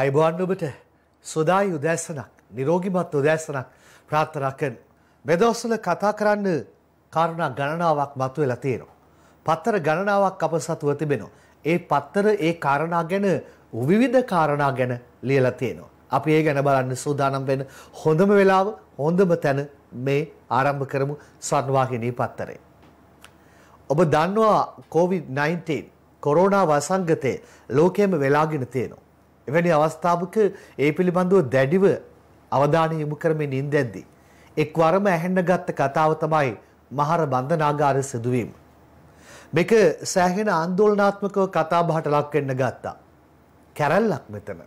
අයිබෝන් ඔබට සොදා යුදෑසනක් නිරෝගිමත් උදෑසනක් ප්‍රාර්ථනා කරන. මෙදවසල කතා කරන්න කාරණා ගණනාවක් මතු වෙලා තියෙනවා. පත්තර ගණනාවක් අප සතුව තිබෙනවා. ඒ පත්තර ඒ කාරණා ගැන විවිධ කාරණා ගැන ලියලා තියෙනවා. අපි ඒ ගැන බලන්න සූදානම් වෙන හොඳම වෙලාව හොඳම තැන මේ ආරම්භ කරමු සන්වාහිනී පත්තරේ. ඔබ දන්නවා COVID-19 කොරෝනා වසංගතය ලෝකයේම වෙලාගෙන තියෙනවා. එවැනි අවස්ථාවක ඒ පිළිබඳව දැඩිව අවධානය යොමු කරමින් ඉඳද්දී එක්වරම ඇහෙන්න ගත්ත කතාව තමයි මහර බන්ධනාගාර සිදුවීම. මේක සෑහෙන ආందోලනාත්මකව කතා බහට ලක් වෙන්න ගත්තා. කැරැල්ලක් මෙතන.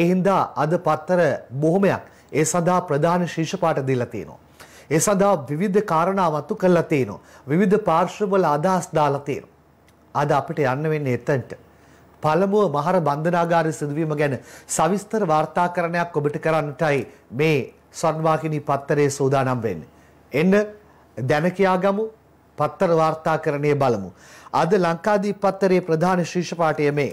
ඒ හින්දා අද පත්තර බොහොමයක් ඒ සඳහා ප්‍රධාන ශීර්ෂපාට දීලා තියෙනවා. ඒ සඳහා විවිධ කාරණාවත්තු කරලා තියෙනවා. විවිධ පාර්ශ්වවල අදහස් දාලා තියෙනවා. අද අපිට යන්න වෙන්නේ එතනට. පළමුව මහර බන්ධනාගාරය සිදුවීම ගැන සවිස්තර වාර්තාකරණයක් ඔබට කරන්නටයි මේ සන්වාහිනී පත්තරේ සූදානම් වෙන්නේ. එන්න දැන කියාගමු පත්තර වාර්තාකරණය බලමු. අද ලංකාදීප පත්තරේ ප්‍රධාන ශීර්ෂ පාඨය මේ.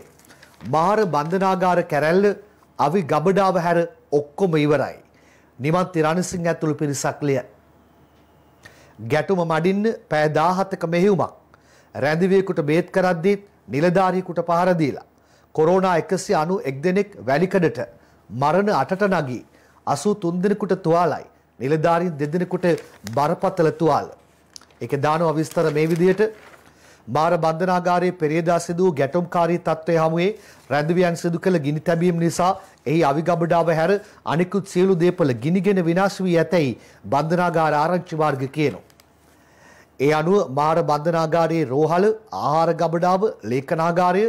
මහර බන්ධනාගාර කැරැල්ල අවි ගබඩාව හැර ඔක්කොම ඉවරයි. නිමන්ති රණසිංහ ඇතුළු පිරිසක් ලිය. ගැටුම මඩින්න පෑ 17ක මෙහෙයුමක්. රැඳවියෙකුට බේත් කරද්දීත් නිලධාරීකුට පහර දීලා කොරෝනා 191 දෙනෙක් වැලිකඩට මරණ 8ට නගී 83 දෙනෙකුට තුවාලයි නිලධාරීන් දෙදෙනෙකුට බරපතල තුවාල. ඒක දානවා විස්තර මේ විදිහට බාර බන්ධනාගාරයේ පෙරේදා සිදු වූ ගැටුම්කාරී තත්ත්වය හමුවේ රැඳවියන් සිදු කළ ගිනි තැබීම නිසා එහි අවිගබඩාව හැර අනිකුත් සියලු දේපල ගිනිගෙන විනාශ වී ඇතැයි බන්ධනාගාර ආරංචි මාර්ග කියනවා. ඒ අනුව මාර බන්ධනාගාරයේ රෝහල ආහාර ගබඩාව ලේඛනාගාරය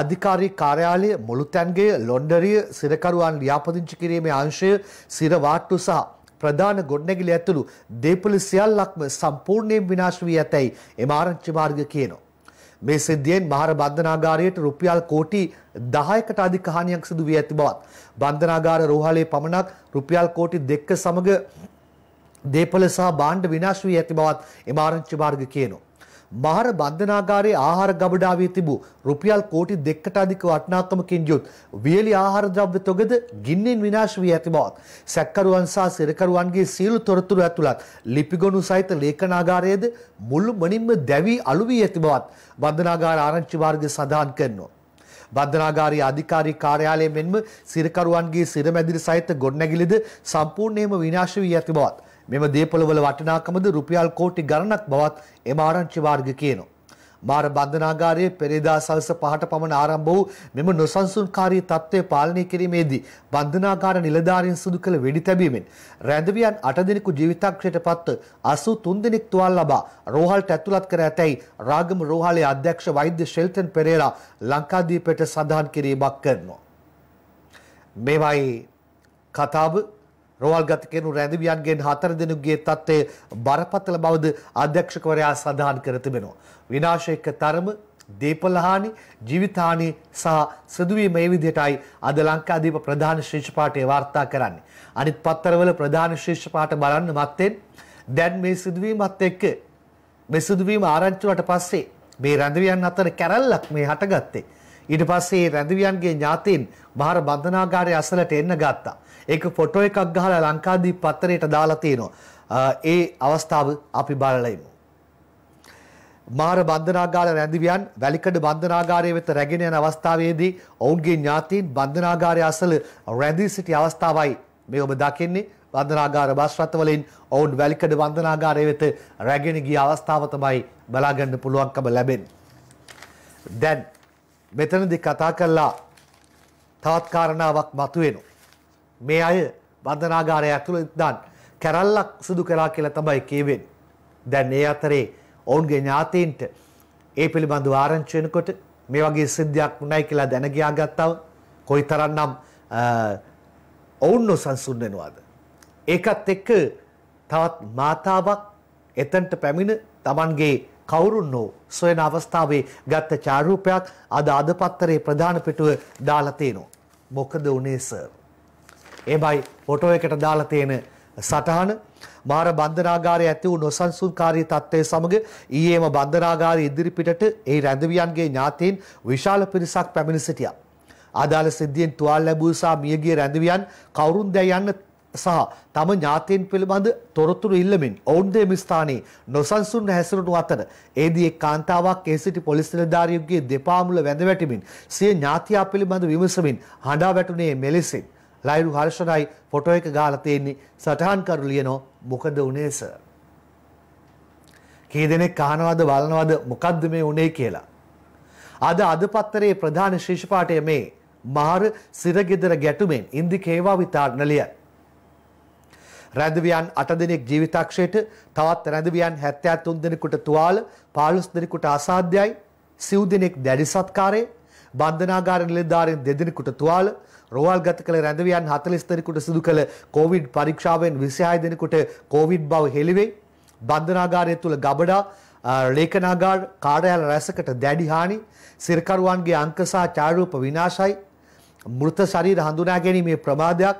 අධිකාරී කාර්යාලය මුළුතැන්ගේ ලොන්ඩරිය සිරකරුවන් ලියාපදිංචි කිරීමේ අංශය සිරවාට්ටු සහ ප්‍රධාන ගොඩනැගිලි ඇතුළු දේපල සියල්ලක්ම සම්පූර්ණයෙන් විනාශ වී ඇතැයි එම ආරංචි මාර්ග කියනවා. මේ සිද්ධියෙන් මහර බන්ධනාගාරයට රුපියල් කෝටි 10කට අධික හානියක් සිදු වී ඇති බවත් බන්ධනාගාර රෝහලේ පමණක් රුපියල් කෝටි 2 සමග දේපල සහ භාණ්ඩ විනාශ වී ඇති බවත් එම ආරංචි මාර්ග කියනවා. මහර බන්ධනාගාරයේ ආහාර ගබඩාවේ තිබූ රුපියල් කෝටි දෙකකට අධික වටිනාකමකින් යුත් වියලි ආහාර ද්‍රව්‍ය තොගද ගින්නෙන් විනාශ වී ඇති බවත් සැකකරුවන් සහ සිරකරුවන්ගේ සියලු තොරතුරු ඇතුළත් ලිපිගොනු සහිත ලේඛනාගාරයේද මුළු මනින්ම දැවි අළු වී ඇති බවත් බන්ධනාගාර ආරංචි මාර්ගය සඳහන් කරනවා. බන්ධනාගාරයේ අධිකාරී කාර්යාලය මෙන්ම සිරකරුවන්ගේ සිරමැදිරි සහිත ගොඩනැගිලිද සම්පූර්ණයෙන්ම විනාශ වී ඇති බවත් මෙම දේපළවල වටිනාකමද රුපියල් කෝටි ගණනක් බවත් එම ආරංචි වර්ග කියනවා. මාර බන්ධනාගාරයේ පෙරේදා සවස පහට පමණ ආරම්භ වූ මෙම නොසන්සුන්කාරී තත්ත්වය පාලනය කිරීමේදී බන්ධනාගාර නිලධාරීන් සිදු කළ වෙඩි තැබීමෙන් රැඳවියන් 8 දෙනෙකු ජීවිතාක්ෂයට පත්ව 83 දෙනෙක් තුවාල ලබා රෝහලට ඇතුළත් කර ඇතැයි රාගම රෝහලේ අධ්‍යක්ෂ වෛද්‍ය ෂෙල්ටන් පෙරේරා ලංකාදීපයට සඳහන් කිරීමක් කරනවා. මේවයි කතාව රෝවල්ගත කෙනු රැඳවියන්ගෙන් හතර දෙනෙකුගේ තත්ත්වය බරපතල බවද අධ්‍යක්ෂකවරයා සඳහන් කර තිබෙනවා. විනාශයක තරම දේපලහානි ජීවිතහානි සහ සිදුවීම මේ විදිහටයි අද ලංකාදීප ප්‍රධාන ශීර්ෂ පාඨය වාර්තා කරන්නේ. අනිත් පත්තරවල ප්‍රධාන ශීර්ෂ පාඨ බලන්න මත්තෙන් දැන් මේ සිදුවීමත් එක්ක මේ සිදුවීම ආරංචි වුණාට පස්සේ මේ රැඳවියන් අතර කැරැල්ලක් මේ හටගත්තේ. ඊට පස්සේ රැඳවියන්ගේ ඥාතීන් බාහිර බන්ධනාගාරයේ අසලට එන්න ගත්තා. ඒක ෆොටෝ එකක් ගහලා ලංකාදීප පත්තරයට දාලා තියෙනවා ඒ අවස්ථාව අපි බලලා ඉමු මාර බන්ධනාගාර රැඳවියන් වැලිකඩ බන්ධනාගාරය වෙත රැගෙන යන අවස්ථාවේදී ඔවුන්ගේ ඥාතීන් බන්ධනාගාරය අසල රැඳී සිටි අවස්ථාවයි මේ ඔබ දකින්නේ බන්ධනාගාර බස් රථවලින් ඔවුන් වැලිකඩ බන්ධනාගාරය වෙත රැගෙන ගිය අවස්ථාව තමයි බලාගන්න පුළුවන්කම ලැබෙන්නේ. දැන් මෙතනදී කතා කළා තවත් කාරණාවක් මතුවෙනවා. මේ අය බන්ධනාගාරය ඇතුළ දන් කැරල්ලක් සිදු කරා කියලා තමයි කියවෙන්. දැන් ඒ අතරේ ඔවුන්ගේ ඥාතීන්ට ඒ පිළිබඳ ආරංචි වෙනකොට මේ වගේ සිද්ධියක් වුණයි කියලා දැන ගියා ගත්තව කොයිතරම්නම් ඔවුන් නොසන්සුන් වෙනවද ඒකත් එක්ක තවත් මාතාවක් එතනට පැමිණ Tamanගේ කවුරුන් හෝ සොයන අවස්ථාවේ ගත්ත චාරූපයක් අද අදපත්තරේ ප්‍රධාන පිටුව දාලා තිනවා මොකද උනේ සර් එමයි ඔටෝ එකට දාලා තියෙන සටහන මාර බන්ධනාගාරයේ ඇති වූ නොසන්සුන්කාරී තත්ත්වය සමග ඊයේම බන්ධනාගාරයේ ඉදිරිපිටට ඒ රැඳවියන්ගේ ඥාතීන් විශාල පිරිසක් පැමිණ සිටියා. ආදාළ සිද්ධියෙන් තුවාල ලැබූ සහ මියගිය රැඳවියන් කවුරුන් දැයි යන්න සහ තම ඥාතීන් පිළිබඳ තොරතුරු ඉල්ලමින් ඔවුන් දෙම ස්ථානයේ නොසන්සුන් හැසිරුණු අතර ඒදී එක් කාන්තාවක් ඒ සිටි පොලිස් නිලධාරියෙකුගේ දෙපා මුල වැඳ වැටිමින් සිය ඥාතියා පිළිබඳ විමසමින් හඬා වැටුනේ මෙලෙසින් ලයිරු හර්ෂණයි ෆොටෝ එක ගාලා තියෙන්නේ සටහන් කරු ලියනෝ මොකද උනේ සර්? කී දෙනෙක් අහනවද බලනවද මොකද්ද මේ උනේ කියලා? අද අද පත්තරේ ප්‍රධාන ශීර්ෂ පාඨය මේ මහර සිරගෙදර ගැටුමෙන් ඉන්දි කේවාවි තාඩනලිය. රැඳවියන් අට දෙනෙක් ජීවිතක්ෂයට තවත් රැඳවියන් හැත්තෑ තුන් දෙනෙකුට තුවාල පාලුස් දෙනෙකුට අසාධ්‍යයි සිව් දෙනෙක් දැඩි සත්කාරය බන්ධනාගාර නිලධාරයෙන් දෙදෙනෙකුට තුවාල රෝහල් ගත කළ රැඳවියන් 40 දෙනෙකුට සිදු කළ කොවිඩ් පරීක්ෂාවෙන් 26 දෙනෙකුට කොවිඩ් බව හෙළිවේ. බන්ධනාගාරය තුළ ගබඩා ලේඛනාගාර කාර්යාල රැසකට දැඩි හානි, සිරකරුවන්ගේ අංක සහ ඡායාරූප විනාශයි, මෘත ශරීර හඳුනා ගැනීමේ ප්‍රමාදයක්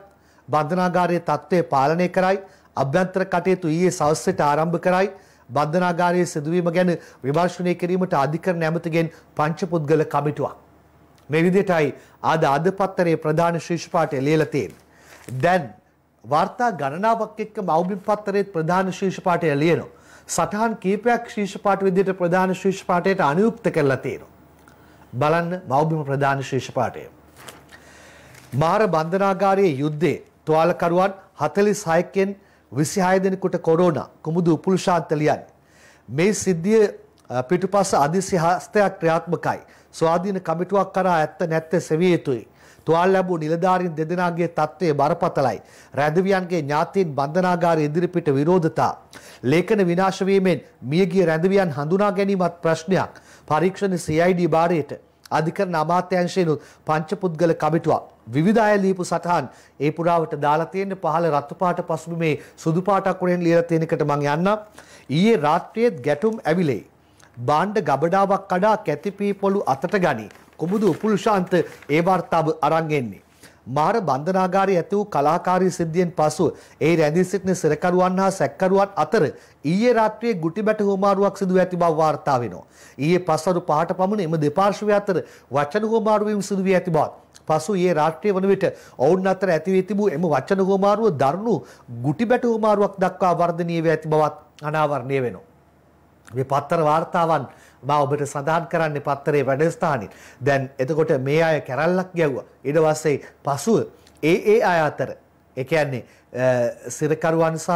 බන්ධනාගාරයේ තත්ත්වය පාලනය කරයි, අභ්‍යන්තර කටයුතු ඊයේ සවස් ආරම්භ කරයි. බන්ධනාගාරයේ සිදුවීම ගැන විමර්ශනය කිරීමට අධිකරණ ඇමතිගෙන් පංච පුද්ගල කමිටුවක් මේ විදිහටයි ආද අද පත්තරේ ප්‍රධාන ශීර්ෂ පාඨය ලියලා තියෙන්නේ. දැන් වාර්තා ගණනාවක් එක්ක මෞබිම් පත්තරේ ප්‍රධාන ශීර්ෂ පාඨය ලියනවා. සටහන් කීපයක් ශීර්ෂ පාඨ විදිහට ප්‍රධාන ශීර්ෂ පාඨයට අනුයුක්ත කරලා තියෙනවා. බලන්න මෞබිම ප්‍රධාන ශීර්ෂ පාඨය. මාර බන්ධනාගාරයේ යුද්ධේ තුවාලකරුවන් හතලිස් හයකෙන් විසි හයදෙනෙකුට කොරෝණ කුමුදු උපුල් ශාන්තලියන්. මේ සිද්ධිය පිටුපස අධිසි හස්තයක් ක්‍රියාත්මකයි. ස්වාධීන කමිටුවක් කරා ඇත්ත නැත්ත සෙවිය යුතුයි. තුවාල ලැබූ නිලධාරීන් දෙදෙනාගේ තත්ත්වය බරපතලයි. රැඳවියන්ගේ ඥාතීන් බන්ධනාගාරයේ ඉදිරිපිට විරෝධතා. ලේඛන විනාශ වීමෙන් මියගිය රැඳවියන් හඳුනා ගැනීමත් ප්‍රශ්නයක්. පරීක්ෂණ CID භාරයට අධිකරණ අමාත්‍යාංශයනුත් පංචපුද්ගල කමිටුවක් විවිධ අය ලියපු සටහන් ඒ පුරාවට දාලා තියෙන පහළ රතු පාට පසුබිමේ සුදු පාටක් උරෙන් ලියලා තියෙන එකට මම යන්නම් ඊයේ රාත්‍රියේත් ගැටුම් ඇවිලෙයි බාණ්ඩ ගබඩාවක් කඩා කැතිපීපොළු අතට ගනි. කොමුදු උපුල්ශාන්ත ඒ වර්තාව අරන්ගෙන්නේ. මාර බන්ධනාගාරය ඇති වූ කලාකාරී සිද්ධියෙන් පසු ඒ රැඳී සිටින සිරකරුවන් හා සැක්කරුවන් අතර ඊයේ රාත්‍රියේ ගුටිබැට හෝමාරුවක් සිදු ඇති බව වාර්තා වෙනවා. ඊයේ පස්වරු පහට පමණ එම දෙපාර්ශ්වය අතර වචන හෝමාරුවීම් සිදු වී ඇති බවත් පසු ඒ රාත්‍රිය වන විට ඔවුන් අතර ඇති වී තිබූ එම වචන හෝමාරුව දරුණු ගුටිබැට හෝමාරුවක් දක්වා වර්ධනය වී ඇති බවත් අනාවරණය වෙනවා. මේ පත්තර වාර්තාවන් මා ඔබට සඳහන් කරන්නේ පත්තරේ වැඩස්ථානින්. දැන් එතකොට මේ අය කැරල්ලක් ගැව්වා. ඊට පස්සේ පසුව ඒ ඒ අය අතර ඒ කියන්නේ සිරකරුවන් සහ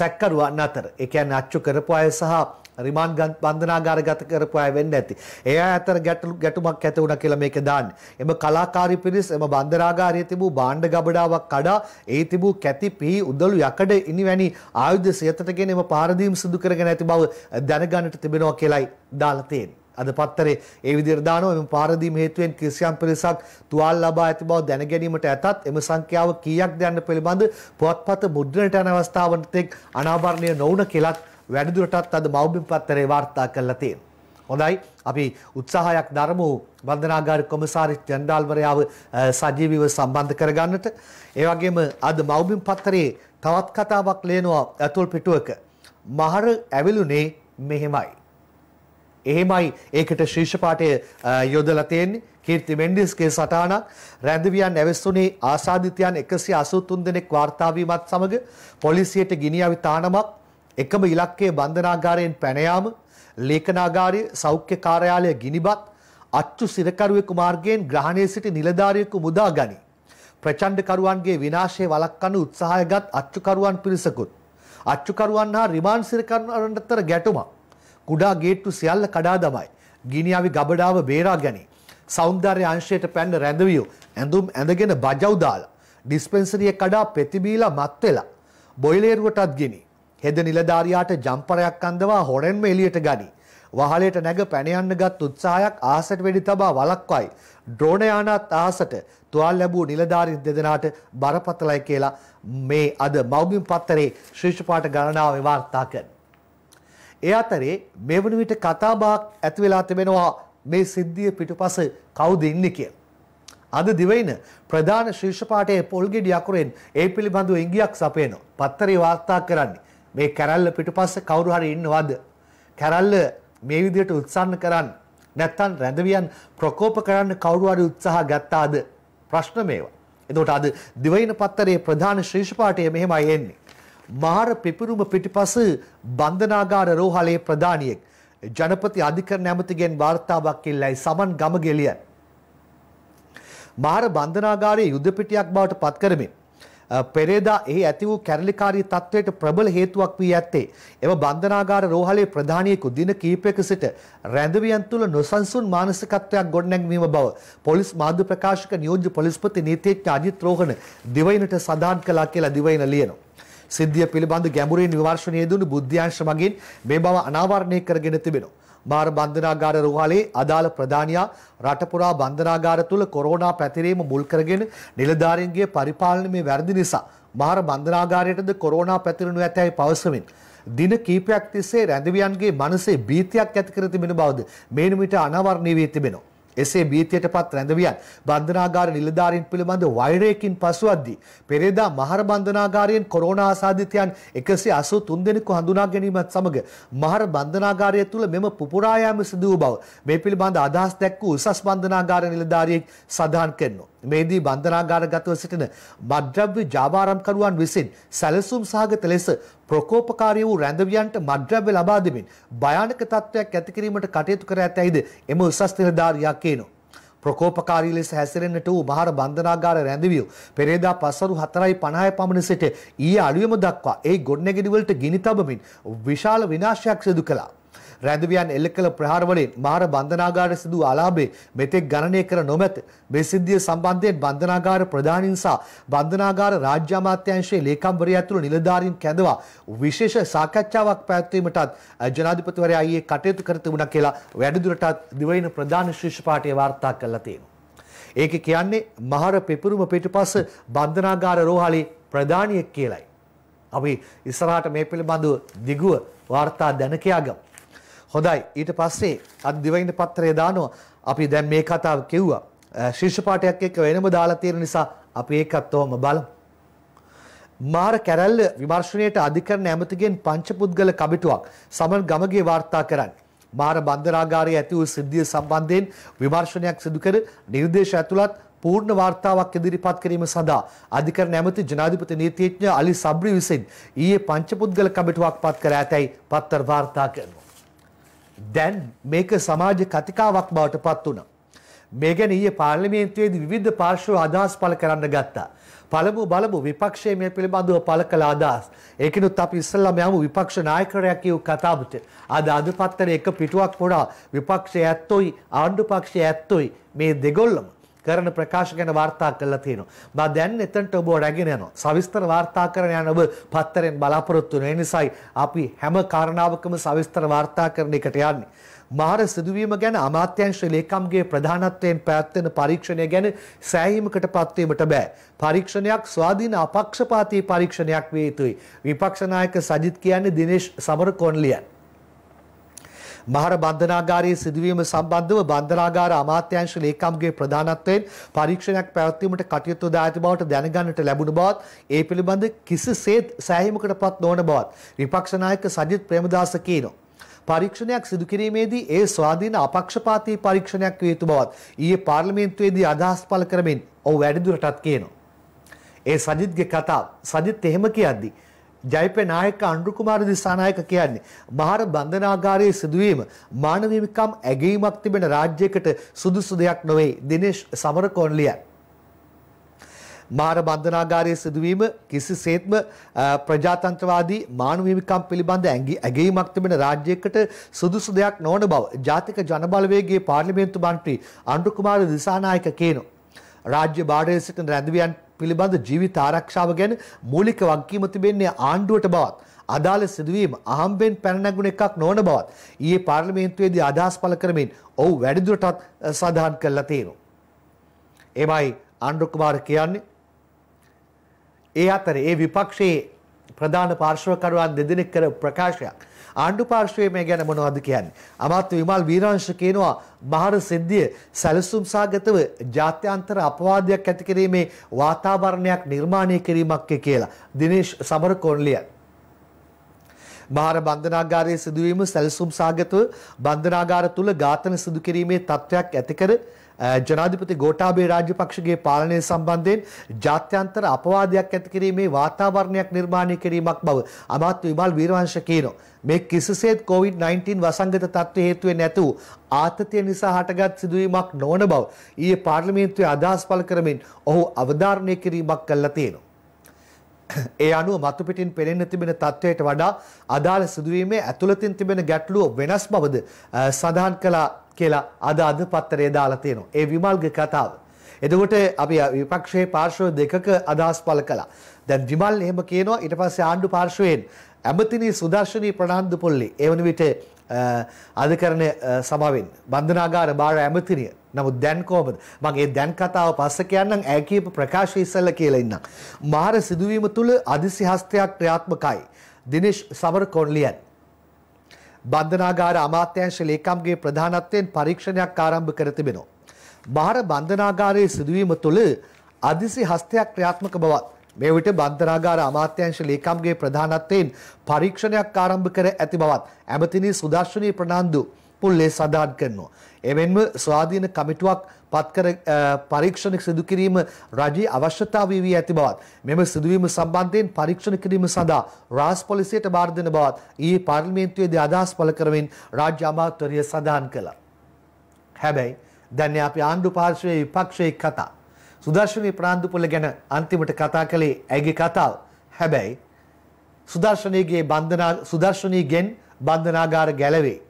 සැක්කරුවන් අතර ඒ කියන්නේ අච්චු කරපු අය සහ රිමාන් බන්ධනාගාරගත කරපු අය වෙන්න ඇති. ඒ අය අතර ගැටුමක් ඇති වුණා කියලා මේක දාන්නේ. එම කලාකාරී පිරිස් එම බන්ධනාගාරයේ තිබූ භාණ්ඩ ගබඩාවක් කඩා ඒ තිබූ කැති පිහි උදළු යකඩ ඉනිවැනි ආයුධ සියතටගෙන එම පාරදීම් සිදු කරගෙන ඇති බව දැනගන්නට තිබෙනවා කියලයි දාලා තියෙන්නේ. අද පත්තරේ ඒ විදිහට දානවා එම පාරදීම් හේතුවෙන් කිසියම් පිරිසක් තුවාල ලබා ඇති බව දැන ගැනීමට ඇතත් එම සංඛ්‍යාව කීයක්ද යන්න පිළිබඳ පුවත්පත මුද්‍රණයට යන අවස්ථාවන් තෙක් අනාවරණය නොවුන කියලත් වැඩිදුරටත් අද මෞබිම් පත්තරේ වාර්තා කරලා තියෙනවා. හොඳයි අපි උත්සාහයක් දරමු බන්ධනාගාර කොමසාරි ජෙනරාල්වරයාව සජීවීව සම්බන්ධ කරගන්නට. ඒ වගේම අද මෞබිම් පත්තරේ තවත් කතාවක් ලියනවා ඇතුල් පිටුවක. මහර ඇවිලුනේ මෙහෙමයි. එහෙමයි ඒකට ශීර්ෂපාඨය යොදලා තියෙන්නේ කීර්ති මෙන්ඩිස්ගේ සටහනක් රැඳවියන් ඇවිස්සුනේ ආසාදිතයන් 183 දෙනෙක් වාර්තා වීමත් සමග පොලිසියට ගිනි අවි තානමක් එකම ඉලක්කයේ බන්ධනාගාරයෙන් පැන යාම, ලේඛනාගාරය, සෞඛ්‍ය කාර්යාලය ගිනිබත්, අච්චු සිරකරුවෙකු මාර්ගයෙන් ග්‍රහණයේ සිටි නිලධාරියෙකු මුදා ගනී. ප්‍රචණ්ඩකරුවන්ගේ විනාශය වළක්වන්න උත්සාහයගත් අච්චුකරුවන් පිරිසකුත් අච්චුකරුවන් හා රිමාන්ඩ් සිරකරුවන් අතර ගැටුමක්. කුඩා ගේට්ටු සියල්ල කඩා දමයි. ගිනියාවේ ගබඩාව බේරා ගැනීම. සෞන්දර්ය අංශයට පැන්න රැඳවියෝ ඇඳුම් ඇඳගෙන බජව් දාලා ඩිස්පෙන්සරිය කඩා පෙති බීලා මත් වෙලා බොයිලේරුවටත් ගිනි. හෙද නිලධාරියාට ජම්පරයක් අන්දවා හොරෙන්ම එලියට ගනි. වහලයට නැග පැනයන්න ගත් උත්සාහයක් ආසට වෙඩි තබා වලක්වයි. ඩ්‍රෝණයානත් ආසට තුවාල් ලැබූ නිලධාරීන් දෙදෙනාට බරපතලයි කියලා මේ අද මෞබිම් පත්තරේ ශිෂ්‍යපාට ගණනාව වාර්තා කරන. ඒ අතරේ මේ වන විට කතාබාක් ඇතිවෙලා තිබෙනවා මේ සිද්ධිය පිටුපස කවුද ඉන්න කිය. අද දිවයින ප්‍රධාන ශීර්ෂපාටයේ පොල්ගෙඩි අකුරෙන් ඒ පිළිබඳව ඉංගියක් සපයනවා. පත්තරේ වාර්තා කරන්නේ. මේ කැරල්ල පිටුපස්ස කවුරු හරි ඉන්නවද? කැරල්ල මේ විදිහට උත්සන්න කරන්න නැත්තම් රැඳවියන් ප්‍රකෝප කරන්න කවුරු හරි උත්සාහ ගත්තාද? ප්‍රශ්න මේවා. එතකොට අද දිවයින පත්තරේ ප්‍රධාන ශීර්ෂ පාඨය මෙහෙමයි එන්නේ. මහර පිපිරුම පිටිපස බන්ධනාගාර රෝහලේ ප්‍රධානියෙක් ජනපති අධිකරණ ඇමතිගෙන් වාර්තාවක් ඉල්ලයි සමන් ගමගෙලිය. මහර බන්ධනාගාරයේ යුද පිටියක් බවට පත් කරමින් පෙරේදා එහි ඇති වූ කැරලිකාරී තත්වයට ප්‍රබල හේතුවක් වී ඇත්තේ. එම බන්ධනාගාර රෝහලේ ප්‍රධානියෙකු දින කිහිපයක සිට රැඳවියන් තුළ නොසන්සුන් මානසිකත්වයක් ගොඩනැංවීම බව පොලිස් මාධ්‍ය ප්‍රකාශක නියෝජ්‍ය පොලිස්පති නීතිඥ අජිත් රෝහණ දිවයිනට සඳහන් කළා කියලා දිවයින ලියනවා. සිද්ධිය පිළිබඳ ගැඹුරින් විමර්ශනය දුණු බුද්ධ්‍යංශ මගින් මේ බව අනාවරණය කරගෙන තිබෙනවා. මාර බන්ධනාගාර රෝහලේ අදාළ ප්‍රධානියා රටපුරා බන්ධනාගාර තුළ කොරෝනා පැතිරීම මුල් කරගෙන නිලධාරීන්ගේ පරිපාලනමේ වැරදි නිසා මාර බන්ධනාගාරයටද කොරෝනා පැතිරුණු ඇතැයි පවසමින් දින කීපයක් තිස්සේ රැඳවියන්ගේ මනසේ භීතියක් ඇති කර තිබෙන බවද මේ නිමිට අනාවරණය වී තිබෙනවා එසේ බීතියටපත් රැඳවියන් බන්ධනාගාර නිලධාරීන් පිළිබඳ වෛරයකින් පසුවද්දී පෙරේදා මහර බන්ධනාගාරයෙන් කොරෝනා ආසාදිතයන් 183 දෙනෙකු හඳුනා ගැනීමත් සමග මහර බන්ධනාගාරය තුල මෙම පුපුරා යාම සිදු වූ බව මේ පිළිබඳ අදහස් දැක් වූ උසස් බන්ධනාගාර නිලධාරියෙක් සඳහන් කරනවා මේදී බන්ධනාගාරගතව සිටින මද්‍රව්‍ය ජාවාරම්කරුවන් විසින් සැලසුම් සහගත ලෙස ප්‍රකෝපකාරී වූ රැඳවියන්ට මද්‍රව්‍ය ලබා දෙමින් භයානක තත්ත්වයක් ඇති කිරීමට කටයුතු කර ඇතැයිද එම උසස් නිලධාරියා කියනවා. ප්‍රකෝපකාරී ලෙස හැසිරෙන්නට වූ බහර බන්ධනාගාර රැඳවියෝ පෙරේදා පස්වරු 4:50 පමණ සිට ඊයේ අලුයම දක්වා ඒ ගොඩනැගිලි වලට ගිනි තබමින් විශාල විනාශයක් සිදු කළා. රැඳවියන් එල්ල කළ ප්‍රහාරවලින් මහර බන්ධනාගාරයේ සිදු ආලාභේ මෙතෙක් ගණනය කර නොමැත. මේ සිද්ධිය සම්බන්ධයෙන් බන්ධනාගාර ප්‍රධානීන් සහ බන්ධනාගාර රාජ්‍ය අමාත්‍යාංශයේ ලේකම්වරයා ඇතුළු නිලධාරීන් කැඳවා විශේෂ සාකච්ඡාවක් පැවැත්වීමටත් ජනාධිපතිවරයා ඊයේ කටයුතු කර තිබුණා කියලා වැඩිදුරටත් දිවයින ප්‍රධාන ශිෂ්‍ය පාඨය වාර්තා කළා තියෙනවා. ඒක කියන්නේ මහර පෙපුරුම පිටුපස බන්ධනාගාර රෝහලේ ප්‍රධානියෙක් කියලයි. අපි ඉස්සරහට මේ පිළිබඳව දිගුව වාර්තා දැන කියාගමු. හොඳයි ඊට පස්සේ අත් දිවයින පත්‍රය දානවා. අපි දැන් මේ කතාව කිව්වා. ශීර්ෂ පාඨයක් එක්ක වෙනම දාලා තියෙන නිසා අපි ඒකත් ඔහම බලමු. මාර කැරැල්ල විමර්ශනයට අධිකරණ ඇමතිගෙන් පංචපුද්ගල කමිටුවක් සමන් ගමගේ වාර්තා කරන්නේ. මාර බන්ධනාගාරයේ ඇති වූ සිද්ධිය සම්බන්ධයෙන් විමර්ශනයක් සිදු කර නිර්දේශ ඇතුළත් පූර්ණ වාර්තාවක් ඉදිරිපත් කිරීම සඳහා අධිකරණ ඇමති ජනාධිපති නීතිඥ අලි සබ්රි විසින් ඊයේ පංචපුද්ගල කමිටුවක් පත් කර ඇතැයි පත්තර වාර්තා කරනවා. දැන් මේක සමාජ කතිකාවක් බවට පත් වුණා. මේ ගැන ඊයේ පාර්ලිමේන්තුවේදී විවිධ පාර්ශ්ව අදහස් පළ කරන්න ගත්තා. පළමු බලමු විපක්ෂයේ මේ පිළිබඳව පළ කළ අදහස්. ඒකිනුත් අපි ඉස්සෙල්ලාම යමු විපක්ෂ නායකරයා කියු කතාවට. අද අද පත්තරේ එක පිටුවක් වුණා විපක්ෂයේ ඇත්තොයි ආණ්ඩු පක්ෂයේ ඇත්තොයි මේ දෙගොල්ලම කරන ප්‍රකාශ ගැන වාර්තා කරලා තියෙනවා. මම දැන් එතනට ඔබ රැගෙන යනවා. සවිස්තර වාර්තා කරන යන ඔබ පත්තරෙන් බලාපොරොත්තු වෙන නිසායි අපි හැම කාරණාවකම සවිස්තර වාර්තා කරන එකට යන්නේ. මාර සිදුවීම ගැන අමාත්‍යංශ ලේකම්ගේ ප්‍රධානත්වයෙන් පැවැත්වෙන පරීක්ෂණය ගැන සෑහීමකට පත්වීමට බෑ. පරීක්ෂණයක් ස්වාධීන අපක්ෂපාතී පරීක්ෂණයක් විය යුතුයි. විපක්ෂ නායක සජිත් කියන්නේ දිනේෂ් සමරකොන්ලියන්. මහර බන්ධනාගාරයේ සිදුවීම සම්බන්ධව බන්ධනාගාර අමාත්‍යාංශ ලේකම්ගේ ප්‍රධානත්වයෙන් පරීක්ෂණයක් පැවැත්වීමට කටයුතු දා ඇති බවට දැනගන්නට ලැබුණ බවත් ඒ පිළිබඳ කිසිසේත් සෑහීමකටපත් නොවන බවත් විපක්ෂ නායක සජිත් ප්‍රේමදාස කියනවා. පරීක්ෂණයක් සිදු කිරීමේදී ඒ ස්වාධීන අපක්ෂපාතී පරීක්ෂණයක් විය යුතු බවත් ඊයේ පාර්ලිමේන්තුවේදී අදහස් පළ කරමින් ඔහු වැඩිදුරටත් කියනවා. ඒ සජිත්ගේ කතාව සජිත් එහෙම කියද්දී ජයපේ නායක අනුරු කුමාර දිසානායක කියන්නේ මහර බන්ධනාගාරයේ සිදුවීම මානව හිමිකම් ඇගීමක් තිබෙන රාජ්‍යයකට සුදුසු දෙයක් නොවේ දිනේෂ් සමරකෝන් ලියයි. මහර බන්ධනාගාරයේ සිදුවීම කිසිසේත්ම ප්‍රජාතන්ත්‍රවාදී මානව හිමිකම් පිළිබඳ ඇගීමක් තිබෙන රාජ්‍යයකට සුදුසු දෙයක් නොවන බව ජාතික ජනබලවේගයේ පාර්ලිමේන්තු මන්ත්‍රී අනුරු කුමාර දිසානායක කියනවා. රාජ්‍ය බාඩයේ සිටින රැඳවියන් පිළිබඳ ජීවිත ආරක්ෂාව ගැන මූලික වගකීම තිබෙන්නේ ආණ්ඩුවට බවත් අදාළ සිදුවීම අහම්බෙන් පැනනැගුණ එකක් නොවන බවත් ඊයේ පාර්ලිමේන්තුවේදී අදහස් පළ කරමින් ඔහු වැඩිදුරටත් සඳහන් කළා තියෙනවා. එමයි ආණ්ඩු කුමාර කියන්නේ. ඒ අතර ඒ විපක්ෂයේ ප්‍රධාන පාර්ශ්වකරුවන් දෙදෙනෙක් කර ප්‍රකාශයක් ආණ්ඩු පාර්ශ්වයේ මේ ගැන මොනවද කියන්නේ? අමාත්‍ය විමල් වීරංශ කියනවා බහර සිද්ධිය සැලසුම් සාගතව ජාත්‍යන්තර අපවාදයක් ඇති කිරීමේ වාතාවරණයක් නිර්මාණය කිරීමක් කියලා. දිනේෂ් සමරකොන්ලිය බාර බන්ධනාගාරයේ සිදුවීම සැලසුම් සාගතව බන්ධනාගාර තුල ඝාතන සිදු කිරීමේ තත්ත්වයක් ඇතිකර ජනාධිපති ගෝඨාභය රාජපක්ෂගේ පාලනය සම්බන්ධයෙන් ජාත්‍යන්තර අපවාදයක් ඇති කිරීමේ වාතාවරණයක් නිර්මාණය කිරීමක් බව අමාත්‍ය විමල් වීරවංශ කියනවා. මේ කිසිසේත් COVID-19 වසංගත තත්ත්වය හේතුවෙන් නැතුව ආතතිය නිසා හටගත් සිදුවීමක් නොවන බව ඊයේ පාර්ලිමේන්තුවේ අදහස් පළ කරමින් ඔහු අවධාරණය කිරීමක් කළා තියෙනවා. ඒ අනුව මතු පිටින් පෙනෙන්න තිබෙන තත්ත්වයට වඩා අදාළ සිදුවීමේ ඇතුළතින් තිබෙන ගැටලුව වෙනස් බවද සඳහන් කළා කියලා අද අද පත්තරේ දාලා තියෙනවා. ඒ විමල්ගේ කතාව. එතකොට අපි විපක්ෂයේ පාර්ශ්ව දෙකක අදහස් පළ කළා. දැන් විමල් එහෙම කියනවා ඊට පස්සේ ආණ්ඩු පාර්ශ්වයෙන් ඇමතිනි සුදර්ශනී ප්‍රනාන්දු පොල්ලි ඒ වන විට අධිකරණ සභාවෙන් බන්ධනාගාර භාර ඇමතිනිය. නමුත් දැන් කොහොමද? මම ඒ දැන් කතාව පස්සේ කියන්නම් ඈ කියපු ප්‍රකාශය ඉස්සෙල්ලා කියලා ඉන්නම්. මාර සිදුවීම තුල අදිසි හස්තයක් ක්‍රියාත්මකයි. දිනේෂ් සවර්කොන්ලියන් බන්ධනාගාර අමාත්‍යංශ ලේකම්ගේ ප්‍රධානත්වයෙන් පරීක්ෂණයක් ආරම්භ කර තිබෙනවා. බාහිර බන්ධනාගාරයේ සිදුවීම තුළ අදිසි හස්තයක් ක්‍රියාත්මක බවත් මේ විට බන්ධනාගාර අමාත්‍යංශ ලේකම්ගේ ප්‍රධානත්වයෙන් පරීක්ෂණයක් ආරම්භ කර ඇති බවත් ඇමතිනි සුදර්ශනී ප්‍රනාන්දු මුල්ලේ සඳහන් කරනවා. එමෙන්ම ස්වාධීන කමිටුවක් පත්කර පරීක්ෂණ සිදු කිරීම රජයේ අවශ්‍යතාවය වී ඇති බවත් මෙම සිදුවීම සම්බන්ධයෙන් පරීක්ෂණ කිරීම සඳහා රාජ් පොලිසියට බාර දෙන බවත් ඊයේ පාර්ලිමේන්තුවේදී අදහස් පළ කරමින් රාජ්‍ය අමාත්‍යවරිය සඳහන් කළා. හැබැයි දැන් අපි ආණ්ඩු පාර්ශ්වයේ විපක්ෂයේ කතා සුදර්ශනී ප්‍රාන්දුපුල ගැන අන්තිමට කතා කළේ ඇගේ කතාව. හැබැයි සුදර්ශනීගේ බන්ධනා සුදර්ශනීගෙන් බන්ධනාගාර ගැලවේ.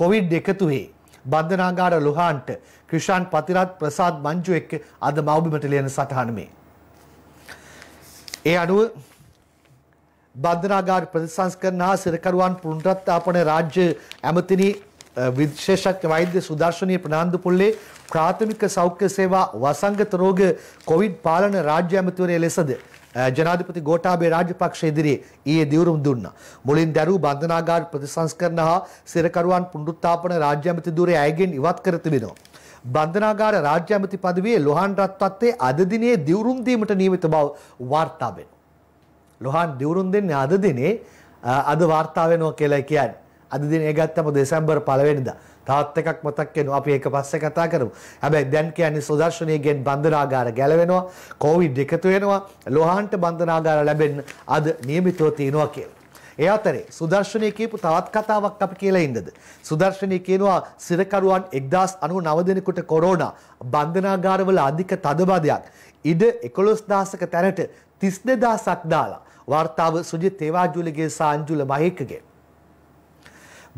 කොවිඩ් එකතුවේ බන්ධනාගාර ලුහාන්ට ක්‍රිෂාන් පතිරත් ප්‍රසාද් මංජු එක්ක අද මවබිමට ලියන සටහන මේ. ඒ අනුව බන්ධනාගාර ප්‍රතිසංස්කරණ හා සිරකරුවන් පුනරත්තාපන රාජ්‍ය ඇමතිනි විශේෂඥ වෛද්‍ය සුදර්ශනීය ප්‍රනාන්දු පුල්ලේ ප්‍රාථමික සෞඛ්‍ය සේවා වසංගත රෝග කොවිඩ් පාලන රාජ්‍ය ඇමතිවරයා ලෙසද ජනාධිපති ගෝඨාභය රාජපක්ෂ ඉදිරියේ ඊයේ දිවුරුම් දුන්නා. මුලින් දැරූ බන්ධනාගාර ප්‍රතිසංස්කරණ හා සිරකරුවන් පුනරුත්ථාපන රාජ්‍ය අමති ධුරය අයගෙන් ඉවත් කර තිබෙනවා. බන්ධනාගාර රාජ්‍ය අමති පදවියේ ලොහාන් රත්පත්තේ අද දිනේ දිවුරුම් දීමට නියමිත බව වාර්තා වෙනවා. ලොහාන් දිවුරුම් දෙන්නේ අද දිනේ අද වාර්තා වෙනවා කියලා කියන්නේ. අද දිනේ ගත්තම දෙසැම්බර් 1 වෙනිදා. තාත් එකක් මතක් වෙනවා. අපි ඒක පස්සේ කතා කරමු. හැබැයි දැන් කියන්නේ සෝදර්ශනීයගෙන් බන්ධනාගාර ගැලවෙනවා. කොවිඩ් එකතු වෙනවා. ලෝහාන්ට බන්ධනාගාර ලැබෙන්න අද නියමිතව තියෙනවා කියලා. ඒ අතරේ සුදර්ශනය කියපු තවත් කතාවක් අපි කියලා ඉන්නද. සුදර්ශනය කියනවා සිරකරුවන් එක්දස් අනු නවදෙනකුට කොරෝණ බන්ධනාගාරවල අධික තදබදයක්. ඉඩ එකොළොස් දාසක තැනට තිස්න දාසක් දාලා. වාර්තාව සුජිත් තේවාජුලගේ සාංජුල මහිකගේ.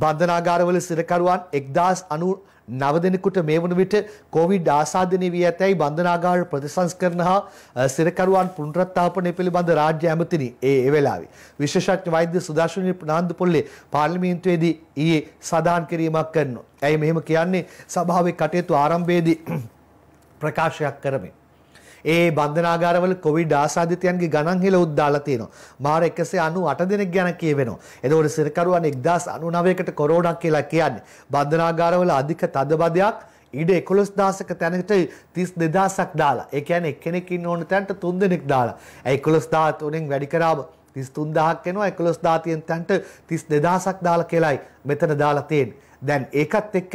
බන්ධනාගාරවල සිරකරුවන් 1099 දෙනෙකුට මේ වන විට කොවිඩ් ආසාදනය වී ඇතැයි බන්ධනාගාර ප්‍රතිසංස්කරණ හා සිරකරුවන් පුනරුත්ථාපනය පිළිබඳ රාජ්‍ය ඇමතිනි ඒ වෙලාවේ විශේෂඥ වෛද්‍ය සුදර්ශනී ප්‍රනාන්දුපොල්ලේ පාර්ලිමේන්තුවේදී ඊයේ සදාන් කිරීමක් කරනවා. ඇයි මෙහෙම කියන්නේ සභාවේ කටයුතු ආරම්භයේදී ප්‍රකාශයක් කරමින් ඒ බන්ධනාගාරවල කොවිඩ් ආසාදිතයන්ගේ ගණන් හෙළ උද්දාලා තියෙනවා. මාර 198 දෙනෙක් ගැන කියවෙනවා. එතකොට සිරකරුවන් 1099කට කොරෝනා කියලා කියන්නේ බන්ධනාගාරවල අධික තදබදයක් ඉඩ එකොළොස් දාසක තැනට තිස් දෙදසක් දාලා එකැන එක්කෙනෙකින් ඕන තැන්ට තුන් දෙනෙක් දාලා ඇයි කොළොස් දාත් උනෙන් වැඩිකරාව තිස් තුන්දහක් එෙනවා එකොළොස් දාතියෙන් තැන්ට තිස් දෙදසක් දාලා කෙලයි මෙතන දාලා තියෙන් දැන් ඒකත් එක්ක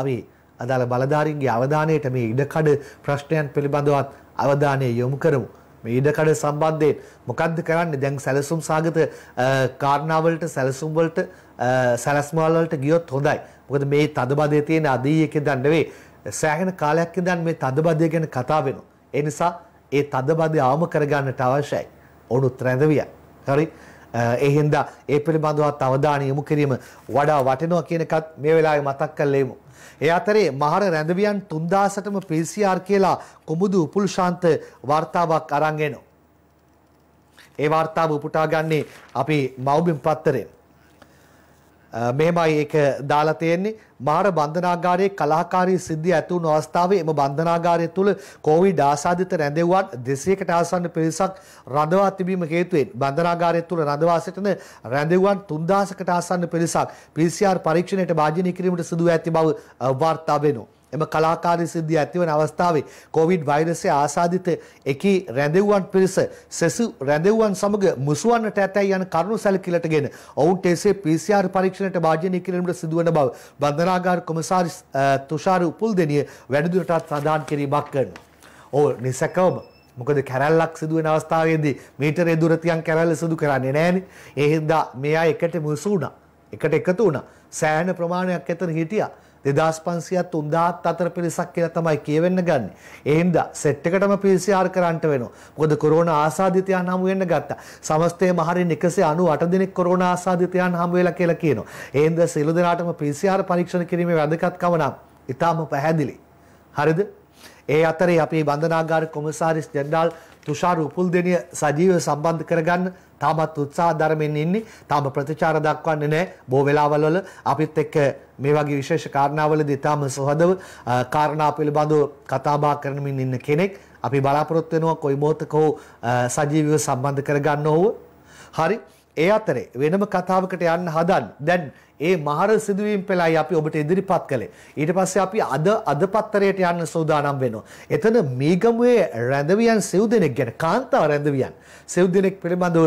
අවී අදාළ බලධාරීන්ගේ අවධානයට මේ ඉඩකඩ ප්‍රශ්නයන් පිළිබඳවත් අවධානය යොමු කරමු. මේ ඉඩකඩ සම්බන්ධයෙන් මොකද්ද කරන්නේ? දැන් සැලසුම් සාගත කාරණාවලට සැලසුම් වලට සැලැස්ම වලට ගියොත් හොඳයි. මොකද මේ තදබදේ තියෙන අදීයකේ දන් නෙවෙයි සෑහෙන කාලයක් ඉඳන් මේ තදබදේ ගැන කතා වෙනවා. ඒ නිසා ඒ තදබදේ ආම කරගන්නට අවශ්‍යයි. ඔවුනුත් රැඳවියයි. හරි? ඒ හින්දා ඒ පිළිබඳවත් අවධානය යොමු කිරීම වඩා වටිනවා කියන එකත් මේ වෙලාවේ මතක් කරලා ඉමු. ඒ අතරේ මහර රැඳවියන් 3000ටම PCR කියලා කොමුදු උපුල් ශාන්ත වර්තාවක් අරන් එනවා. ඒ වර්තාව උපුටා ගන්නේ අපි මව්බිම් පත්තරේ. මෙහෙමයි ඒක දාලා තියෙන්නේ මහර බන්ධනාගාරයේ කලාකාරී සිද්ධිය ඇති වුණු අවස්ථාවේ එම බන්ධනාගාරය තුල කොවිඩ් ආසාදිත රැඳෙවුවන් 200කට ආසන්න පිරිසක් රඳවා තිබීම හේතුවෙන් බන්ධනාගාරය තුල රඳවා සිටින රැඳෙවුවන් 3000කට ආසන්න පිරිසක් PCR පරීක්ෂණයට භාජනය කිරීමට සිදු ඇති බව වාර්තා වෙනවා එම කලාකාරී සිද්ධිය ඇතිවන අවස්ථාවේ කොවිඩ් වෛරසය ආසාදිත එකී රැඳෙව්වන් පිරිස සෙසු රැඳෙව්වන් සමග මුසුවන්නට ඇතැයි යන කරුණු සැලකිල්ලටගෙන ඔවුන්ට එසේ PCR පරීක්ෂණයට භාජනය කිරීමට සිදුවන බව බන්ධනාගාර කොමසාරි තුෂාර උපුල්දෙනිය වැඩිදුරටත් සඳහන් කිරීමක් කරනවා. ඕ නිසැකවම මොකද කැරල්ලක් සිදුවෙන අවස්ථාවේදී මීටරේ දුර තියන් කැරල්ල සිදු කරන්නේ නැහනේ. ඒ හින්දා මෙයා එකට මුසු වුණා. එකට එකතු වුණා. සෑහෙන ප්‍රමාණයක් ඇතන හිටියා. 2500ත් 3000ත් අතර පිරිසක් කියලා තමයි කියවෙන්න ගන්න. ඒ හින්දා සෙට් එකටම PCR කරන්නට වෙනවා. මොකද කොරෝනා ආසාදිතයන් හමු වෙන්න ගත්තා. සමස්තයේම හරින් 198 දෙනෙක් කොරෝනා ආසාදිතයන් හමු වෙලා කියලා කියනවා. ඒ හින්දා සියලු දෙනාටම PCR පරීක්ෂණ කිරීමේ වැදගත්කම නම් ඊටාම පැහැදිලි. හරිද? ඒ අතරේ අපේ බන්ධනාගාර කොමසාරිස් ජෙනරාල් තුෂාර උපුල්දෙනිය සජීව සම්බන්ධ කරගන්න තාමත් උත්සාහ ධර්මයෙන් ඉන්නේ. තාම ප්‍රතිචාර දක්වන්නේ නැහැ. බොහෝ වෙලාවල් වල අපිත් එක්ක මේ වගේ විශේෂ කාරණාවලදී තාම සුහදව කාරණා පිළිබඳව කතා බහ කරමින් ඉන්න කෙනෙක් අපි බලාපොරොත්තු වෙනවා කොයි මොහොතක හෝ සජීවව සම්බන්ධ කරගන්න ඕව. හරි. ඒ අතරේ වෙනම කතාවකට යන්න හදන. දැන් ඒ මහර සිදුවීම් පෙළයි අපි ඔබට ඉදිරිපත් කළේ. ඊට පස්සේ අපි අද අද පත්තරයට යන්න සූදානම් වෙනවා. එතන මීගමුවේ රැඳවියන් සිව් දෙනෙක් ගැන කාන්තාව රැඳවියන් සිව් දෙනෙක් පිළිබඳව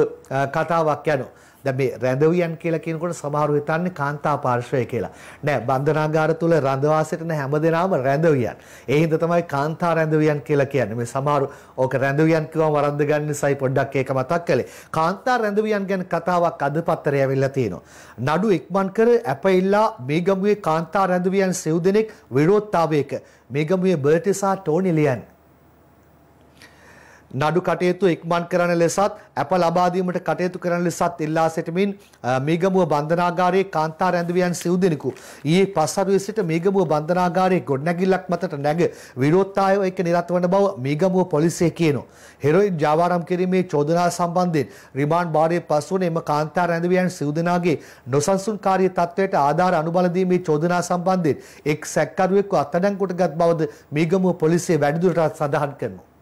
කතාවක් යනවා. දැන් මේ රැඳවියන් කියලා කියනකොට සමහරව හිතන්නේ කාන්තා පාර්ශ්වය කියලා. නෑ බන්ධනාගාර තුල රඳවාසිට න හැමදෙනාම රැඳවියන්. ඒ හින්දා තමයි කාන්තා රැඳවියන් කියලා කියන්නේ. මේ සමහර ඕක රැඳවියන් කිව්වම වරද්ද ගන්න නිසායි පොඩ්ඩක් ඒක මතක් කළේ. කාන්තා රැඳවියන් ගැන කතාවක් අද පත්තරේ ඇවිල්ලා තියෙනවා. නඩු ඉක්මන් කර ඇපෙilla මේගමුවේ කාන්තා රැඳවියන් සිව් දෙනෙක් විරෝධතාවයක මේගමුවේ බර්ටිසා ටෝනිලියන් නඩු කටයුතු ඉක්මන් කරන ලෙසත් අප ලබා දීමට කටයුතු කරන ලෙසත් ඉල්ලා සිටමින් මීගමුව බන්ධනාගාරයේ කාන්තා රැඳවියන් සිව් දෙනෙකු ඊයේ පස්වරුවේ සිට මීගමුව බන්ධනාගාරයේ ගොඩනැගිල්ලක් මතට නැග විරෝධතාවය එක්ක නිරත වන බව මීගමුව පොලිසිය කියනවා. හෙරොයින් ජාවාරම් කිරීමේ චෝදනා සම්බන්ධයෙන් රිමාන්ඩ් බාරයේ පසුවන එම කාන්තා රැඳවියන් සිව් දෙනාගේ නොසන්සුන්කාරී තත්වයට ආධාර අනුබල දීමේ චෝදනා සම්බන්ධයෙන් එක් සැකකරුවෙකු අත්අඩංගුවට ගත් බවද මීගමුව පොලිසිය වැඩිදුරටත් සඳහන් කරනවා.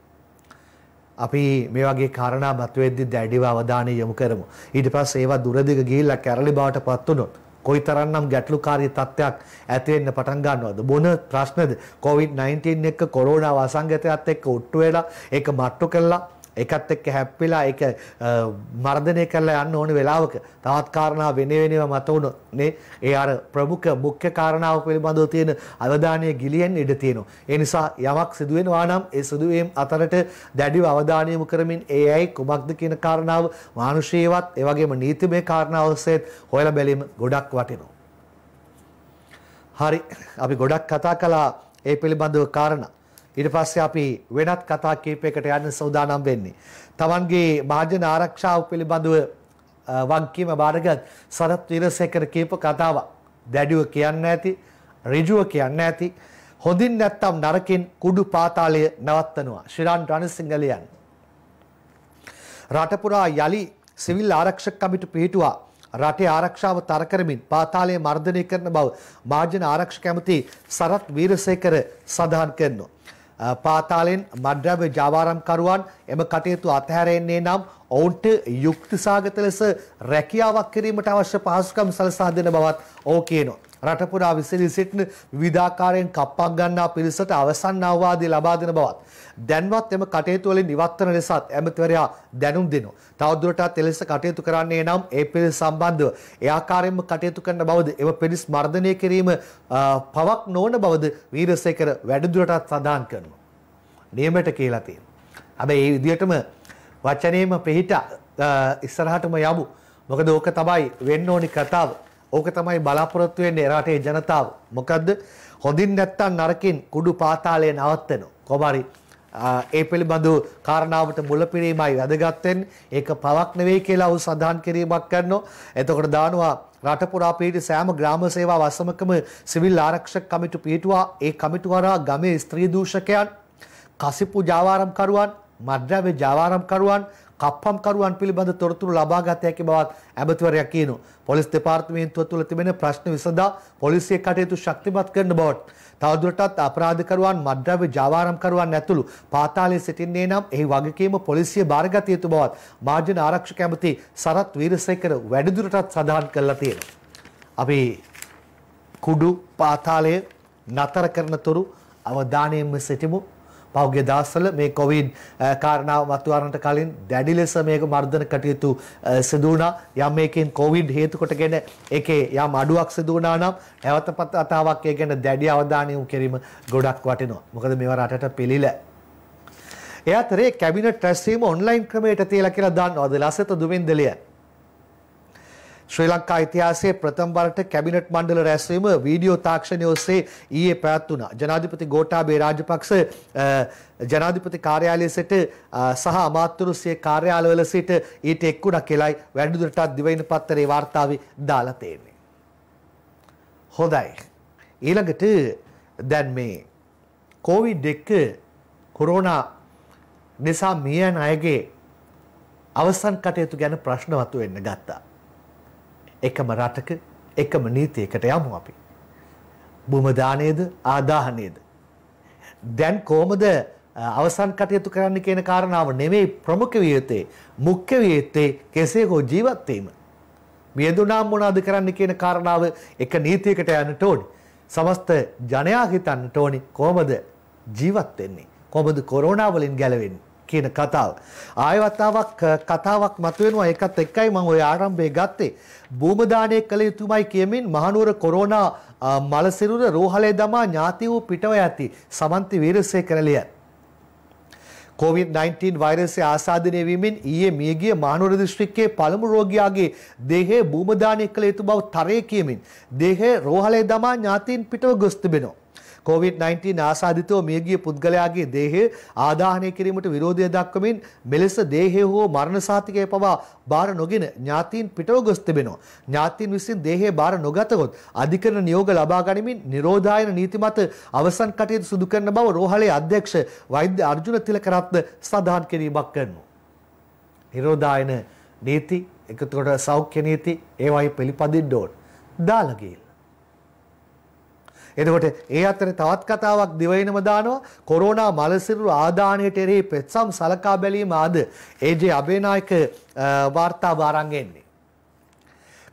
අපි මේ වගේ කාරණා මතුවෙද්දි දැඩිව අවධානය යොමු කරමු. ඊට පස්සේ ඒවා දුරදිග ගිහිල්ලා කැරලි බවට පත් වුණොත් කොයිතරම්නම් ගැටලුකාරී තත්ත්වයක් ඇති වෙන්න පටන් ගන්නවද මොන ප්‍රශ්නද COVID-19 එක්ක කොරෝනා වසංගතයත් එක්ක ඔට්ටු වෙලා ඒක මට්ටු කළා ඒකත් එක්ක හැප්පිලා ඒක මර්ධනය කරලා යන්න ඕන වෙලාවක තවත් කාරණා වෙන වෙනම මත වුණොත් නේ ඒ අර ප්‍රමුඛ මුඛ්‍ය කාරණාව පිළිබඳව තියෙන අවධානය ගිලියෙන් ඉඩ තියෙනවා. ඒ නිසා යමක් සිදු වෙනවා නම් ඒ සිදුවීම් අතරට දැඩිව අවධානය යොමු කරමින් ඒ ඇයි කුමක්ද කියන කාරණාව මානුෂීයවත් ඒ වගේම නීතිමය කාරණා ඔස්සේ හොයලා බැලීම ගොඩක් වටිනවා. හරි අපි ගොඩක් කතා කළා ඒ පිළිබඳව කාරණා ඊට පස්සේ අපි වෙනත් කතා කීපයකට යන්න සූදානම් වෙන්නේ. Tamanගේ මහජන ආරක්ෂාව පිළිබඳව වගකීම බාරගත් සරත් වීරසේකර කියපු කතාව දැඩිව කියන්න ඇති, ඍජුව කියන්න ඇති. හොඳින් නැත්තම් නරකින් කුඩු පාතාලය නවත්තනවා. ශ්‍රීරාන් රණසිංහලයන්. රටපුරා යලි සිවිල් ආරක්ෂක කමිටු පිහිටුවා රටේ ආරක්ෂාව තර කරමින් පාතාලය මර්ධනය කරන බව මාජන ආරක්ෂක ඇමති සරත් වීරසේකර සඳහන් කරනවා. පාතාලෙන් මඩ්‍රව්‍ය ජාවාරම්කරුවන් එම කටයුතු අතහැරෙන්නේ නම් ඔවුන්ට යුක්තිසාගත ලෙස රැකියාවක් කිරීමට අවශ්‍ය පහසුකම් සලසා දෙන බවත් ඕ කියනවා. රටපුරා විසිරී සිටින විධාකාරයෙන් කප්පක් ගන්නා පිරිසට අවසන් අවවාදී ලබා දෙන බවත්. දැන්වත් එම කටයුතු වලින් ඉවත් වන ලෙසත් ඇමතිවරයා දැනුම් දෙනවා. තවදුරටත් එලෙස කටයුතු කරන්නේ නම් ඒ පිළිස සම්බන්ධව ඒ ආකාරයෙන්ම කටයුතු කරන බවද එම පිළිස් මර්ධනය කිරීම පවක් නොවන බවද වීරසේකර වැඩිදුරටත් සඳහන් කරනවා. නියමයට කියලා තියෙනවා. හැබැයි ඒ විදිහටම වචනේම පිහිටා ඉස්සරහටම යමු. මොකද ඕක තමයි වෙන්න ඕනි කතාව. ඕක තමයි බලාපොරොත්තු වෙන්නේ රටේ ජනතාව. මොකද්ද? හොඳින් නැත්තම් නරකින් කුඩු පාතාලය නවත්තනවා. කොහොම ඒ පිළිබඳු කාරණාවට මුලපිරීමයි වැදගත්යෙන් ඒක පවක් නෙවෙයි කියලා ඔහු සඳහන් කිරීමක් කරනවා. එතකොට දානවා රට පුරා පිහිටි සෑම ග්‍රාම සේවා වසමකම සිවිල් ආරක්ෂක කමිටු පිහිටුවා ඒ කමිටු හරහා ගමේ ස්ත්‍රී දූෂකයන්, කසිපු ජාවාරම්කරුවන්, මද්‍රව්‍ය ජාවාරම්කරුවන්, කප්පම් කරුවන් පිළිබඳ තොරතුරු ලබා ගත හැකි බවත් ඇමතිවරයා කියනවා. පොලිස් දෙපාර්තමේන්තුව තුළ තිබෙන ප්‍රශ්න විසඳා පොලිසිය කටයුතු ශක්තිමත් කරන බවට තවදුරටත් අපරාධකරුවන් මද්‍රව්‍ය ජාවාරම්කරුවන් ඇතුළු පාතාලේ සිටින්නේ නම් එහි වගකීම පොලිසිය බාරගත යුතු බවත් මාර්ජන ආරක්ෂක ඇමති සරත් වීරසේකර වැඩිදුරටත් සඳහන් කළා තියෙනවා. අපි කුඩු පාතාලය නතර කරනතුරු අවධානයෙන් සිටිමු පහුගිය දවස්වල මේ කොවිඩ් කාරණාව මතුවරනට කලින් දැඩි ලෙස මේක මර්ධන කටයුතු සිදු වුණා. යම් මේකෙන් කොවිඩ් හේතු කොටගෙන ඒකේ යම් අඩුවක් සිදු වුණා නම් නැවතපත් අතාවක් ඒ ගැන දැඩි අවධානය යොමු කිරීම ගොඩක් වටිනවා. මොකද මේවා රටට පිළිල. ඒ අතරේ කැබිනට් රැස්වීම ඔන්ලයින් ක්‍රමයට තියලා කියලා දන්නවද? ලසිත දුමින්දලිය ශ්‍රී ලංකා ඉතිහාසයේ ප්‍රථම වරට කැබිනට් මණ්ඩල රැස්වීම වීඩියෝ තාක්ෂණය ඔස්සේ ඊයේ පැවැත්වුණා. ජනාධිපති ගෝඨාභය රාජපක්ෂ ජනාධිපති කාර්යාලය සිට සහ අමාත්‍යවරු සිය කාර්යාලවල සිට ඊට එක්ුණා කියලායි වැඩිදුරටත් දිවයින පත්තරේ වාර්තාවේ දාලා තියෙන්නේ. හොඳයි. ඊළඟට දැන් මේ කොවිඩ් එක කොරෝනා නිසා මියන අයගේ අවසන් කටයුතු ගැන ප්‍රශ්න වතු වෙන්න ගත්තා. එකම රටක එකම නීතියකට යමු අපි. බුමදානයේද ආදාහනයේද. දැන් කොහොමද අවසන් කටයුතු කරන්න කියන කාරණාව නෙමෙයි ප්‍රමුඛ විය යුත්තේ මුඛ්‍ය විය යුත්තේ කෙසේ හෝ ජීවත් වීම. මියදුනාම් මොනවද කරන්න කියන කාරණාව එක නීතියකට යන්නට ඕනි. සමස්ත ජනයා හිතන්නට ඕනි කොහොමද ජීවත් වෙන්නේ? කොහොමද කොරෝනා වලින් ගැලවෙන්නේ? කියන කතාව. ආයවතාවක් කතාවක් මතුවෙනවා ඒකත් එක්කයි මම ওই ආරම්භය ගත්තේ. භූමදානය කළ යුතුමයි කියමින් මහනුවර කොරෝනා මලසිරුර රෝහලේ දමා ඥාති වූ පිටව යති සමන්ති වීරසේකරලිය. COVID-19 වෛරසය ආසාදනය වීමෙන් ඊයේ මියගිය මහනුවර දිස්ත්‍රික්කයේ පළමු රෝගියාගේ දේහය භූමදානය කළ යුතු බව තරය කියමින් දේහය රෝහලේ දමා ඥාතීන් පිටව ගොස් තිබෙනවා. COVID-19 ආසාදිතව මියගිය පුද්ගලයාගේ දේහය ආදාහනය කිරීමට විරෝධය දක්වමින් මෙලෙස දේහය හෝ මරණසාතිකය පවා බාර නොගෙන ඥාතීන් පිටව ගොස් තිබෙනවා. ඥාතීන් විසින් දේහය බාර නොගතකොත් අධිකරණ නියෝග ලබා ගනිමින් නිරෝධායන නීති මත අවසන් කටයුතු සිදු කරන බව රෝහලේ අධ්‍යක්ෂ වෛද්‍ය අර්ජුන තිලකරත්න සඳහන් කිරීමක් කරනවා. නිරෝධායන නීති එකතුකොට සෞඛ්‍ය නීති ඒවයි පිළිපදින්න ඕන. දාලා ගිහින් එතකොට ඒ අතර තවත් කතාවක් දිවයිනම දානවා කොරෝනා මලසිරු ආදානයට එරෙහි පෙත්සම් සලකා බැලීම ආද ඒජේ අබේනායක වාර්තා බාරන් එන්නේ.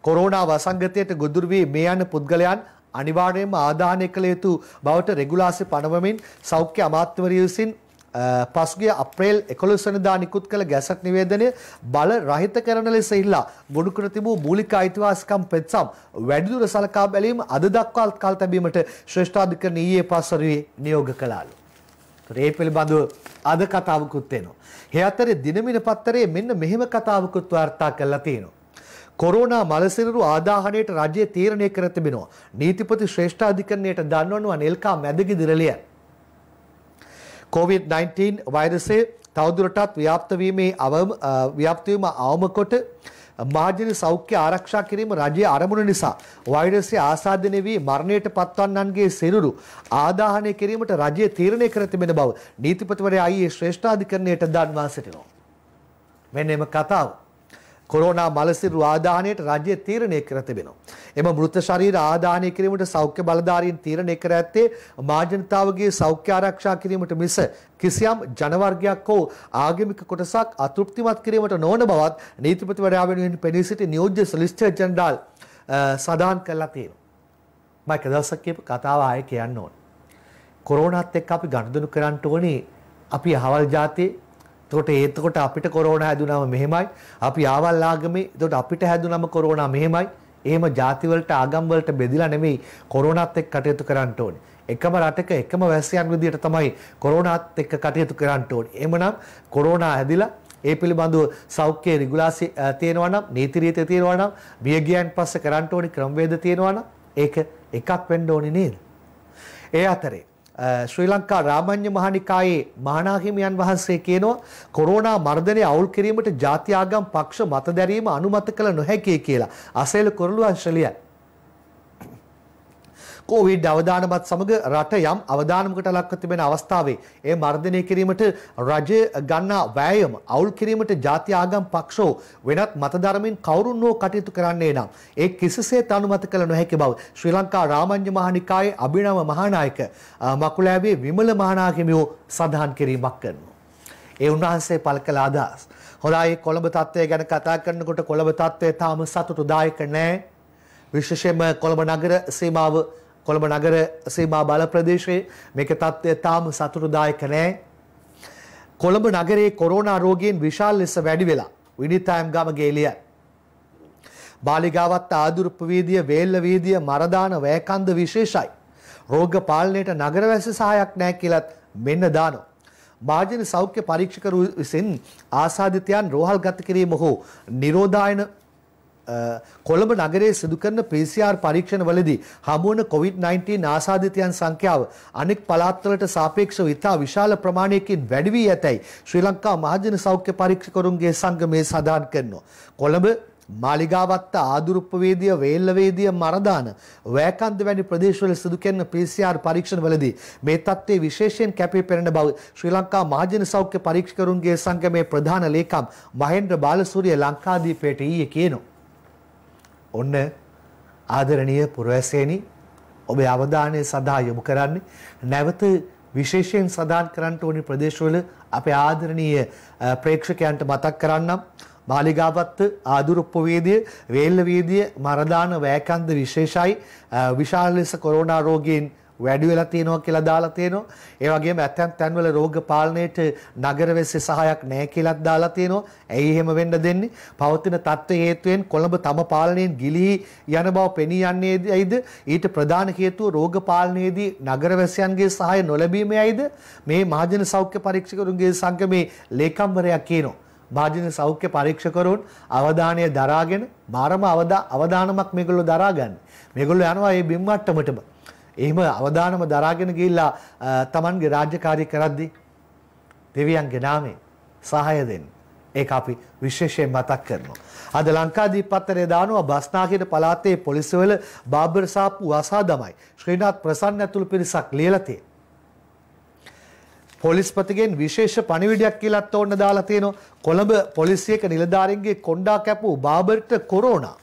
කොරෝනා වසංගතයට ගොදුරු වී මේ යන පුද්ගලයන් අනිවාර්යයෙන්ම ආදානය කළ යුතු බවට රෙගුලාසි පනවමින් සෞඛ්‍ය අමාත්‍යවරිය විසින් පසුගිය අප්‍රේල් 11 වෙනිදා නිකුත් කළ ගැසට් නිවේදනය බල රහිත කරන ලෙස ඉල්ලා ගොනු කර තිබූ මූලික අයිතිවාසිකම් පෙත්සම් වැඩිදුර සලකා බැලීම අද දක්වා කල් තැබීමට ශ්‍රේෂ්ඨාධිකරණ ඊයේ පාසරුවේ නියෝග කළාලු. ඒ පිළිබඳව අද කතාවකුත් එනවා. ඒ අතරේ දිනමින පත්තරේ මෙන්න මෙහෙම කතාවකුත් වාර්තා කරලා තියෙනවා. කොරෝනා මලසිරු ආදාහණයට රජය තීරණය කර තිබෙනවා. නීතිපති ශ්‍රේෂ්ඨාධිකරණයට දන්වනවා නෙල්කා මැදගිදිරලියන්. COVID-19 වෛරසය තවදුරටත් ව්‍යාප්ත වීමේ අවම ව්‍යාප්ත වීම අවම කොට මාජන සෞඛ්‍ය ආරක්ෂා කිරීම රජයේ අරමුණ නිසා වෛරසය ආසාදනය වී මරණයට පත්වන්නන්ගේ සිරුරු ආදාහනය කිරීමට රජය තීරණය කර තිබෙන බව නීතිපතිවරයා ඊයේ ශ්‍රේෂ්ඨාධිකරණයට දන්වා සිටිනවා. මෙන්න එම කතාව. කොරෝනා මලසිරු ආදානයට රජය තීරණය කර තිබෙනවා. එම මෘත ශරීර ආදානය කිරීමට සෞඛ්‍ය බලධාරීන් තීරණය කර ඇත්තේ මාජනතාවගේ සෞඛ්‍ය ආරක්ෂා කිරීමට මිස කිසියම් ජනවර්ගයක් හෝ ආගමික කොටසක් අතෘප්තිමත් කිරීමට නොවන බවත් නීතිපතිවරයා වෙනුවෙන් පෙනී සිටි නියෝජ්‍ය සොලිස්ටර් ජෙනරාල් සඳහන් කරලා තියෙනවා. මම කදස්සක් කියපු කතාව ආයේ කියන්න ඕන. කොරෝනාත් එක්ක අපි ගනුදෙනු කරන්න ඕනේ අපි අහවල් ජාතියේ එතකොට ඒතකොට අපිට කොරෝනා හැදුනම මෙහෙමයි. අපි ආවල් ආගමේ එතකොට අපිට හැදුනම කොරෝනා මෙහෙමයි. එහෙම ಜಾතිවලට ආගම් වලට බෙදිලා නෙමෙයි කොරෝනාත් එක්ක කටයුතු කරන්න ඕනේ. එකම රටක එකම වැසියන් විදියට තමයි කොරෝනාත් එක්ක කටයුතු කරන්න ඕනේ. එහෙමනම් කොරෝනා හැදිලා ඒ පිළිබඳව සෞඛ්‍ය රෙගුලාසි තියෙනවා නම් නීති රීති තියෙනවා නම් බියගියන් පස්සේ කරන්න ඕනේ ක්‍රමවේද තියෙනවා නම් ඒක එකක් වෙන්න ඕනේ නේද? ඒ අතරේ ශ්‍රී ලංකා රාමඤ්ඤ මහානිකායේ මහානාහිමියන් වහන්සේ කියනවා කොරෝනා මර්ධනය අවුල් කිරීමට ජාති ආගම් පක්ෂ මත දැරීම අනුමත කළ නොහැකි කියලා. අසේල කුරුළුවන් ශ්‍රලියයි කෝවිඩ් අවධානමත් සමග රට යම් අවධානමකට ලක්ව තිබෙන අවස්ථාවේ ඒ මර්ධනය කිරීමට රජය ගන්නා වෑයම අවුල් කිරීමට ජාති ආගම් පක්ෂෝ වෙනත් මතධර්මින් කවුරුන් හෝ කටයුතු කරන්නේ නම් ඒ කිසිසේත් අනුමත කළ නොහැකි බව ශ්‍රී ලංකා රාමඤ්ඤ මහානිකායේ අභිනව මහානායක මකුලෑවේ විමල මහානාහිමියෝ සඳහන් කිරීමක් කරනවා. ඒ උන්වහන්සේ පළ කළ අදහස්. හොඳයි කොළඹ තත්ත්වය ගැන කතා කරනකොට කොළඹ තත්ත්වය තාම සතුටුදායක නෑ. විශේෂයෙන්ම කොළඹ නගර සීමාව කොළඹ නගර සීමා බල ප්‍රදේශයේ මේක තත්ත්වය තාම සතුටුදායක නෑ. කොළඹ නගරේ කොරෝනා රෝගීන් විශාල ලෙස වැඩි වෙලා විනිතායම් ගමගේ එළිය. බාලිගාවත් ආදුරුප වීදිය, වේල්ල වීදිය, මරදාන වැයකන්ද විශේෂයි. රෝග පාලනයට නගරවැස සහායක් නැහැ කියලත් මෙන්න දානවා. මාජන සෞඛ්‍ය පරීක්ෂකරු විසින් ආසාදිතයන් රෝහල්ගත කිරීම හෝ නිරෝධායන කොළඹ නගරයේ සිදු කරන PCR පරීක්ෂණවලදී හමුවන COVID-19 ආසාදිතයන් සංඛ්‍යාව අනෙක් පළාත්වලට සාපේක්ෂව ඉතා විශාල ප්‍රමාණයකින් වැඩි වී ඇතැයි ශ්‍රී ලංකා මහජන සෞඛ්‍ය පරීක්ෂකවරුන්ගේ සංගමය සඳහන් කරනවා. කොළඹ මාලිගාවත්ත ආදුරුප්පවේදිය වේල්ලවේදිය මරදාන වෑකන්ද වැනි ප්‍රදේශවල සිදු කරන PCR පරීක්ෂණවලදී මේ තත්ත්වය විශේෂයෙන් කැපී පෙනෙන බව ශ්‍රී ලංකා මහජන සෞඛ්‍ය පරීක්ෂකරුන්ගේ සංගමේ ප්‍රධාන ලේකම් මහේන්ද්‍ර බාලසූරිය ලංකාදීපයට ඊයේ කියනවා. ඔන්න ආදරණීය පුරවැසියනි ඔබේ අවධානය සඳහා යොමු කරන්නේ නැවත විශේෂයෙන් සඳහන් කරන්න ඕනි ප්‍රදේශවල අපේ ආදරණීය ප්‍රේක්ෂකයන්ට මතක් කරන්නම් මාලිගාවත්ත ආදුරුප්පවේදිය වේල්ලවේදිය මරදාන වෑකන්ද විශේෂයි විශාල ලෙස කොරෝනා රෝගීන් වැඩි වෙලා තියෙනවා කියලා දාලා තියෙනවා. ඒ වගේම ඇතැම් තැන්වල රෝග පාලනයට නගර වෙස්සේ සහායක් නැහැ කියලාත් දාලා තියෙනවා. ඇයි එහෙම වෙන්න දෙන්නේ? පවතින තත්ත්ව හේතුවෙන් කොළඹ තම පාලනයෙන් ගිලී යන බව පෙනී යන්නේයිද? ඊට ප්‍රධාන හේතුව රෝග පාලනයේදී නගර වැසියන්ගේ සහාය නොලැබීමයයිද? මේ මහජන සෞඛ්‍ය පරීක්ෂකවරුන්ගේ සංගමේ ලේකම්වරයා කියනවා. භාජන සෞඛ්‍ය පරීක්ෂකවරුන් අවධානය දරාගෙන මාරම අවදා අවධානමක් මේගොල්ලෝ දරාගන්න. මේගොල්ලෝ යනවා මේ බිම් මට්ටමටම. එහෙම අවධානම දරාගෙන ගිහිල්ලා Tamanගේ රාජ්‍යකාරී කරද්දී දෙවියන්ගේ නාමයෙන් සහාය දෙන්න. ඒක අපි විශේෂයෙන් මතක් කරනවා. අද ලංකාදීප පත්තරේ දානවා බස්නාහිර පළාතේ පොලිසිවල බාබර් සාප්පු අසාදමයි. ශ්‍රීනාත් ප්‍රසන්න ඇතුළු පිරිසක් ලියලා තියෙනවා. පොලිස්පතිගෙන් විශේෂ පණිවිඩයක් කියලත් ඕන්න දාලා තියෙනවා කොළඹ පොලිසියක නිලධාරීන්ගේ කොණ්ඩා කැපූ බාබර්ට කොරෝනා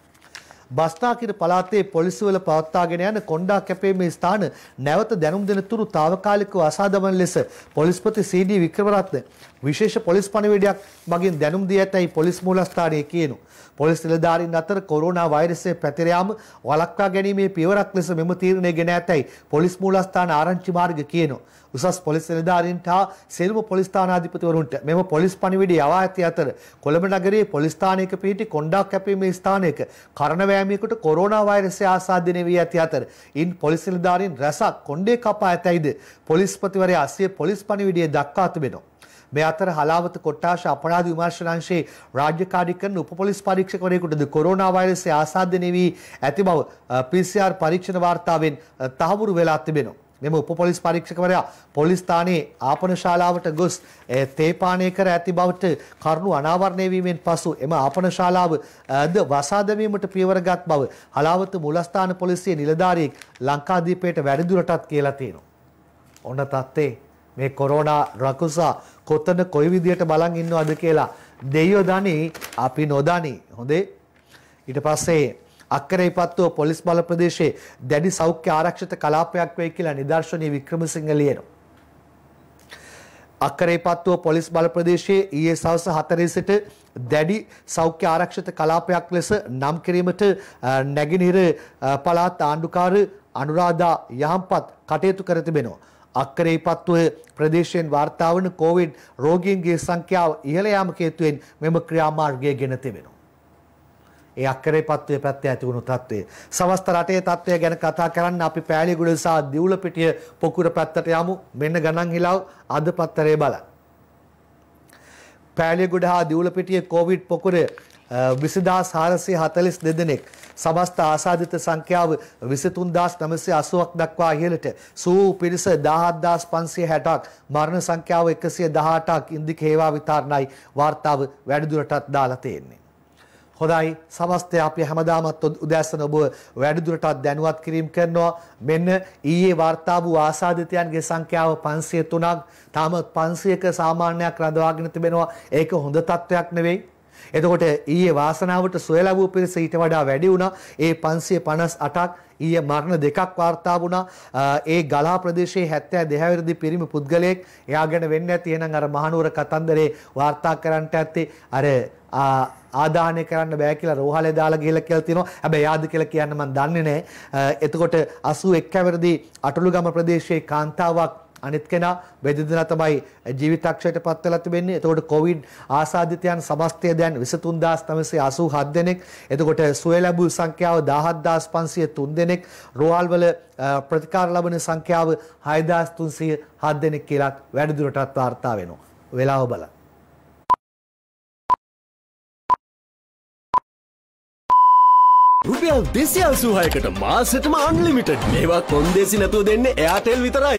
බස්නාකිර පළාතේ පොලිසිවල පවත්වාගෙන යන කොණ්ඩා කැපීමේ ස්ථාන නැවත දැනුම් දෙන තුරු తాවකාලිකව අසාධමන ලෙස පොලිස්පති සීඩී වික්‍රමරත්න විශේෂ පොලිස් පණිවිඩයක් මගින් දැනුම් දී ඇතයි පොලිස් මූලස්ථානයේ කියනු. පොලිස් නිලධාරීන් අතර කොරෝනා වෛරසය පැතිර යාම වළක්වා ගැනීමේ පියවරක් ලෙස මෙම තීරණය ගෙන ඇතයි පොලිස් මූලස්ථාන ආරංචි මාර්ග කියනවා. උසස් පොලිස් නිලධාරීන්ට හා සෙල්ම පොලිස් ස්ථානාධිපතිවරුන්ට මෙම පොලිස් පණිවිඩය යවා ඇති අතර කොළඹ නගරයේ පොලිස් ස්ථානයක පිහිටි කොණ්ඩාක් කැපීමේ ස්ථානයක කරණවෑමියෙකුට කොරෝනා වෛරසය ආසාදිත වී ඇති අතර ඉන් පොලිස් නිලධාරීන් රැසක් කොණ්ඩේ කපා ඇතැයිද පොලිස්පතිවරයා සිය පොලිස් පණිවිඩය දක්වා තිබෙනවා. මේ අතර හලාවත කොට්ටාශ අපරාධ විමර්ශන අංශයේ රාජ්‍ය කාර්යකරණ උපපොලිස් පරීක්ෂකවරයෙකුටද කොරෝනා වෛරසය ආසාදිත වී ඇති බව PCR පරීක්ෂණ වාර්තාවෙන් තහවුරු වෙලා තිබෙනවා. මෙම උපපොලිස් පරීක්ෂකවරයා පොලිස් ස්ථානයේ ආපන ශාලාවට ගොස් තේපානය කර ඇති බවට කරුණු අනාවරණය වීමෙන් පසු එම ආපන ශාලාව ද වසා දැමීමට පියවරගත් බව හලාවත මුලස්ථාන පොලිසිය නිලධාරියෙක් ලංකාදීපයට වැඩිදුරටත් කියලා තියෙනවා. ඔන්න තත්තේ මේ කොරෝනා රකුසා කොතන කොයි විදියට බලන් ඉන්නවද කියලා දෙයියෝ දනි අපි නොදනි. හොඳේ. ඊට පස්සේ අක්කරේපත්තුව පොලිස් බල ප්‍රදේශයේ දැඩි සෞඛ්‍ය ආරක්ෂිත කලාපයක් වෙයි කියලා නිදර්ශනීය වික්‍රමසිංහ ලියනවා. අක්කරේපත්තුව පොලිස් බල ප්‍රදේශයේ ඊයේ සවස 4 සිට දැඩි සෞඛ්‍ය ආරක්ෂිත කලාපයක් ලෙස නම් කිරීමට නැගිනිර පළාත් ආණ්ඩුකාර අනුරාධා යහම්පත් කටයුතු කර තිබෙනවා. අක්කරේපත්තුව ප්‍රදේශයෙන් වාර්තා වන කොවිඩ් රෝගීන්ගේ සංඛ්‍යාව ඉහළ යාම හේතුවෙන් මෙම ක්‍රියාමාර්ගය ගෙන තිබෙනවා. ඒ අක්කරේ පත්වයේ පැත්තේ ඇතිවුණු තත්ත්වය. සමස්ත රටේ තත්ත්වය ගැන කතා කරන්න අපි පෑලිගුඩ සහ දිවුලපිටිය පොකුර පැත්තට යමු. මෙන්න ගණන් හිලව් අද පත්තරේ බලන්න. පෑලිගුඩ හා දිවුලපිටියේ කොවිඩ් පොකුරේ විසිදාස් හාරසය හතලිස් දෙදෙනෙක් සමස්ත ආසාධිත සංඛ්‍යාව විසිතුන්දස් නමසේ අසුවක් දක්වා ඉහලට සූ පිරිස දහත්දාස් පන්සිය හැටක් මරණ සංඛ්‍යාව එකසිය දහටක් ඉන්දික හේවා විතාරණයි වාර්තාව වැඩිදුරටත් දාලා තියෙන්නේ. හොඳයි සමස්තය අපි හැමදාමත් උදෑසන ඔබ වැඩිදුරටත් දැනුවත් කිරීම කරනවා මෙන්න ඊයේ වාර්තා වූ ආසාදිතයන්ගේ සංඛ්‍යාව 503ක් තාම 500ක සාමාන්‍යයක් රඳවාගෙන තිබෙනවා ඒක හොඳ තත්වයක් නෙවෙයි එතකොට ඊයේ වාසනාවට සොය ලැබූ පිරිස ඊට වඩා වැඩි වුණා ඒ 558ක් ඊයේ මරණ දෙකක් වාර්තා වුණා. ඒ ගලා ප්‍රදේශයේ 72 වෙනිදි පිරිමි පුද්ගලයෙක් එයා ගැන වෙන්නේ නැති එහෙනම් අර මහනුවර කතන්දරේ වාර්තා කරන්නට ඇත්තේ අර ආදාහනය කරන්න බෑ කියලා රෝහලේ දාලා ගිහලා කියලා තියෙනවා. හැබැයි යාද කියලා කියන්න මම දන්නේ නැහැ. එතකොට 81 කැවරදී අටළුගම ප්‍රදේශයේ කාන්තාවක් අනිත් කෙනා වෙදෙදෙනා තමයි ජීවිතක්ෂයට පත් වෙලා තිබෙන්නේ. එතකොට කොවිඩ් ආසාදිතයන් සමස්තය දැන් 23987 දෙනෙක්. එතකොට සුවය ලැබූ සංඛ්‍යාව 17503 දෙනෙක්. රෝහල්වල ප්‍රතිකාර ලබන සංඛ්‍යාව 6307 දෙනෙක් කියලා වැඩිදුරටත් වාර්තා වෙනවා. වෙලාව බලන්න. රුපියල් දෙසි අල්සූහයකට මාසටම අන්ලිමිට ඒවා කොන්දෙසි නැතුව දෙන්න එයාටෙල් විතරයි.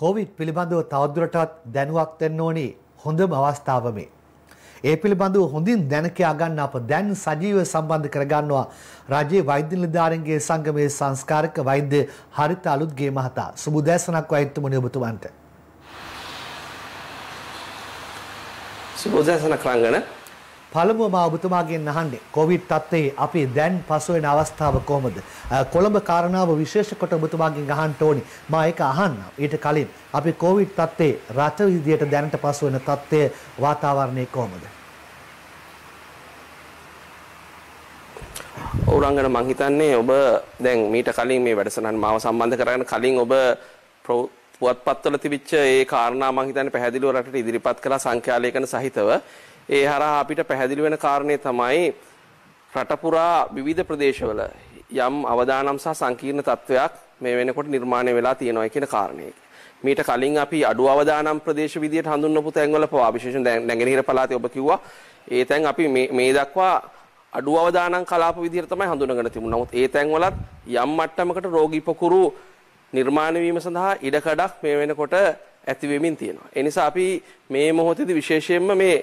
කෝවිට් පිළිබඳව තවදුරටත් දැනුවක් දෙන්න ඕනේ හොඳම අවස්ථාව මේ. ඒ පිළිබඳව හොඳින් දැනකයා ගන්න අප දැන් සජීව සම්බන්ධ කරගන්නවා රජයේ වෛද්‍ය නිලධාරීන්ගේ සංගමයේ සංස්කාරක වෛද්‍ය හරිත අලුත්ගේ මහතා සුබුදෑසනක් වෛද්‍යතුමනි ඔබතුමන්ට. සුබුදෑසන ක්‍රංගන පළමුවම ඔබතුමාගෙන් අහන්නේ කොවිඩ් තත්ත්වයේ අපි දැන් පසු වෙන අවස්ථාව කොහොමද? කොළඹ කාරණාව විශේෂ කොට ඔබතුමාගෙන් අහන්න ඕනි. මා ඒක අහන්නම්. ඊට කලින් අපි කොවිඩ් තත්ත්වයේ රට විදියට දැනට පසු වෙන තත්ත්වය වාතාවරණය කොහොමද? ඕරංගන මං හිතන්නේ ඔබ දැන් මීට කලින් මේ වැඩසටහන මාව සම්බන්ධ කරගෙන කලින් ඔබ පුවත්පත්වල තිබිච්ච ඒ කාරණා මං හිතන්නේ පැහැදිලිව රටට ඉදිරිපත් කළ සංඛ්‍යාලේඛන සහිතව ඒ හරහා අපිට පැහැදිලි වෙන කාරණේ තමයි රට පුරා විවිධ ප්‍රදේශවල යම් අවදානම් සහ සංකීර්ණ තත්වයක් මේ වෙනකොට නිර්මාණය වෙලා තියෙනවා කියන කාරණේ. මීට කලින් අපි අඩු අවදානම් ප්‍රදේශ විදියට හඳුන්වපු තැන්වල පවා විශේෂයෙන් නැගෙනහිර පළාතේ ඔබ කිව්වා ඒ තැන් අපි මේ දක්වා අඩු අවදානම් කලාප විදියට තමයි හඳුනගෙන තිබුණා. නමුත් ඒ තැන්වලත් යම් මට්ටමකට රෝගී පොකුරු නිර්මාණය වීම සඳහා ඉඩකඩක් මේ වෙනකොට ඇති වෙමින් තියෙනවා. ඒ නිසා අපි මේ මොහොතේදී විශේෂයෙන්ම මේ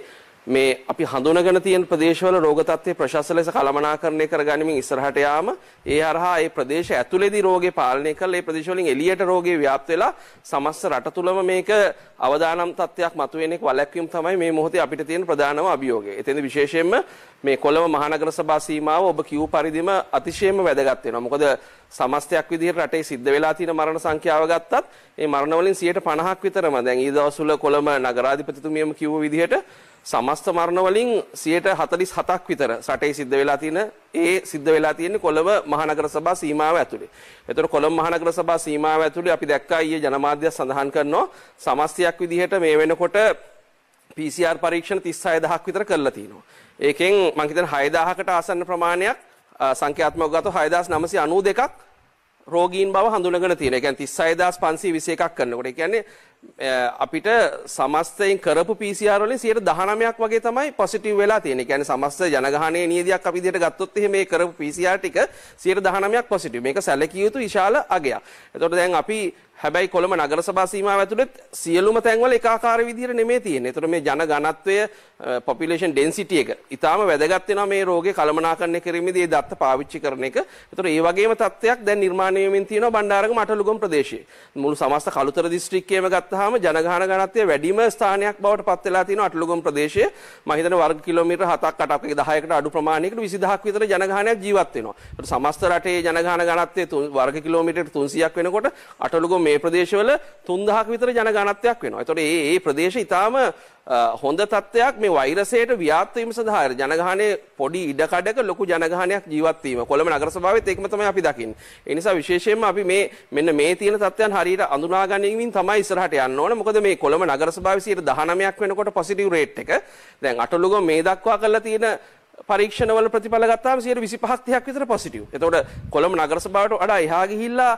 මේ අපි හඳුනගෙන තියෙන ප්‍රදේශවල රෝග තත්ත්වය ප්‍රශස්ත ලෙස කළමනාකරණය කරගනිමින් ඉස්සරහට යාම ඒ හරහා ඒ ප්‍රදේශ ඇතුළේදී රෝගේ පාලනය කරලා ඒ ප්‍රදේශ වලින් එළියට රෝගේ ව්‍යාප්ත වෙලා සමස්ත රට තුලම මේක අවදානම් තත්ත්වයක් මතුවෙන එක වළක්වීම තමයි මේ මොහොතේ අපිට තියෙන ප්‍රධානම අභියෝගය. එතෙන්ද විශේෂයෙන්ම මේ කොළඹ මහනගර සභා සීමාව ඔබ කියූ පරිදිම අතිශයම වැදගත් වෙනවා. මොකද සමස්තයක් විදිහට රටේ සිද්ධ වෙලා තියෙන මරණ සංඛ්‍යාව ගත්තත් ඒ මරණ වලින් 50ක් විතරම දැන් ඊ දවස්වල කොළඹ නගරාධිපතිතුමියම කිව්ව විදිහට සමස්ත මරණ වලින් 147ක් විතර රටේ සිද්ධ වෙලා තියෙන ඒ සිද්ධ වෙලා තියෙන්නේ කොළඹ මහනගර සභා සීමාව ඇතුලේ. එතකොට කොළඹ මහනගර සභා සීමාව ඇතුලේ අපි දැක්කා ඊයේ ජනමාධ්‍ය සඳහන් කරනවා සමස්තයක් විදිහට මේ වෙනකොට PCR පරීක්ෂණ 36000ක් විතර කරලා තිනවා. ඒකෙන් මම හිතන්නේ 6000කට ආසන්න ප්‍රමාණයක් සංඛ්‍යාත්මකව ගත්තොත් 6992ක් රෝගීන් බව හඳුනගෙන තියෙන. ඒ කියන්නේ 36521ක් කරනකොට. ඒ කියන්නේ අපිට සමස්තයෙන් කරපු PCR වලින් 19ක් වගේ තමයි පොසිටිව් වෙලා තියෙන්නේ. ඒ කියන්නේ සමස්ත ජනගහනයේ නියතියක් අපි විදිහට ගත්තොත් එහෙම මේ කරපු PCR ටික 19ක් පොසිටිව්. මේක සැලකිය යුතු විශාල අගයක්. එතකොට දැන් අපි හැබැයි කොළඹ නගර සභා සීමාව ඇතුළෙත් සියලුම තැන්වල එකාකාර විදිහට නෙමෙයි තියෙන්නේ. ඒතර මේ ජන ඝනත්වය population density එක ඊටාම වැදගත් වෙනවා මේ රෝගේ කළමනාකරණය කිරීමේදී ඒ දත්ත පාවිච්චි කරන එක. ඒතර ඒ වගේම තත්ත්වයක් දැන් නිර්මාණය වෙමින් තියෙනවා බණ්ඩාරගම අටලුගම ප්‍රදේශයේ. මුළු සමස්ත කළුතර දිස්ත්‍රික්කයේම ගත්තාම ජන ඝන ඝනත්වය වැඩිම ස්ථානයක් බවට පත් වෙලා තියෙනවා අටලුගම ප්‍රදේශයේ. මම හිතන වර්ග කිලෝමීටර් 7ක් 8ක් 10කට අඩු ප්‍රමාණයකට 20000ක් විතර ජන ඝනයක් ජීවත් වෙනවා. ඒතර සමස්ත රටේ ජන ඝන ඝනත්වය වර්ග කිලෝමීටර් 300ක් වෙනකොට අටලුගම මේ ප්‍රදේශවල 3000ක විතර ජන ගණත්වයක් වෙනවා. ඒතකොට මේ මේ ප්‍රදේශ ඊටාම හොඳ තත්ත්වයක් මේ වෛරසයට ව්‍යාප්ත වීම සඳහා ජනගහනයේ පොඩි ඉඩකඩක ලොකු ජනගහනයක් ජීවත් වීම. කොළඹ නගර සභාවෙත් ඒකම තමයි අපි දකින්නේ. ඒ නිසා විශේෂයෙන්ම අපි මේ මෙන්න මේ තියෙන තත්ත්වයන් හරියට අඳුනා ගැනීමෙන් තමයි ඉස්සරහට යන්න ඕන. මොකද මේ කොළඹ නගර සභාවේ 19ක් වෙනකොට පොසිටිව් රේට් එක දැන් අටලුගම මේ දක්වා කරලා තියෙන පරීක්ෂණවල ප්‍රතිඵල ගත්තාම 125ක් 30ක් විතර පොසිටිව්. එතකොට කොළඹ නගරසභාවට වඩා එහා ගිහිල්ලා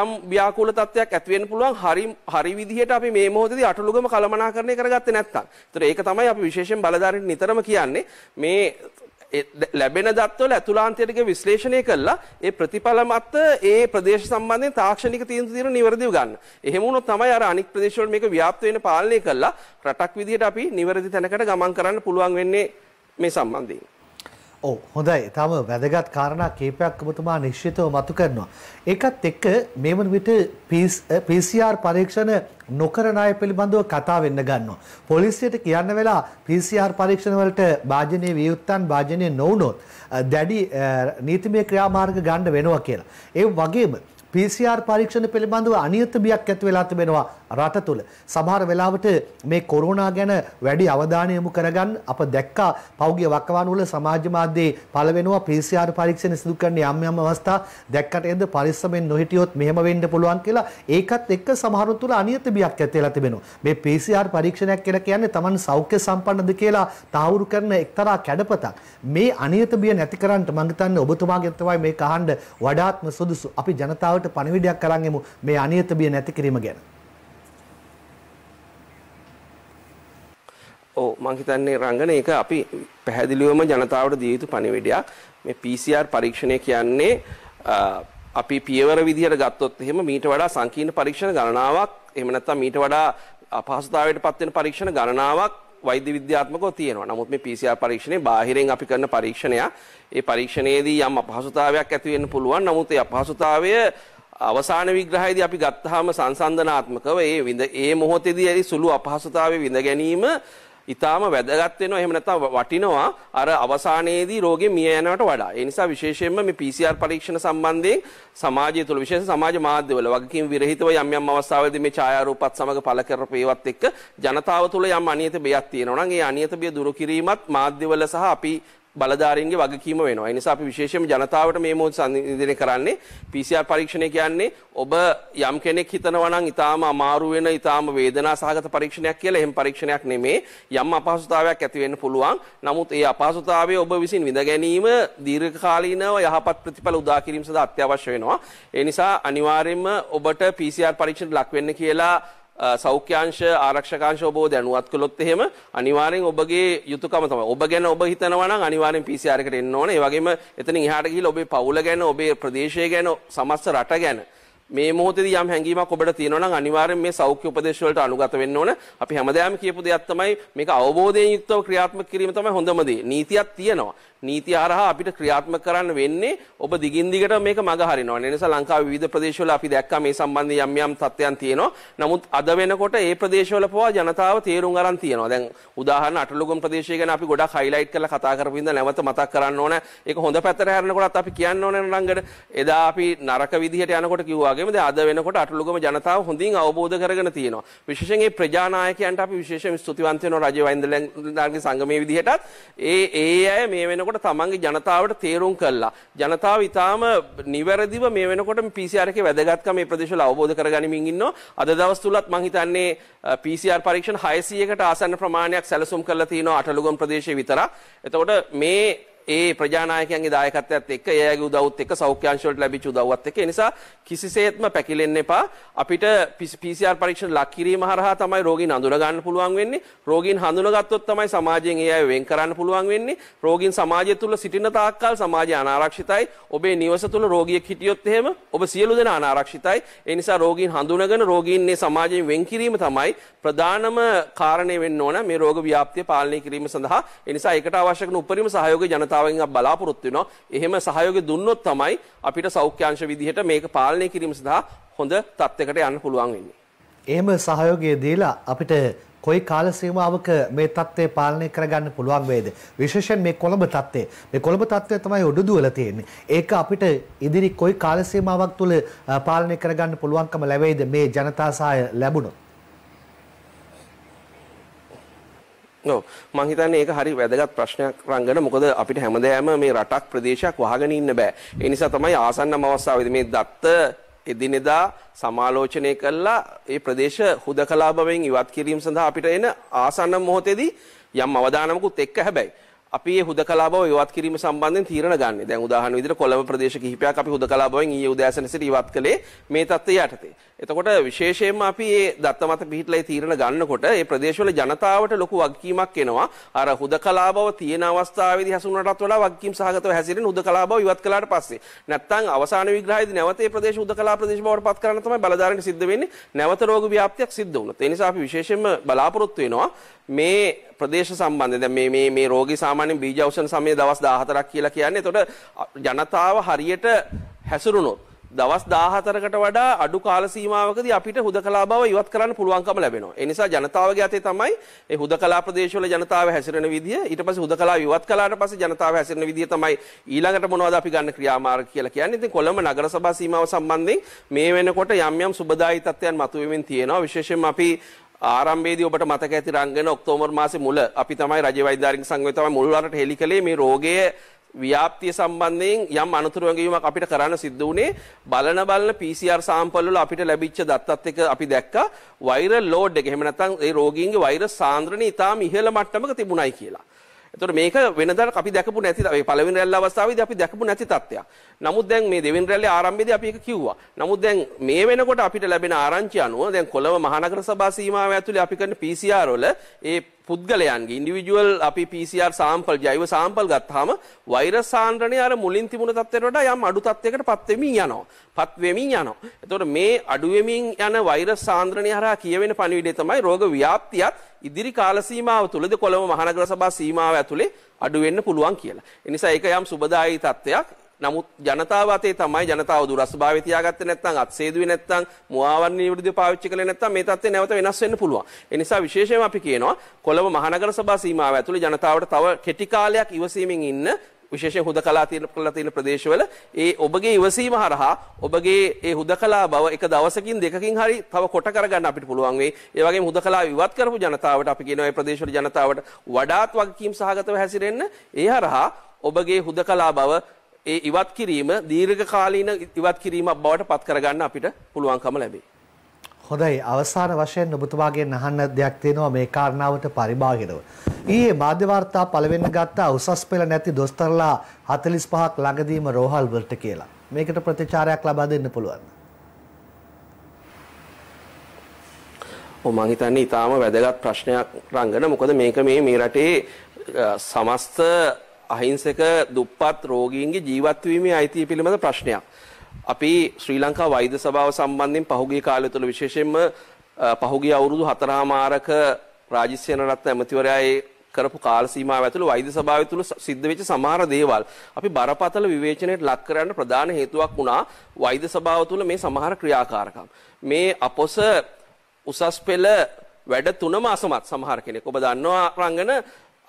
යම් ව්‍යාකූල තත්ත්වයක් ඇති වෙන්න පුළුවන්. හරි හරි විදිහට අපි මේ මොහොතේදී අටලුගම කළමනාකරණය කරගත්තේ නැත්තම්. ඒතර ඒක තමයි අපි විශේෂයෙන් බලධාරීන් නිතරම කියන්නේ මේ ලැබෙන දත්වල ඇතුලාන්තයට විශ්ලේෂණය කළා ඒ ප්‍රතිඵල මත ඒ ප්‍රදේශ සම්බන්ධයෙන් තාක්ෂණික තීන්දුව తీරන නිවැරදිව ගන්න. එහෙම වුණොත් තමයි අර අනික් ප්‍රදේශවල මේක ව්‍යාප්ත වෙන පාලනය කළා රටක් විදිහට අපි නිවැරදි තැනකට ගමන් කරන්න පුළුවන් වෙන්නේ මේ සම්බන්ධයෙන්. ඕ හොඳයි තම වැදගත් කාරණා කේපයක් ඔබතුමා නිශ්චිතව මතු කරනවා. ඒකත් එක්ක මේ වන විට PCR පරීක්ෂණ නොකරන අය පිළිබඳව කතා වෙන්න ගන්නවා. පොලිසියට කියන්න වෙලා PCR පරීක්ෂණ වලට භාජනීය වියුත්තන් භාජනීය නොවුනොත් දැඩි නීතිමය ක්‍රියාමාර්ග ගන්න වෙනවා කියලා. ඒ වගේම PCR පරීක්ෂණ පිළිබඳව අනියත බියක් ඇති වෙලා තිබෙනවා රට තුළ. සමහර වෙලාවට මේ කොරෝනා ගැන වැඩි අවධානය යොමු කරගන්න අප දැක්කා පෞගිය වකවානු වල සමාජ මාධ්‍යයේ පළවෙනවා PCR පරීක්ෂණ සිදු කරන යම් යම් අවස්ථා දැක්කට එද්ද පරිස්සමෙන් නොහිටියොත් මෙහෙම වෙන්න පුළුවන් කියලා ඒකත් එක්ක සමහරුන් තුළ අනියතබියක් ඇති වෙලා තිබෙනවා. මේ PCR පරීක්ෂණයක් කියලා කියන්නේ Taman සෞඛ්‍ය සම්පන්නද කියලා තහවුරු කරන එක්තරා කැඩපතක්. මේ අනියතබිය නැති කරන්න මම හිතන්නේ ඔබතුමාගෙන් තමයි මේක අහන්න වඩාත්ම සුදුසු. අපි ජනතාවට පණිවිඩයක් කරන් මේ අනියතබිය නැති කිරීම ගැන. ඔව් මම හිතන්නේ රංගන ඒක අපි පැහැදිලිවම ජනතාවට දිය යුතු පණිවිඩයක්. මේ PCR පරීක්ෂණය කියන්නේ අපි පියවර විදිහට ගත්තොත් එහෙම මීට වඩා සංකීර්ණ පරීක්ෂණ ගණනාවක් එහෙම නැත්නම් මීට වඩා අපහසුතාවයට පත්වෙන පරීක්ෂණ ගණනාවක් වෛද්‍ය විද්‍යාත්මකව තියෙනවා. නමුත් මේ PCR පරීක්ෂණේ බාහිරින් අපි කරන පරීක්ෂණය. ඒ පරීක්ෂණයේදී යම් අපහසුතාවයක් ඇති වෙන්න පුළුවන්. නමුත් ඒ අපහසුතාවය අවසාන විග්‍රහයේදී අපි ගත්තාම සංසන්දනාත්මකව ඒ විඳ ඒ මොහොතේදී ඇති සුළු අපහසුතාවයේ විඳ ගැනීම ඊටාම වැදගත් වෙනවා එහෙම නැත්නම් වටිනවා අර අවසානයේදී රෝගේ මිය යනවට වඩා. ඒ නිසා විශේෂයෙන්ම මේ PCR පරීක්ෂණ සම්බන්ධයෙන් සමාජය තුළ විශේෂ සමාජ මාධ්‍යවල වගකීම් විරහිතව යම් යම් අවස්ථාවලදී මේ ඡායාරූපත් සමග පළ කරපු ඒවත් එක්ක ජනතාව තුළ යම් අනියත බයක් තියෙනවා නම් ඒ අනියත බය දුරු කිරීමත් මාධ්‍යවල සහ අපි බලධාරීන්ගේ වගකීම වෙනවා. ඒ නිසා අපි විශේෂයෙන්ම ජනතාවට මේ මොහොත සංනිවේදනය කරන්නේ PCR පරීක්ෂණය කියන්නේ ඔබ යම් කෙනෙක් හිතනවා නම් ඊටාම අමාරු වෙන ඊටාම වේදනාසහගත පරීක්ෂණයක් කියලා එහෙම පරීක්ෂණයක් නෙමේ. යම් අපහසුතාවයක් ඇති වෙන්න පුළුවන්. නමුත් ඒ අපහසුතාවය ඔබ විසින් විඳ ගැනීම දීර්ඝකාලීනව යහපත් ප්‍රතිඵල උදා කිරීම සඳහා අත්‍යවශ්‍ය වෙනවා. ඒ නිසා අනිවාර්යයෙන්ම ඔබට PCR පරීක්ෂණයට ලක් වෙන්න කියලා සෞඛ්‍යංශ ආරක්ෂකාංශ ඔබ දැනුවත් කළොත් එහෙම අනිවාර්යෙන් ඔබගේ යුතුයකම තමයි. ඔබ ගැන ඔබ හිතනවා නම් අනිවාර්යෙන් PCR එකට එන්න ඕනේ. ඒ වගේම එතනින් එහාට ගිහිල්ලා ඔබේ පවුල ගැන, ඔබේ ප්‍රදේශය ගැන, සමස්ත රට ගැන මේ මොහොතේදී යම් හැඟීමක් ඔබට තියෙනවා නම් අනිවාර්යෙන් මේ සෞඛ්‍ය උපදේශ වලට අනුගත වෙන්න ඕන. අපි හැමදාම කියපු දෙයක් තමයි මේක අවබෝධයෙන් යුක්තව ක්‍රියාත්මක කිරීම තමයි හොඳම දේ. නීතියක් තියෙනවා. නීති හරහා අපිට ක්‍රියාත්මක කරන්න වෙන්නේ ඔබ දිගින් දිගට මේක මග හරිනවා. ඒ නිසා ලංකාවේ විවිධ ප්‍රදේශවල අපි දැක්කා මේ සම්බන්ධයෙන් යම් යම් තත්ත්වයන් තියෙනවා. නමුත් අද වෙනකොට ඒ ප්‍රදේශවල පවා ජනතාව තේරුම් අරන් තියෙනවා. දැන් උදාහරණ අටලොගොම් ප්‍රදේශය ගැන අපි ගොඩක් හයිලයිට් කරලා කතා කරපු ඉඳලා නැවත මතක් කරන්න ඕන. ඒක හොඳ පැත්තට හැරෙනකොටත් අපි කියන්න ඕන නංගට. එදා අපි නරක විදිහට යනකොට කිව්වා වගේම දැන් අද වෙනකොට අටලොගොම ජනතාව හොඳින් අවබෝධ කරගෙන තියෙනවා. විශේෂයෙන් මේ ප්‍රජානායකයන්ට අපි විශේෂයෙන් ස්තුතිවන්ත වෙනවා රජේ වයින්දලන්ගේ සංගමයේ විදිහටත් ඒ ඒ අය මේ වෙනකොට වෙනකොට තමන්ගේ ජනතාවට තේරුම් කළා. ජනතාව ඉතාම නිවැරදිව මේ වෙනකොට PCR එකේ වැදගත්කම මේ ප්‍රදේශවල අවබෝධ කරගනිමින් ඉන්නවා. අද දවස් තුලත් මම හිතන්නේ PCR පරීක්ෂණ 600කට ආසන්න ප්‍රමාණයක් සැලසුම් කරලා තිනවා අටලුගම් ප්‍රදේශයේ විතර. එතකොට මේ ඒ ප්‍රජානායකයන්ගේ දායකත්වයත් එක්ක ඒ අයගේ උදව්වත් එක්ක සෞඛ්‍ය අංශවලට ලැබිච්ච උදව්වත් එක්ක ඒ නිසා කිසිසේත්ම පැකිලෙන්න එපා අපිට PCR පරීක්ෂණ ලක් කිරීම හරහා තමයි රෝගීන් අඳුන ගන්න පුළුවන් වෙන්නේ රෝගීන් හඳුනගත්තොත් තමයි සමාජයෙන් ඒ අය වෙන් කරන්න පුළුවන් වෙන්නේ රෝගීන් සමාජය තුල සිටින තාක්කල් සමාජය අනාරක්ෂිතයි ඔබේ නිවස තුල රෝගියෙක් හිටියොත් එහෙම ඔබ සියලු දෙනා අනාරක්ෂිතයි ඒ නිසා රෝගීන් හඳුනගෙන රෝගීන් මේ සමාජයෙන් වෙන් කිරීම තමයි ප්‍රධානම කාරණේ වෙන්න ඕන මේ රෝග ව්‍යාප්තිය පාලනය කිරීම සඳහා ඒ නිසා ඒකට අවශ්‍ය කරන උපරිම සහයෝගය ජනතාව ජනතාවෙන් අප බලාපොරොත්තු වෙනවා. එහෙම සහයෝගය දුන්නොත් තමයි අපිට සෞඛ්‍යාංශ විදිහට මේක පාලනය කිරීම සඳහා හොඳ තත්යකට යන්න පුළුවන් වෙන්නේ. එහෙම සහයෝගය දීලා අපිට කොයි කාල සීමාවක මේ தත්ත්වය පාලනය කරගන්න පුළුවන් වේද විශේෂයෙන් මේ කොළඹ தත්ත්වය මේ කොළඹ தත්ත්වය තමයි උඩුදුවල තියෙන්නේ ඒක අපිට ඉදිරි කොයි කාල සීමාවක් තුළ පාලනය කරගන්න පුළුවන්කම ලැබෙයිද මේ ජනතා සහාය ලැබුණොත් ඔව් මං හිතන්නේ ඒක හරි වැදගත් ප්‍රශ්නයක් රංගන මොකද අපිට හැමදේම මේ රටක් ප්‍රදේශයක් වහගෙන ඉන්න බෑ. ඒ නිසා තමයි ආසන්නම අවස්ථාවේදී මේ දත්ත එදිනෙදා සමාලෝචනය කළා ඒ ප්‍රදේශ හුදකලා බවෙන් ඉවත් කිරීම සඳහා අපිට එන ආසන්න මොහොතේදී යම් අවදානමකුත් එක්ක හැබැයි අපි මේ හුදකලා බව ඉවත් කිරීම සම්බන්ධයෙන් තීරණ ගන්න. දැන් උදාහරණ විදිහට කොළඹ ප්‍රදේශ කිහිපයක් අපි හුදකලා බවෙන් ඊයේ උදෑසන සිට ඉවත් කළේ මේ தත්ත්වය යටතේ. එතකොට විශේෂයෙන්ම අපි මේ දත්තමත පිහිටලා තීරණ ගන්නකොට ඒ ප්‍රදේශවල ජනතාවට ලොකු වගකීමක් එනවා. අර හුදකලා බව තියෙන අවස්ථාවේදී හසුනටත් වඩා වගකීම් සහගතව හැසිරෙන හුදකලා බව ඉවත් කළාට පස්සේ. නැත්තම් අවසාන විග්‍රහයේදී නැවත ඒ ප්‍රදේශ හුදකලා ප්‍රදේශ බවට පත් කරන්න තමයි බලධාරීන් සිද්ධ වෙන්නේ. නැවත රෝග ව්‍යාප්තියක් සිද්ධ වුණොත්. ඒ නිසා අපි විශේෂයෙන්ම බලාපොරොත්තු වෙනවා මේ ප්‍රදේශ සම්බන්ධයෙන් දැන් මේ මේ මේ රෝගී සාමාන්‍යයෙන් බීජ අවසන් සමය දවස් 14ක් කියලා කියන්නේ. එතකොට ජනතාව හරියට හැසිරුණොත් දවස් 14කට වඩා අඩු කාල සීමාවකදී අපිට හුදකලා බව ඉවත් කරන්න පුළුවන්කම ලැබෙනවා. ඒ නිසා ජනතාවගේ අතේ තමයි ඒ හුදකලා ප්‍රදේශවල ජනතාව හැසිරෙන විදිය. ඊට පස්සේ හුදකලා ඉවත් කළාට පස්සේ ජනතාව හැසිරෙන විදිය තමයි ඊළඟට මොනවද අපි ගන්න ක්‍රියාමාර්ග කියලා කියන්නේ. ඉතින් කොළඹ නගර සභා සීමාව සම්බන්ධයෙන් මේ වෙනකොට යම් යම් සුබදායී තත්ත්වයන් මතුවෙමින් තියෙනවා. විශේෂයෙන්ම අපි ආරම්භයේදී ඔබට මතක ඇති රංගන ඔක්තෝබර් මාසේ මුල අපි තමයි රජ වෛද්‍යාරික සංගමය තමයි මුල් වරට හෙලි කළේ මේ රෝගයේ ව්‍යාප්තිය සම්බන්ධයෙන් යම් අනතුරු වගකීමක් අපිට කරන්න සිද්ධ වුණේ බලන බලන PCR සාම්පල් වල අපිට ලැබිච්ච දත්තත් එක්ක අපි දැක්කා වෛරල් ලෝඩ් එක. එහෙම නැත්නම් ඒ රෝගීන්ගේ වෛරස් සාන්ද්‍රණය ඉතාම ඉහළ මට්ටමක තිබුණයි කියලා. එතකොට මේක වෙනදාට අපි දැකපු නැති ඒ පළවෙනි රැල්ල අවස්ථාවේදී අපි දැකපු නැති තත්ත්වයක්. නමුත් දැන් මේ දෙවෙනි රැල්ලේ ආරම්භයේදී අපි ඒක කිව්වා. නමුත් දැන් මේ වෙනකොට අපිට ලැබෙන ආරංචි අනුව දැන් කොළඹ මහනගර සභා සීමාව ඇතුලේ අපි කරන PCR වල ඒ පුද්ගලයන්ගේ ඉන්ඩිවිජුවල් අපි PCR සාම්පල් ජෛව සාම්පල් ගත්තාම වෛරස් සාන්ද්‍රණය අර මුලින් තිබුණ තත්ත්වයට වඩා යම් අඩු තත්ත්වයකට පත් වෙමින් යනවා. පත් වෙමින් යනවා. එතකොට මේ අඩු වෙමින් යන වෛරස් සාන්ද්‍රණය හරහා කියවෙන පණිවිඩය තමයි රෝග ව්‍යාප්තියත් ඉදිරි කාල සීමාව තුලද කොළඹ මහනගර සභා සීමාව ඇතුලේ අඩු වෙන්න පුළුවන් කියලා. ඒ නිසා ඒක යම් සුබදායී තත්ත්වයක්. නමුත් ජනතාව අතේ තමයි ජනතාව දුරස්භාවය තියාගත්තේ නැත්නම් අත්සේදුවේ නැත්නම් මුවාවන්නේ විරුද්ධව පාවිච්චි කළේ නැත්නම් මේ තත්ත්වය නැවත වෙනස් වෙන්න පුළුවන්. ඒ නිසා විශේෂයෙන් අපි කියනවා කොළඹ මහනගර සභා සීමාව ඇතුළේ ජනතාවට තව කෙටි කාලයක් ඉවසීමෙන් ඉන්න විශේෂයෙන් හුදකලා තියෙන කළා තියෙන ප්‍රදේශවල ඒ ඔබගේ ඉවසීම හරහා ඔබගේ ඒ හුදකලා බව එක දවසකින් දෙකකින් හරි තව කොට කරගන්න අපිට පුළුවන් වෙයි. ඒ වගේම හුදකලා ඉවත් කරපු ජනතාවට අපි කියනවා ඒ ප්‍රදේශවල ජනතාවට වඩාත් වගකීම් සහගතව හැසිරෙන්න ඒ හරහා ඔබගේ හුදකලා බව ඒ ඉවත් කිරීම දීර්ඝකාලීන ඉවත් කිරීමක් බවට පත් කරගන්න අපිට පුළුවන්කම ලැබේ. හොඳයි අවසාන වශයෙන් ඔබතුමාගේ අහන්න දෙයක් තියෙනවා මේ කාරණාවට පරිබාහිරව. ඊයේ මාධ්‍ය වාර්තා පළවෙන්න ගත්තා උසස් පෙළ නැති දොස්තරලා 45ක් ළඟදීම රෝහල් වලට කියලා. මේකට ප්‍රතිචාරයක් ලබා දෙන්න පුළුවන්. ඔව් මම හිතන්නේ ඊටාම වැදගත් ප්‍රශ්නයක් රංගන මොකද මේක මේ මේ රටේ සමස්ත අහිංසක දුප්පත් රෝගීන්ගේ ජීවත්වීමේ අයිතිය පිළිබඳ ප්‍රශ්නයක්. අපි ශ්‍රී ලංකා වෛද්‍ය සභාව සම්බන්ධයෙන් පහුගිය කාලය තුළ විශේෂයෙන්ම පහුගිය අවුරුදු හතරහාමාරක රාජිත් සේනරත්න ඇමතිවරයා කරපු කාල සීමාව ඇතුළේ වෛද්‍ය සභාව තුළ සිද්ධ වෙච්ච සමහර දේවල් අපි බරපතල විවේචනයට ලක් කරන්න ප්‍රධාන හේතුවක් වුණා වෛද්‍ය සභාව තුළ මේ සමහර ක්‍රියාකාරකම්. මේ අපොස උසස් පෙළ වැඩ තුනම අසමත් සමහර කෙනෙක්. ඔබ දන්නවා රංගන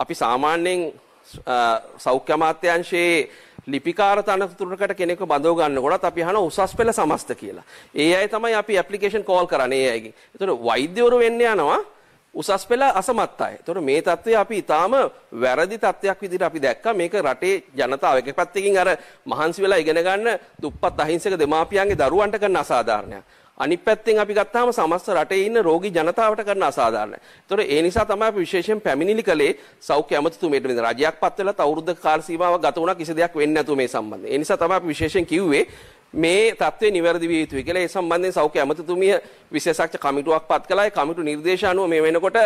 අපි සාමාන්‍යයෙන් සෞඛ්‍ය අමාත්‍යංශයේ ලිපිකාර තනතුරකට කෙනෙකු බඳව ගන්නකොට අපි අහන උසස් පෙළ සමස්ත කියලා. ඒ අය තමයි අපි ඇප්ලිකේෂන් කෝල් කරන්නේ ඒ අයගෙන්. ඒතර වෛද්‍යවරු වෙන්න යනවා උසස් පෙළ අසමත් අය. ඒතර මේ தත්ත්වය අපි ඊටාම වැරදි தත්ත්වයක් විදිහට අපි දැක්කා. මේක රටේ ජනතාව එක පැත්තකින් අර මහන්සි වෙලා ඉගෙන ගන්න දුප්පත් අහිංසක දෙමාපියන්ගේ දරුවන්ට කරන අසාධාරණයක්. අනිත් පැත්තෙන් අපි ගත්තාම සමස්ත රටේ ඉන්න රෝගී ජනතාවට කරන අසාධාරණ. ඒතොර ඒ නිසා තමයි අපි විශේෂයෙන් පැමිණිලි කළේ සෞඛ්‍ය අමතිතුමේට විඳ රජයක් පත් වෙලා අවුරුද්දක කාල සීමාව ගත වුණා කිසි දෙයක් වෙන්නේ නැතුව මේ සම්බන්ධයෙන්. ඒ නිසා තමයි අපි විශේෂයෙන් කිව්වේ මේ තත්ත්වේ නිවැරදි විය යුතුයි කියලා ඒ සම්බන්ධයෙන් සෞඛ්‍ය අමතිතුමිය විශේෂඥ කමිටුවක් පත් කළා. ඒ කමිටු නිර්දේශ අනුව මේ වෙනකොට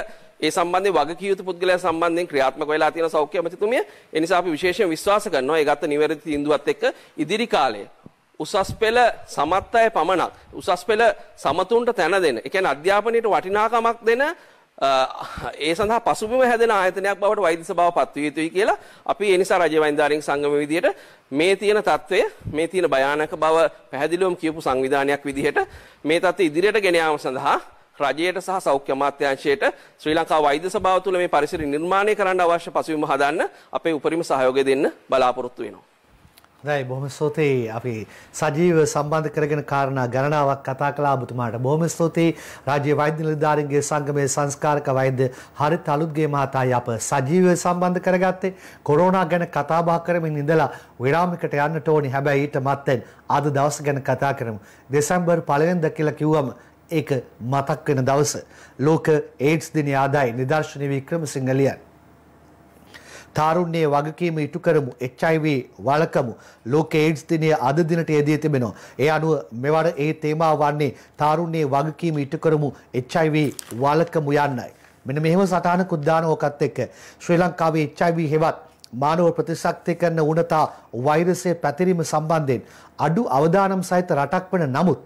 ඒ සම්බන්ධයෙන් වගකිය යුතු පුද්ගලයා සම්බන්ධයෙන් ක්‍රියාත්මක වෙලා තියෙන සෞඛ්‍ය අමතිතුමිය. ඒ නිසා අපි විශේෂයෙන් විශ්වාස කරනවා ඒ ගත්ත නිවැරදි තීන්දුවත් එක්ක ඉදිරි කාලයේ උසස් පෙළ සමත් අය පමණක් උසස් පෙළ සමතුන්ට තැන දෙන. ඒ කියන්නේ අධ්‍යාපනයේ වටිනාකමක් දෙන ඒ සඳහා පසුබිම හැදෙන ආයතනයක් බවට වෛද්‍ය සභාව පත්විය යුතුයි කියලා අපි ඒ නිසා රජය වෛද්‍යවරින් සංගම විදියට මේ තියෙන తත්වය මේ තියෙන භයානක බව පැහැදිලිවම කියපු සංවිධානයක් විදිහට මේ తත්ත්වය ඉදිරියට ගෙන යාම සඳහා රජයට සහ සෞඛ්‍ය අමාත්‍යාංශයට ශ්‍රී ලංකා වෛද්‍ය සභාව තුළ මේ පරිසර නිර්මාණය කරන්න අවශ්‍ය පසුබිම හදන්න අපේ උපරිම සහයෝගය දෙන්න බලාපොරොත්තු වෙනවා දැයි බොහොම ස්තෝතියි අපි සජීව සම්බන්ධ කරගෙන කාරණා ගණනාවක් කතා කළා ඔබතුමාට. බොහොම ස්තෝතියි රාජ්‍ය වෛද්‍ය නිලධාරීන්ගේ සංගමයේ සංස්කාරක වෛද්‍ය හරිත් අලුත්ගේ මහතායි අප සජීව සම්බන්ධ කරගත්තේ. කොරෝනා ගැන කතා බහ කරමින් ඉඳලා විරාමයකට යන්නට ඕනි. හැබැයි ඊට මත්තෙන් අද දවස ගැන කතා කරමු. දෙසැම්බර් 1 කියලා කිව්වම ඒක මතක් වෙන දවස. ලෝක AIDS දිනය ආදායි නිදර්ශන වික්‍රමසිංහ ලියන්නේ. තාරුණ්‍යයේ වගකීම ඉටු කරමු HIV වළකමු ලෝක AIDS දිනය අද දිනට යෙදී තිබෙනවා. ඒ අනුව මෙවර ඒ තේමාව වන්නේ තාරුණ්‍යයේ වගකීම ඉටු කරමු HIV වළකමු යන්නයි. මෙන්න මෙහෙම සටහනකුත් දානෝකත් එක්ක ශ්‍රී ලංකාවේ HIV හෙවත් මානව ප්‍රතිශක්ති කරන උනතා වෛරසය පැතිරීම සම්බන්ධයෙන් අඩු අවදානම් සහිත රටක් වන නමුත්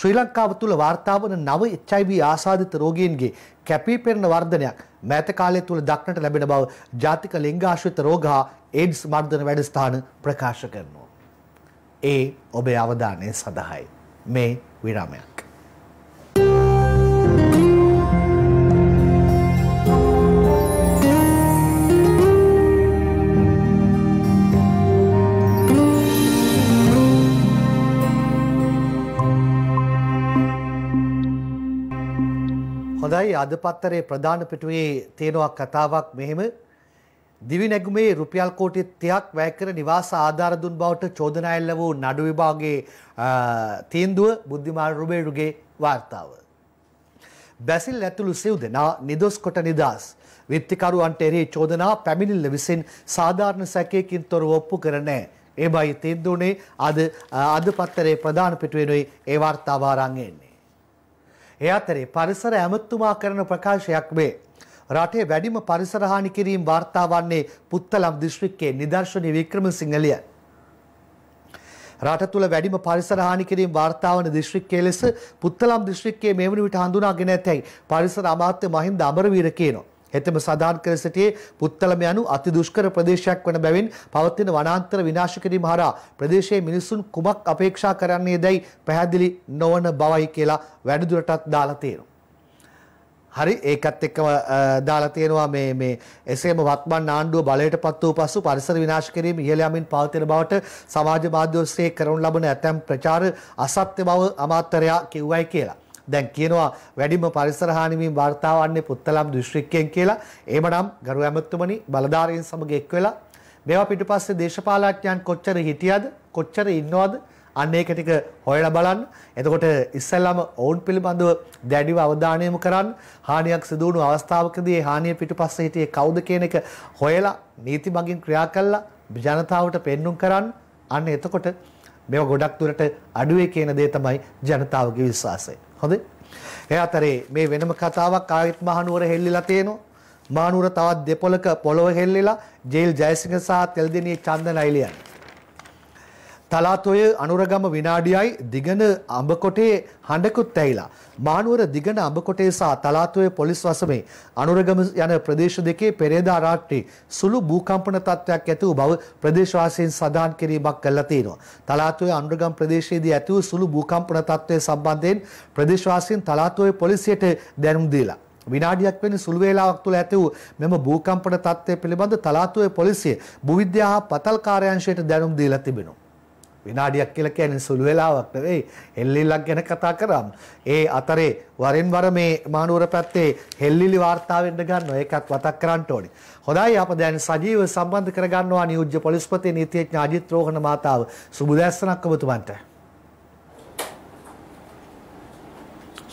ශ්‍රී ලංකාව තුළ වාර්තාාවන නව HIV ආසාධිත රෝගීන්ගේ කැපී පෙරෙන වර්ධනයක් මෑත කාලය තුළ දක්නට ලැබෙන බව ජාතික ලිංගාශ්විත රෝග හා ඒඩ්ස් මර්ධන වැඩස්ථාන ප්‍රකාශ කරනවා. ඒ ඔබේ අවධානය සඳහායි. මේ විරාමයක්. හොඳයි අද පත්තරේ ප්‍රධාන පිටුවේ තියෙනවා කතාවක් මෙහෙම දිවි නැගුමේ රුපියල් කෝටි 30ක් වැය කර නිවාස ආධාර දුන් බවට චෝදනා එල්ල වූ නඩු විභාගයේ තීන්දුව බුද්ධිමාන රුබේරුගේ වාර්තාව. බැසිල් ඇතුළු සිව් දෙනා නිදොස් කොට නිදහස්. විත්තිකරුවන්ට එරෙහි චෝදනා පැමිණිල්ල විසින් සාධාරණ සැකයකින් තොරව ඔප්පු කර නැහැ. එබයි තීන්දුවනේ අද අද පත්තරේ ප්‍රධාන පිටුවෙනුයි ඒ වාර්තාව ආරං එන්නේ. ඒ අතරේ පරිසර ඇමතුමා කරන ප්‍රකාශයක් මේ. රටේ වැඩිම පරිසර හානි කිරීම වාර්තා වන්නේ පුත්තලම් දිස්ත්‍රික්කයේ නිදර්ශනී වික්‍රමසිංහලිය. රට තුළ වැඩිම පරිසර හානි කිරීම වාර්තා වන දිස්ත්‍රික්කයේ ලෙස පුත්තලම් දිස්ත්‍රික්කයේ මේ වන විට හඳුනාගෙන ඇතැයි පරිසර අමාත්‍ය මහින්ද අමරවීර කියනවා. හෙතෙම සඳහන් කර සිටියේ පුත්තලම යනු අති දුෂ්කර ප්‍රදේශයක් වන බැවින් පවතින වනාන්තර විනාශ කිරීම හරහා ප්‍රදේශයේ මිනිසුන් කුමක් අපේක්ෂා කරන්නේ දැයි පැහැදිලි නොවන බවයි කියලා වැඩිදුරටත් දාලා තියෙනවා. හරි ඒකත් එක්කම දාලා තියෙනවා මේ මේ එසේම වත්මන් ආණ්ඩුව බලයටපත් වූ පසු පරිසර විනාශ කිරීම ඉහළ යමින් පවතින බවට සමාජ මාධ්‍ය ඔස්සේ කරනු ලබන ඇතැම් ප්‍රචාර අසත්‍ය බව අමාත්‍යරයා කිව්වයි කියලා. දැන් කියනවා වැඩිම පරිසර හානි වීම වාර්තා වන්නේ පුත්තලම් දිස්ත්‍රික්කයෙන් කියලා. එහෙමනම් ගරු ඇමතුමනි බලධාරීන් සමග එක් වෙලා මේවා පිටුපස්සේ දේශපාලඥයන් කොච්චර හිටියද කොච්චර ඉන්නවද අන්න ඒක ටික හොයලා බලන්න. එතකොට ඉස්සෙල්ලාම ඔවුන් පිළිබඳව දැඩිව අවධානය යොමු කරන්න. හානියක් සිදු වුණු අවස්ථාවකදී ඒ හානිය පිටුපස්සේ හිටියේ කවුද කියන එක හොයලා නීති මගින් ක්‍රියා කළා ජනතාවට පෙන්눔 කරන්න. අන්න එතකොට මේවා ගොඩක් දුරට අඩුවේ කියන දේ තමයි ජනතාවගේ විශ්වාසය. හොඳයි. ඒ අතරේ මේ වෙනම කතාවක් ආයෙත් මහනුවර හෙල්ලිලා තියෙනවා. මහනුවර තවත් දෙපොලක පොළව හෙල්ලිලා ජේල් ජයසිංහ සහ තෙල්දෙණියේ චන්දන අයිලියන්. තලාතොය අනුරගම විනාඩියයි දිගන අඹකොටේ හඬකුත් ඇහිලා. මානුවර දිගණ අඹකොටේ සහ තලාතුවේ පොලිස් වසමේ අනුරගම යන ප්‍රදේශ දෙකේ පෙරේදා රාත්‍රී සුළු භූකම්පන තත්ත්වයක් ඇති වූ බව ප්‍රදේශවාසීන් සඳහන් කිරීමක් කළා තියෙනවා. තලාතුවේ අනුරගම් ප්‍රදේශයේදී ඇති වූ සුළු භූකම්පන තත්ත්වය සම්බන්ධයෙන් ප්‍රදේශවාසීන් තලාතුවේ පොලිසියට දැනුම් දීලා විනාඩියක් වෙන සුළු වේලාවක් තුළ ඇති වූ මෙම භූකම්පන තත්ත්වය පිළිබඳ තලාතුවේ පොලිසිය භූවිද්‍යා හා පතල් කාර්යාංශයට දැනුම් දීලා තිබෙනවා. විනාඩියක් කියලා කියන්නේ සුළු වෙලාවක් නෙවෙයි හෙල්ලිල්ලක් ගැන කතා කරාම ඒ අතරේ වරෙන් වර මේ මහනුවර පැත්තේ හෙල්ලිලි වාර්තා වෙන්න ගන්නවා ඒකත් මතක් කරන්න ඕනේ හොඳයි අප දැන් සජීව සම්බන්ධ කරගන්නවා නියෝජ්‍ය පොලිස්පති නීතිඥ අජිත් රෝහණ මහතාව සුබදැස්සනක් ඔබතුමන්ට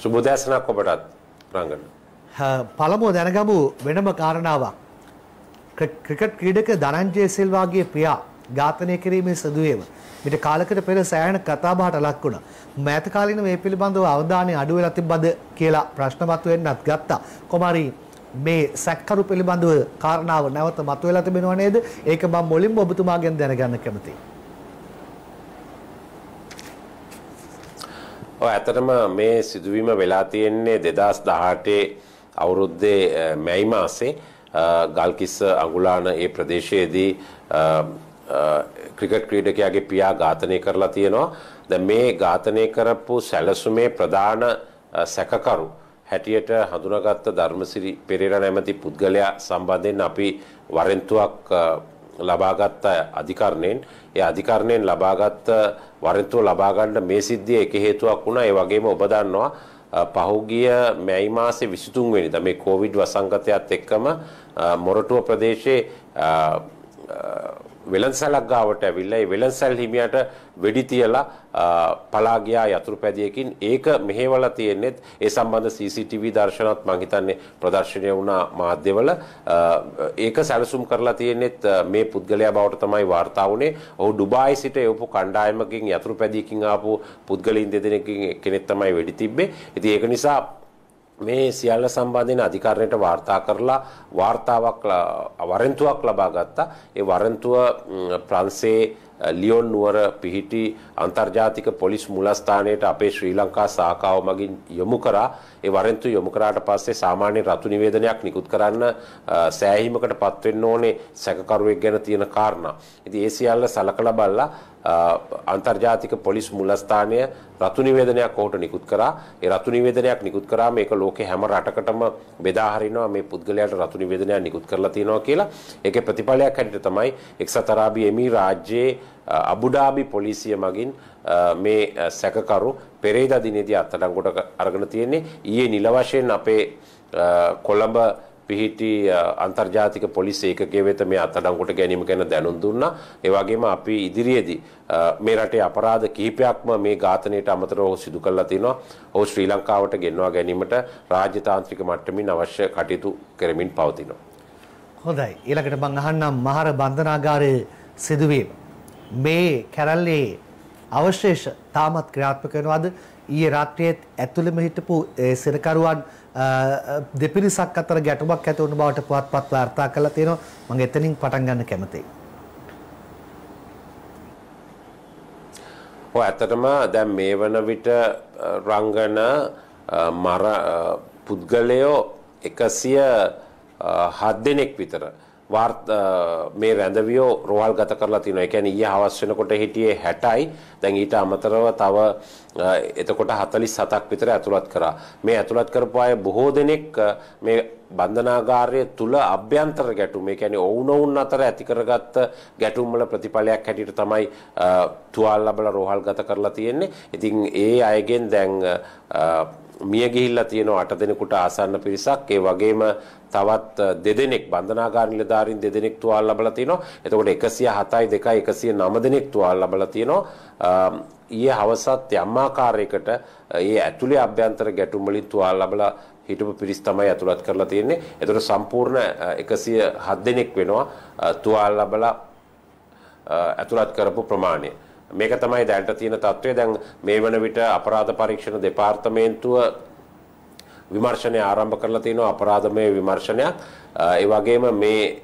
සුබදැස්සනක් ඔබටත් රංගන පළමුව දැනගමු වෙනම කාරණාවක් ක්‍රිකට් ක්‍රීඩක ධනංජය සිල්වාගේ ප්‍රියා ඝාතනය කිරීමේ සිදුවීම මිට කාලකට පෙර සෑහෙන කතාබහට ලක් වුණා. මෑත කාලින මේ පිළිබඳව අවධානය අඩු වෙලා තිබ්බද කියලා ප්‍රශ්න මතුවෙන්නත් ගත්තා. කොමාරි මේ සැක්කරු පිළිබඳව කාරණාව නැවත මතුවලා තිබෙනව නේද? ඒක මම මුලින්ම ඔබතුමාගෙන් දැනගන්න කැමතියි. ඔය ඇත්තටම මේ සිදුවීම වෙලා තියෙන්නේ 2018 අවුරුද්දේ මැයි මාසේ ගල්කිස්ස අඟුලාන ඒ ප්‍රදේශයේදී ක්‍රිකට් ක්‍රීඩකයාගේ පියා ඝාතනය කරලා තියෙනවා. දැන් මේ ඝාතනය කරපු සැලසුමේ ප්‍රධාන සැකකරු හැටියට හඳුනාගත්ත ධර්මසිරි පෙරේරා නැමැති පුද්ගලයා සම්බන්ධයෙන් අපි වරෙන්තුවක් ලබාගත් අධිකරණයෙන් ඒ අධිකරණයෙන් ලබාගත් වරෙන්තුව ලබා ගන්න මේ සිද්ධිය එක හේතුවක් වුණා. ඒ වගේම ඔබ දන්නවා පහුගිය මැයි මාසේ 23 වෙනිදා මේ කොවිඩ් වසංගතයත් එක්කම මොරටුව ප්‍රදේශයේ වෙළඳසැලක් ගාවට ඇවිල්ලා ඒ වෙළඳසැල් හිමියට වෙඩි තියලා පලා ගියා යතුරු පැදියකින් ඒක මෙහෙවලා තියෙන්නේ ඒ සම්බන්ධ CCTV දර්ශනත් මං හිතන්නේ ප්‍රදර්ශනය වුණා මාධ්‍යවල ඒක සැලසුම් කරලා තියෙන්නේ මේ පුද්ගලයා බවට තමයි වාර්තා වුණේ ඔහු ඩුබායි සිට යොපු කණ්ඩායමකින් යතුරු පැදියකින් ආපු පුද්ගලයින් දෙදෙනෙක්ගෙන් කෙනෙක් තමයි වෙඩි තිබ්බේ ඉතින් ඒක නිසා මේ සියල්ල සම්බන්ධයෙන් අධිකරණයට වාර්තා කරලා වාර්තාවක් වරෙන්තුවක් ලබා ගත්තා. ඒ වරෙන්තුව ප්‍රංශයේ ලියොන් නුවර පිහිටි අන්තර්ජාතික පොලිස් මූලස්ථානයට අපේ ශ්‍රී ලංකා සාකාව මගින් යොමු කරා. ඒ වරෙන්තු යොමු කරාට පස්සේ සාමාන්‍ය රතු නිවේදනයක් නිකුත් කරන්න සෑහීමකට පත් වෙන්න ඕනේ සැකකරුවෙක් ගැන තියෙන කාරණා. ඉතින් ඒ සියල්ල සලකලා බලලා අන්තර්ජාතික පොලිස් මුලස්ථානය රතු නිවේදනයක් ඔහුට නිකුත් කරා. ඒ රතු නිවේදනයක් නිකුත් කරාම ඒක ලෝකේ හැම රටකටම බෙදා හරිනවා මේ පුද්ගලයාට රතු නිවේදනයක් නිකුත් කරලා තියෙනවා කියලා. ඒකේ ප්‍රතිඵලයක් හැටියට තමයි එක්සත් අරාබි එමි රාජ්‍යයේ අබුඩාබි පොලිසිය මගින් මේ සැකකරු පෙරේදා දිනේදී අත්අඩංගුවට අරගෙන තියෙන්නේ ඊයේ නිල වශයෙන් අපේ කොළඹ පිහිටි අන්තර්ජාතික පොලිස් ඒකකයේ වෙත මේ අත්අඩංගුවට ගැනීම ගැන දැනුම් දුන්නා. ඒ වගේම අපි ඉදිරියේදී මේ රටේ අපරාධ කිහිපයක්ම මේ ඝාතනයට අමතරව සිදු කරලා තිනවා. ඔහු ශ්‍රී ලංකාවට ගෙන්වා ගැනීමට රාජ්‍ය තාන්ත්‍රික මට්ටමින් අවශ්‍ය කටයුතු කරමින් පවතිනවා. හොඳයි. ඊළඟට මම අහන්නම් මහර බන්ධනාගාරයේ සිදුවීම. මේ කැරල්ලේ අවශේෂ තාමත් ක්‍රියාත්මක වෙනවද ඊයේ රාත්‍රියේත් ඇතුළෙම හිටපු සෙනකරුවන් දෙපිරිසක් අතර ගැටුමක් ඇති වුණ බවට පුවත්පත් වාර්තා කරලා තියෙනවා මම එතනින් පටන් ගන්න කැමතියි ඔය ඇත්තටම දැන් මේ වන විට රංගන මර පුද්ගලයෝ 107 දෙනෙක් විතර මේ වැඳවියෝ රෝහල් ගත කරලා තිනවා. ඒ කියන්නේ ඊයේ හවස වෙනකොට හිටියේ 60යි. දැන් ඊට අමතරව තව එතකොට 47ක් විතර ඇතුළත් කරා. මේ ඇතුළත් කරපු අය බොහෝ දෙනෙක් මේ බන්ධනාගාරය තුල අභ්‍යන්තර ගැටුම් ඒ කියන්නේ ඔවුනොවුන් අතර ඇති කරගත්ත ගැටුම් වල ප්‍රතිඵලයක් හැටියට තමයි තුවාල ලැබලා රෝහල්ගත කරලා තියෙන්නේ. ඉතින් ඒ අයගෙන් දැන් මිය ගිහිල්ලා තියෙනවා 8 දෙනෙකුට ආසන්න පිරිසක් ඒ වගේම තවත් දෙදෙනෙක් බන්ධනාගාර නිලධාරීන් දෙදෙනෙක් තුවාල ලැබලා තිනවා. එතකොට 107යි 2යි 109 දෙනෙක් තුවාල ලැබලා තිනවා. ඊයේ හවසත් යම් ආකාරයකට ඒ ඇතුලේ අභ්‍යන්තර ගැටුම් වලින් තුවාල ලැබලා හිටපු පිරිස් තමයි ඇතුළත් කරලා තියෙන්නේ. එතකොට සම්පූර්ණ 107 දෙනෙක් වෙනවා තුවාල ලැබලා ඇතුළත් කරපු ප්‍රමාණය. මේක තමයි දැනට තියෙන తත්වය. දැන් මේ වන විට අපරාධ පරීක්ෂණ දෙපාර්තමේන්තුව විමර්ශනය ආරම්භ කරලා තිනවා අපරාධමය විමර්ශනයක්. ඒ වගේම මේ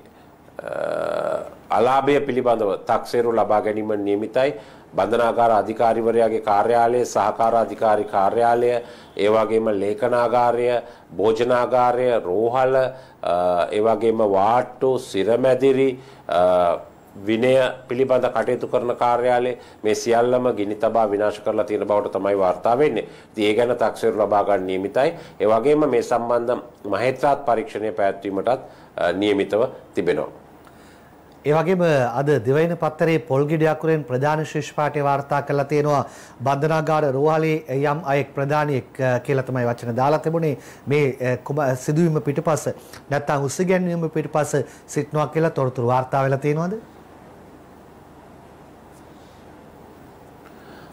අලාභය පිළිබඳව තක්සේරු ලබා ගැනීම නියමිතයි. බන්ධනාගාර අධිකාරිවරයාගේ කාර්යාලය, සහකාර අධිකාරී කාර්යාලය, ඒ වගේම ලේඛනාගාරය, භෝජනාගාරය, රෝහල, ඒ වගේම වාට්ටු, සිරමැදිරි විනය පිළිබඳ කටයුතු කරන කාර්යාලය මේ සියල්ලම ගිනි තබා විනාශ කරලා තියෙන බවට තමයි වාර්තා වෙන්නේ. ඉතින් ඒ ගැන තක්සේරු ලබා ගන්න නියමිතයි. ඒ වගේම මේ සම්බන්ධ මහේත්‍රාත් පරීක්ෂණය පැවැත්වීමටත් නියමිතව තිබෙනවා. ඒ වගේම අද දෙවයින පත්තරේ පොල්ගිඩ අකුරෙන් ප්‍රධාන ශිෂ් පාඨය වාර්තා කරලා තියෙනවා බන්ධනාගාර රෝහලේ යම් අයෙක් ප්‍රධානියෙක් කියලා තමයි වචන දාලා තිබුණේ මේ සිදුවීම පිටපස නැත්නම් උසිගැන්වීම පිටපස සිටනවා කියලා තොරතුරු වාර්තා වෙලා තියෙනවද?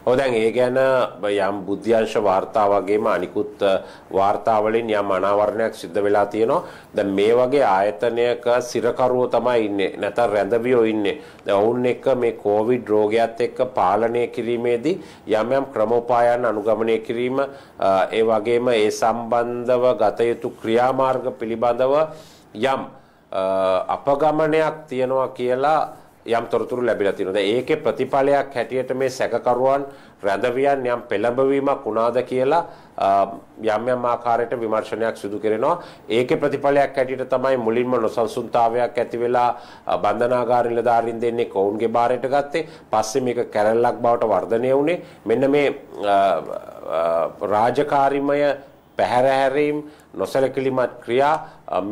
ඔව් දැන් ඒ ගැන යම් බුද්ධ්‍යංශ වාර්තා වගේම අනිකුත් වාර්තා වලින් යම් අනාවරණයක් සිද්ධ වෙලා තියෙනවා. දැන් මේ වගේ ආයතනයක සිරකරුවෝ තමයි ඉන්නේ. නැත්නම් රැඳවියෝ ඉන්නේ. දැන් ඔවුන් එක්ක මේ කොවිඩ් රෝගයත් එක්ක පාලනය කිරීමේදී යම් යම් ක්‍රමෝපායන් අනුගමනය කිරීම ඒ වගේම ඒ සම්බන්ධව ගත යුතු ක්‍රියාමාර්ග පිළිබඳව යම් අපගමනයක් තියනවා කියලා යම් තොරතුරු ලැබිලා තියෙනවා. දැන් ඒකේ ප්‍රතිඵලයක් හැටියට මේ සැකකරුවන් රැඳවියන් යම් පෙළඹවීමක් වුණාද කියලා යම් යම් ආකාරයට විමර්ශනයක් සිදු කරනවා. ඒකේ ප්‍රතිඵලයක් හැටියට තමයි මුලින්ම නොසන්සුන්තාවයක් ඇති වෙලා බන්ධනාගාර නිලධාරීන් දෙන්නේ කවුන්ගේ බාරයට ගත්තේ. පස්සේ මේක කැරල්ලක් බවට වර්ධනය වුණේ. මෙන්න මේ රාජකාරිමය පැහැරහැරීම් නොසැලකිලිමත් ක්‍රියා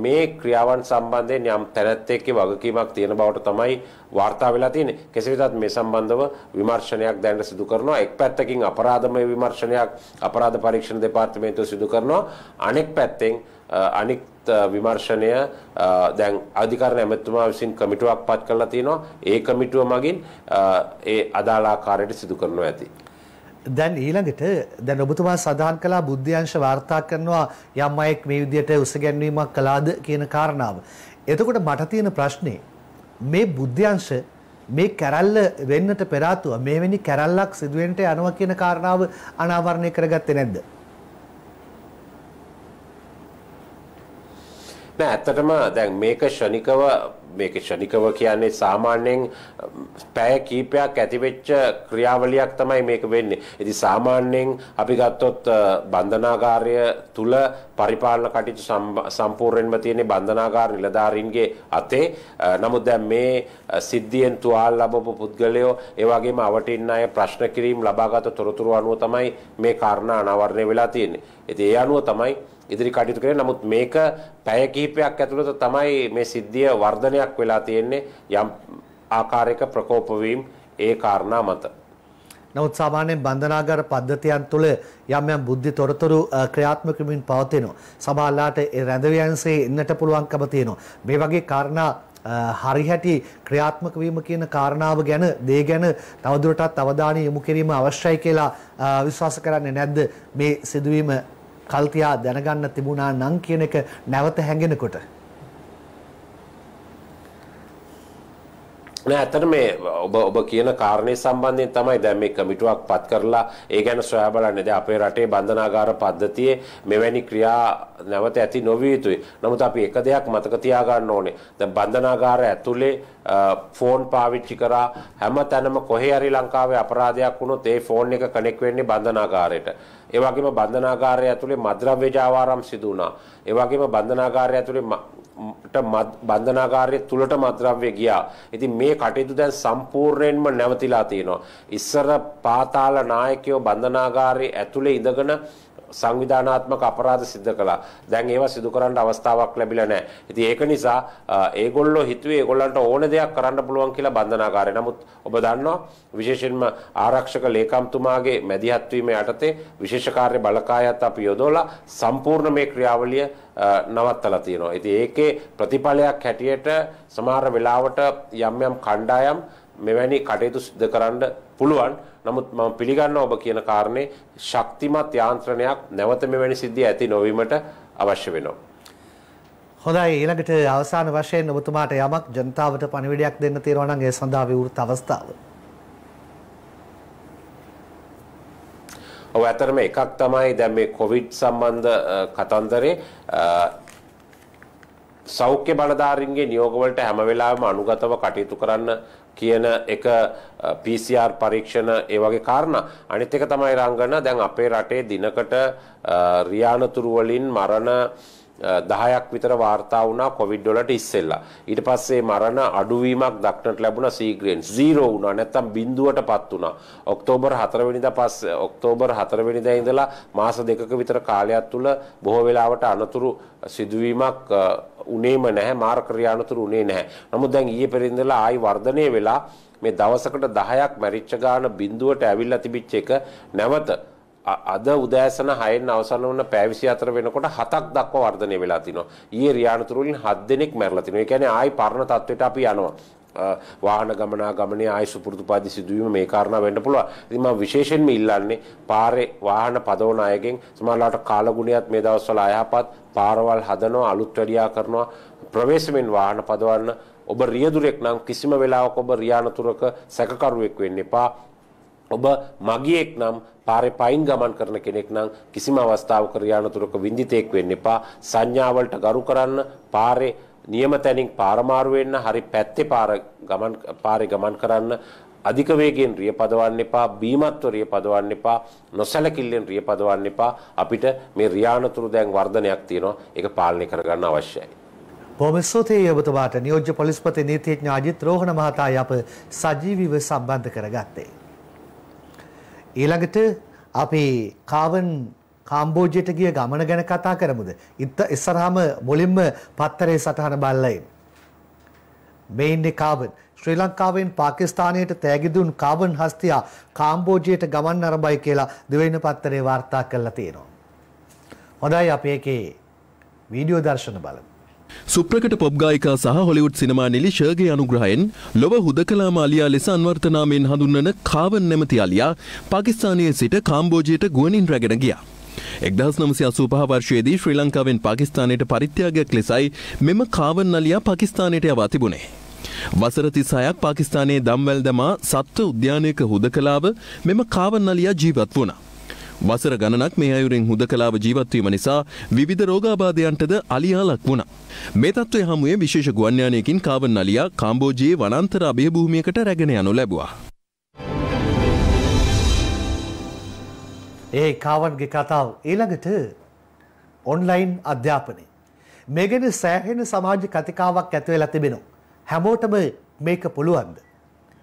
මේ ක්‍රියාවන් සම්බන්ධයෙන් යම් තැනැත්තෙක්ගේ වගකීමක් තියෙන බවට තමයි වාර්තා වෙලා තියෙන්නේ. කෙසේ වෙතත් මේ සම්බන්ධව විමර්ශනයක් දැනට සිදු කරනවා. එක් පැත්තකින් අපරාධමය විමර්ශනයක් අපරාධ පරීක්ෂණ දෙපාර්තමේන්තුව සිදු කරනවා. අනෙක් පැත්තෙන් අනික් විමර්ශනය දැන් අධිකරණ ඇමතුමා විසින් කමිටුවක් පත් කරලා තියෙනවා. ඒ කමිටුව මගින් ඒ අදාළ ආකාරයට සිදු කරනවා ඇති. දැන් ඊළඟට දැන් ඔබතුමා සඳහන් කළා බුද්ධ්‍යංශ වාර්තා කරනවා යම් අයෙක් මේ විදිහට උසගැන්වීමක් කළාද කියන කාරණාව. එතකොට මට තියෙන ප්‍රශ්නේ මේ බුද්ධ්‍යංශ මේ කැරල්ල වෙන්නට පෙර ආතුව මෙවැනි කැරල්ලක් සිදුවෙන්නට යනවා කියන කාරණාව අනාවරණය කරගත්තේ නැද්ද? නෑ ඇත්තටම දැන් මේක ශනිකව මේක ෂණිකව කියන්නේ සාමාන්‍යයෙන් පැය කීපයක් ඇතිවෙච්ච ක්‍රියාවලියක් තමයි මේක වෙන්නේ. ඉතින් සාමාන්‍යයෙන් අපි ගත්තොත් බන්ධනාගාරය තුල පරිපාලන කටයුතු සම්පූර්ණයෙන්ම තියෙන බන්ධනාගාර නිලධාරීන්ගේ අතේ. නමුත් දැන් මේ සිද්ධියෙන් තුවාල ලැබපු පුද්ගලයෝ ඒ වගේම අවටින් අය ප්‍රශ්න කිරීම ලබාගත් තොරතුරු අනුව තමයි මේ කාරණා අනාවරණය වෙලා තියෙන්නේ. ඉතින් ඒ අනුව තමයි ඉදිරි කටයුතු කරේ. නමුත් මේක පැය කිහිපයක් ඇතුළත තමයි මේ සිද්ධිය වර්ධනයක් වෙලා තියෙන්නේ යම් ආකාරයක ප්‍රකෝප වීම ඒ කාරණා මත. නමුත් සාමාන්‍යයෙන් බන්ධනාගාර පද්ධතියන් තුළ යම් යම් බුද්ධි තොරතුරු ක්‍රියාත්මක වෙමින් පවතිනවා. සමහරලාට ඒ රැඳවියන්සේ ඉන්නට පුළුවන්කම තියෙනවා. මේ වගේ කාරණා හරිහැටි ක්‍රියාත්මක වීම කියන කාරණාව ගැන දේ ගැන තවදුරටත් අවධානය යොමු කිරීම අවශ්‍යයි කියලා විශ්වාස කරන්නේ නැද්ද මේ සිදුවීම කල්තියා දැනගන්න තිබුණා නම් කියන එක නැවත හැඟෙනකොට නෑ ඇත්තට මේ ඔබ ඔබ කියන කාරණේ සම්බන්ධයෙන් තමයි දැන් මේ කමිටුවක් පත් කරලා ඒ ගැන සොයා බලන්නේ. දැන් අපේ රටේ බන්ධනාගාර පද්ධතියේ මෙවැනි ක්‍රියා නැවත ඇති නොවිය යුතුයි. නමුත් අපි එක දෙයක් මතක තියාගන්න ඕනේ. දැන් බන්ධනාගාර ඇතුලේ ෆෝන් පාවිච්චි කරා හැම තැනම කොහේ හරි ලංකාවේ අපරාධයක් වුණොත් ඒ ෆෝන් එක කනෙක් වෙන්නේ බන්ධනාගාරයට. ඒ වගේම බන්ධනාගාරය ඇතුලේ මද්‍රව්‍ය ජාවාරම් සිදු වුණා. ඒ වගේම බන්ධනාගාරය ඇතුලේ බන්ධනාගාරය තුලට මද්‍රව්‍ය ගියා. ඉතින් මේ කටයුතු දැන් සම්පූර්ණයෙන්ම නැවතිලා තියෙනවා. ඉස්සර පාතාල නායකයෝ බන්ධනාගාරයේ ඇතුලේ ඉඳගෙන සංවිධානාත්මක අපරාධ සිද්ධ කළා. දැන් ඒවා සිදු කරන්න අවස්ථාවක් ලැබිලා නැහැ. ඉතින් ඒක නිසා ඒගොල්ලෝ හිතුවේ ඒගොල්ලන්ට ඕන දෙයක් කරන්න පුළුවන් කියලා බන්ධනාකාරය. නමුත් ඔබ දන්නවා විශේෂයෙන්ම ආරක්ෂක ලේකම්තුමාගේ මැදිහත් වීම යටතේ විශේෂ කාර්ය බලකායත් අපි යොදවලා සම්පූර්ණ මේ ක්‍රියාවලිය නවත්තලා තියෙනවා. ඉතින් ඒකේ ප්‍රතිඵලයක් හැටියට සමහර වෙලාවට යම් යම් කණ්ඩායම් මෙවැනි කටයුතු සිදු කරන්න පුළුවන්. නමුත් මම පිළිගන්නවා ඔබ කියන කාරණේ ශක්තිමත් යාන්ත්‍රණයක් නැවත මෙවැනි සිද්ධිය ඇති නොවීමට අවශ්‍ය වෙනවා. හොඳයි ඊළඟට අවසාන වශයෙන් ඔබතුමාට යමක් ජනතාවට පණිවිඩයක් දෙන්න තියෙනවා නම් ඒ සඳහා විවෘත අවස්ථාව. ඔව් ඇතරම එකක් තමයි දැන් මේ කොවිඩ් සම්බන්ධ කතන්දරේ සෞඛ්‍ය බලධාරීන්ගේ නියෝගවලට හැම වෙලාවෙම අනුගතව කටයුතු කරන්න කියන එක PCR පරීක්ෂණ ඒ වගේ කාරණා. අනිත් එක තමයි රංගන දැන් අපේ රටේ දිනකට රියානතුරු වලින් මරණ 10ක් විතර වාර්තා වුණා කොවිඩ් වලට ඉස්සෙල්ලා. ඊට පස්සේ මරණ අඩුවීමක් දක්නට ලැබුණා සීග්‍රෙන් 0 වුණා නැත්තම් බිඳුවටපත් වුණා. ඔක්තෝබර් 4 වෙනිදා පස්සේ ඔක්තෝබර් 4 වෙනිදා ඉඳලා මාස දෙකක විතර කාලයක් තුල බොහෝ වෙලාවට අනතුරු සිදුවීමක් උනේම නැහැ මාර ක්‍රියානතුරු උනේ නැහැ. නමුත් දැන් ඊයේ පෙරින්දලා ආයි වර්ධනය වෙලා මේ දවසකට 10ක් මැරිච්ච ගාන බිඳුවට ඇවිල්ලා තිබිච්ච එක නැවත අද උදෑසන 6න් අවසන් වුණ පැය 24 වෙනකොට 7ක් දක්වා වර්ධනය වෙලා තිනවා. ඊයේ රියානතුරු වලින් 7 දෙනෙක් මැරලා තිනවා. ඒ කියන්නේ ආයි පරණ තත්වයට අපි යනවා. වාහන ගමනා ගමනේ ආයසු පුරුදු පාදි සිදුවීම මේ කාරණා වෙන්න පුළුවන්. ඉතින් මම විශේෂයෙන්ම ඉල්ලන්නේ පාරේ වාහන පදවන අයගෙන් සමහරවිට කාලගුණයත් මේ දවස්වල අයහපත් පාරවල් හදනවා අලුත් වැඩියා කරනවා ප්‍රවේශමෙන් වාහන පදවන්න ඔබ රියදුරෙක් නම් කිසිම වෙලාවක ඔබ රියානතුරක සැකකරුවෙක් වෙන්න එපා. ඔබ මගියෙක් නම් පාරේ පයින් ගමන් කරන කෙනෙක් නම් කිසිම අවස්ථාවක රියානතුරක විඳිතෙක් වෙන්න එපා. සංඥාවලට ගරු කරන්න පාරේ නියම තැනින් පාර මාරු වෙන්න හරි පැත්තේ පාර ගමන් පාරේ ගමන් කරන්න අධික වේගයෙන් රිය පදවන්න එපා බීමත්ව රිය පදවන්න එපා නොසැලකිල්ලෙන් රිය පදවන්න එපා අපිට මේ රියානතුරු දැන් වර්ධනයක් තියෙනවා ඒක පාලනය කරගන්න අවශ්‍යයි බොහොම ස්තුතියි ඔබතුමාට නියෝජ්‍ය පොලිස්පති නීතිඥ අජිත් රෝහණ මහතායි අප සජීවීව සම්බන්ධ කරගත්තේ ඊළඟට අපි කාවන් කාම්බෝජයට ගිය ගමන ගැන කතා කරමුද? ඉත ඉස්සරහම මුලින්ම පත්තරේ සටහන බලලයි. මේ ඉන්නේ කාබන්. ශ්‍රී ලංකාවෙන් පාකිස්තානයට තෑගිදුන් කාබන් හස්තියා කාම්බෝජයට ගමන් අරබයි කියලා දෙවෙනි පත්තරේ වාර්තා කරලා තියෙනවා. හොඳයි අපි ඒකේ වීඩියෝ දර්ශන බලමු. සුප්‍රකට පොබ්ගායිකා සහ හොලිවුඩ් සිනමා නිලිශර්ගේ අනුග්‍රහයෙන් ලොව හුදකලාම අලියා ලෙස අන්වර්තනාමයෙන් හඳුන්වන කාවන් නැමති අලියා පාකිස්තානයේ සිට කාම්බෝජයට ගුවනින් රැගෙන ගියා. එක්දහස් නමසි අසූපහ වර්ෂයේදී ශ්‍රී ලංකාවෙන් පාකිස්ානයට පරිත්‍යාගයක් ලෙසයි මෙම කාවන් නලියා පාකිස්ානයට යවා තිබුණේ. වසරති සයක් පාකිස්ානයේ දම්වැල් දමා සත්ව උද්‍යානයක හුද කලාව මෙම කාවන් නලියා ජීවත් වුණ. වසර ගණනක් මේ අයුරෙන් හුද කලාව ජීවත්වීම නිසා විධ රෝගාබාධයන්ටද අලියාලක් වුණ. මේ තත්ත්වය හමුවේ විශේෂ ගුවන්්‍යානයකින් කාවන් අලියා කාම්බෝජයේ වනන්තර අභයභූමියකට රැගෙන යනු ලැබවා. ඒ කාවන්ගේ කතාව ඊළඟට ඔන්ලයින් අධ්‍යාපනය. මේ ගැන සෑහෙන සමාජ කතිකාවක් ඇතිවෙලා තිබෙනවා. හැමෝටම මේක පුළුවන්ද.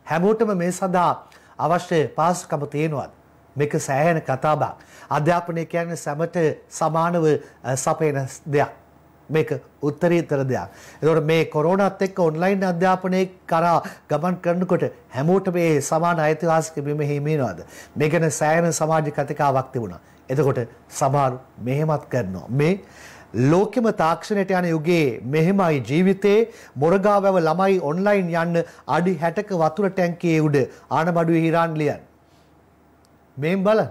හැමෝටම මේ සඳහා අවශ්‍ය පාසුකම තියෙනවත්. මේක සෑහෙන කතාබක්. අධ්‍යාපනය කියන්නේ සැමට සමානව සපයන දෙයක්. මේක උත්තරීතර දෙයක්. එතකොට මේ කොරෝනාත් එක්ක ඔන්ලයින් අධ්‍යාපනයේ කරා ගමන් කරනකොට හැමෝටම මේ සමාන අයිතිවාසිකම් මෙහෙම හිමිනවද? මේ ගැන සෑහෙන සමාජික කතිකාවක් තිබුණා. එතකොට සමහර මෙහෙමත් කරනවා. මේ ලෝකෙම තාක්ෂණයට යන යුගයේ මෙහෙමයි ජීවිතේ මොරගාවැව ළමයි ඔන්ලයින් යන්න අඩි 60ක වතුර ටැංකියේ උඩ ආනබඩුවේ හිරන් ලියන්. මෙහෙම බලන්න.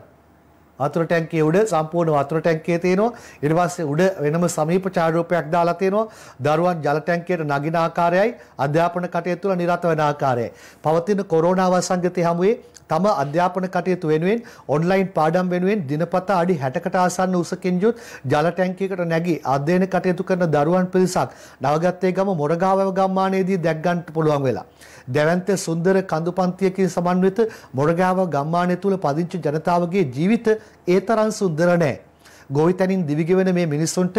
වතුර ටැංකියේ උඩ සම්පූර්ණ වතුර ටැංකිය තියෙනවා. ඊට පස්සේ උඩ වෙනම සමීප ඡායාරූපයක් දාලා තියෙනවා. දරුවන් ජල ටැංකියට නගින ආකාරයයි අධ්‍යාපන කටයුතු තුළ නිරත වෙන ආකාරයයි. පවතින කොරෝනා වසංගතය හමුවේ තම අධ්‍යාපන කටයුතු වෙනුවෙන් ඔන්ලයින් පාඩම් වෙනුවෙන් දිනපතා අඩි 60කට ආසන්න උසකින් යුත් ජල ටැංකියකට නැගී අධ්‍යයන කටයුතු කරන දරුවන් පිරිසක් නවගත්තේ ගම මොරගාවව ගම්මානයේදී දැක් ගන්නට පුළුවන් වෙලා. දැවැන්ත සුන්දර කඳු පන්තියකින් සමන්විත මොරගාව ගම්මානය තුළ පදිංචි ජනතාවගේ ජීවිත ඒ තරම් සුන්දර නෑ. ගොවිතැනින් දිවිගෙවෙන මේ මිනිස්සුන්ට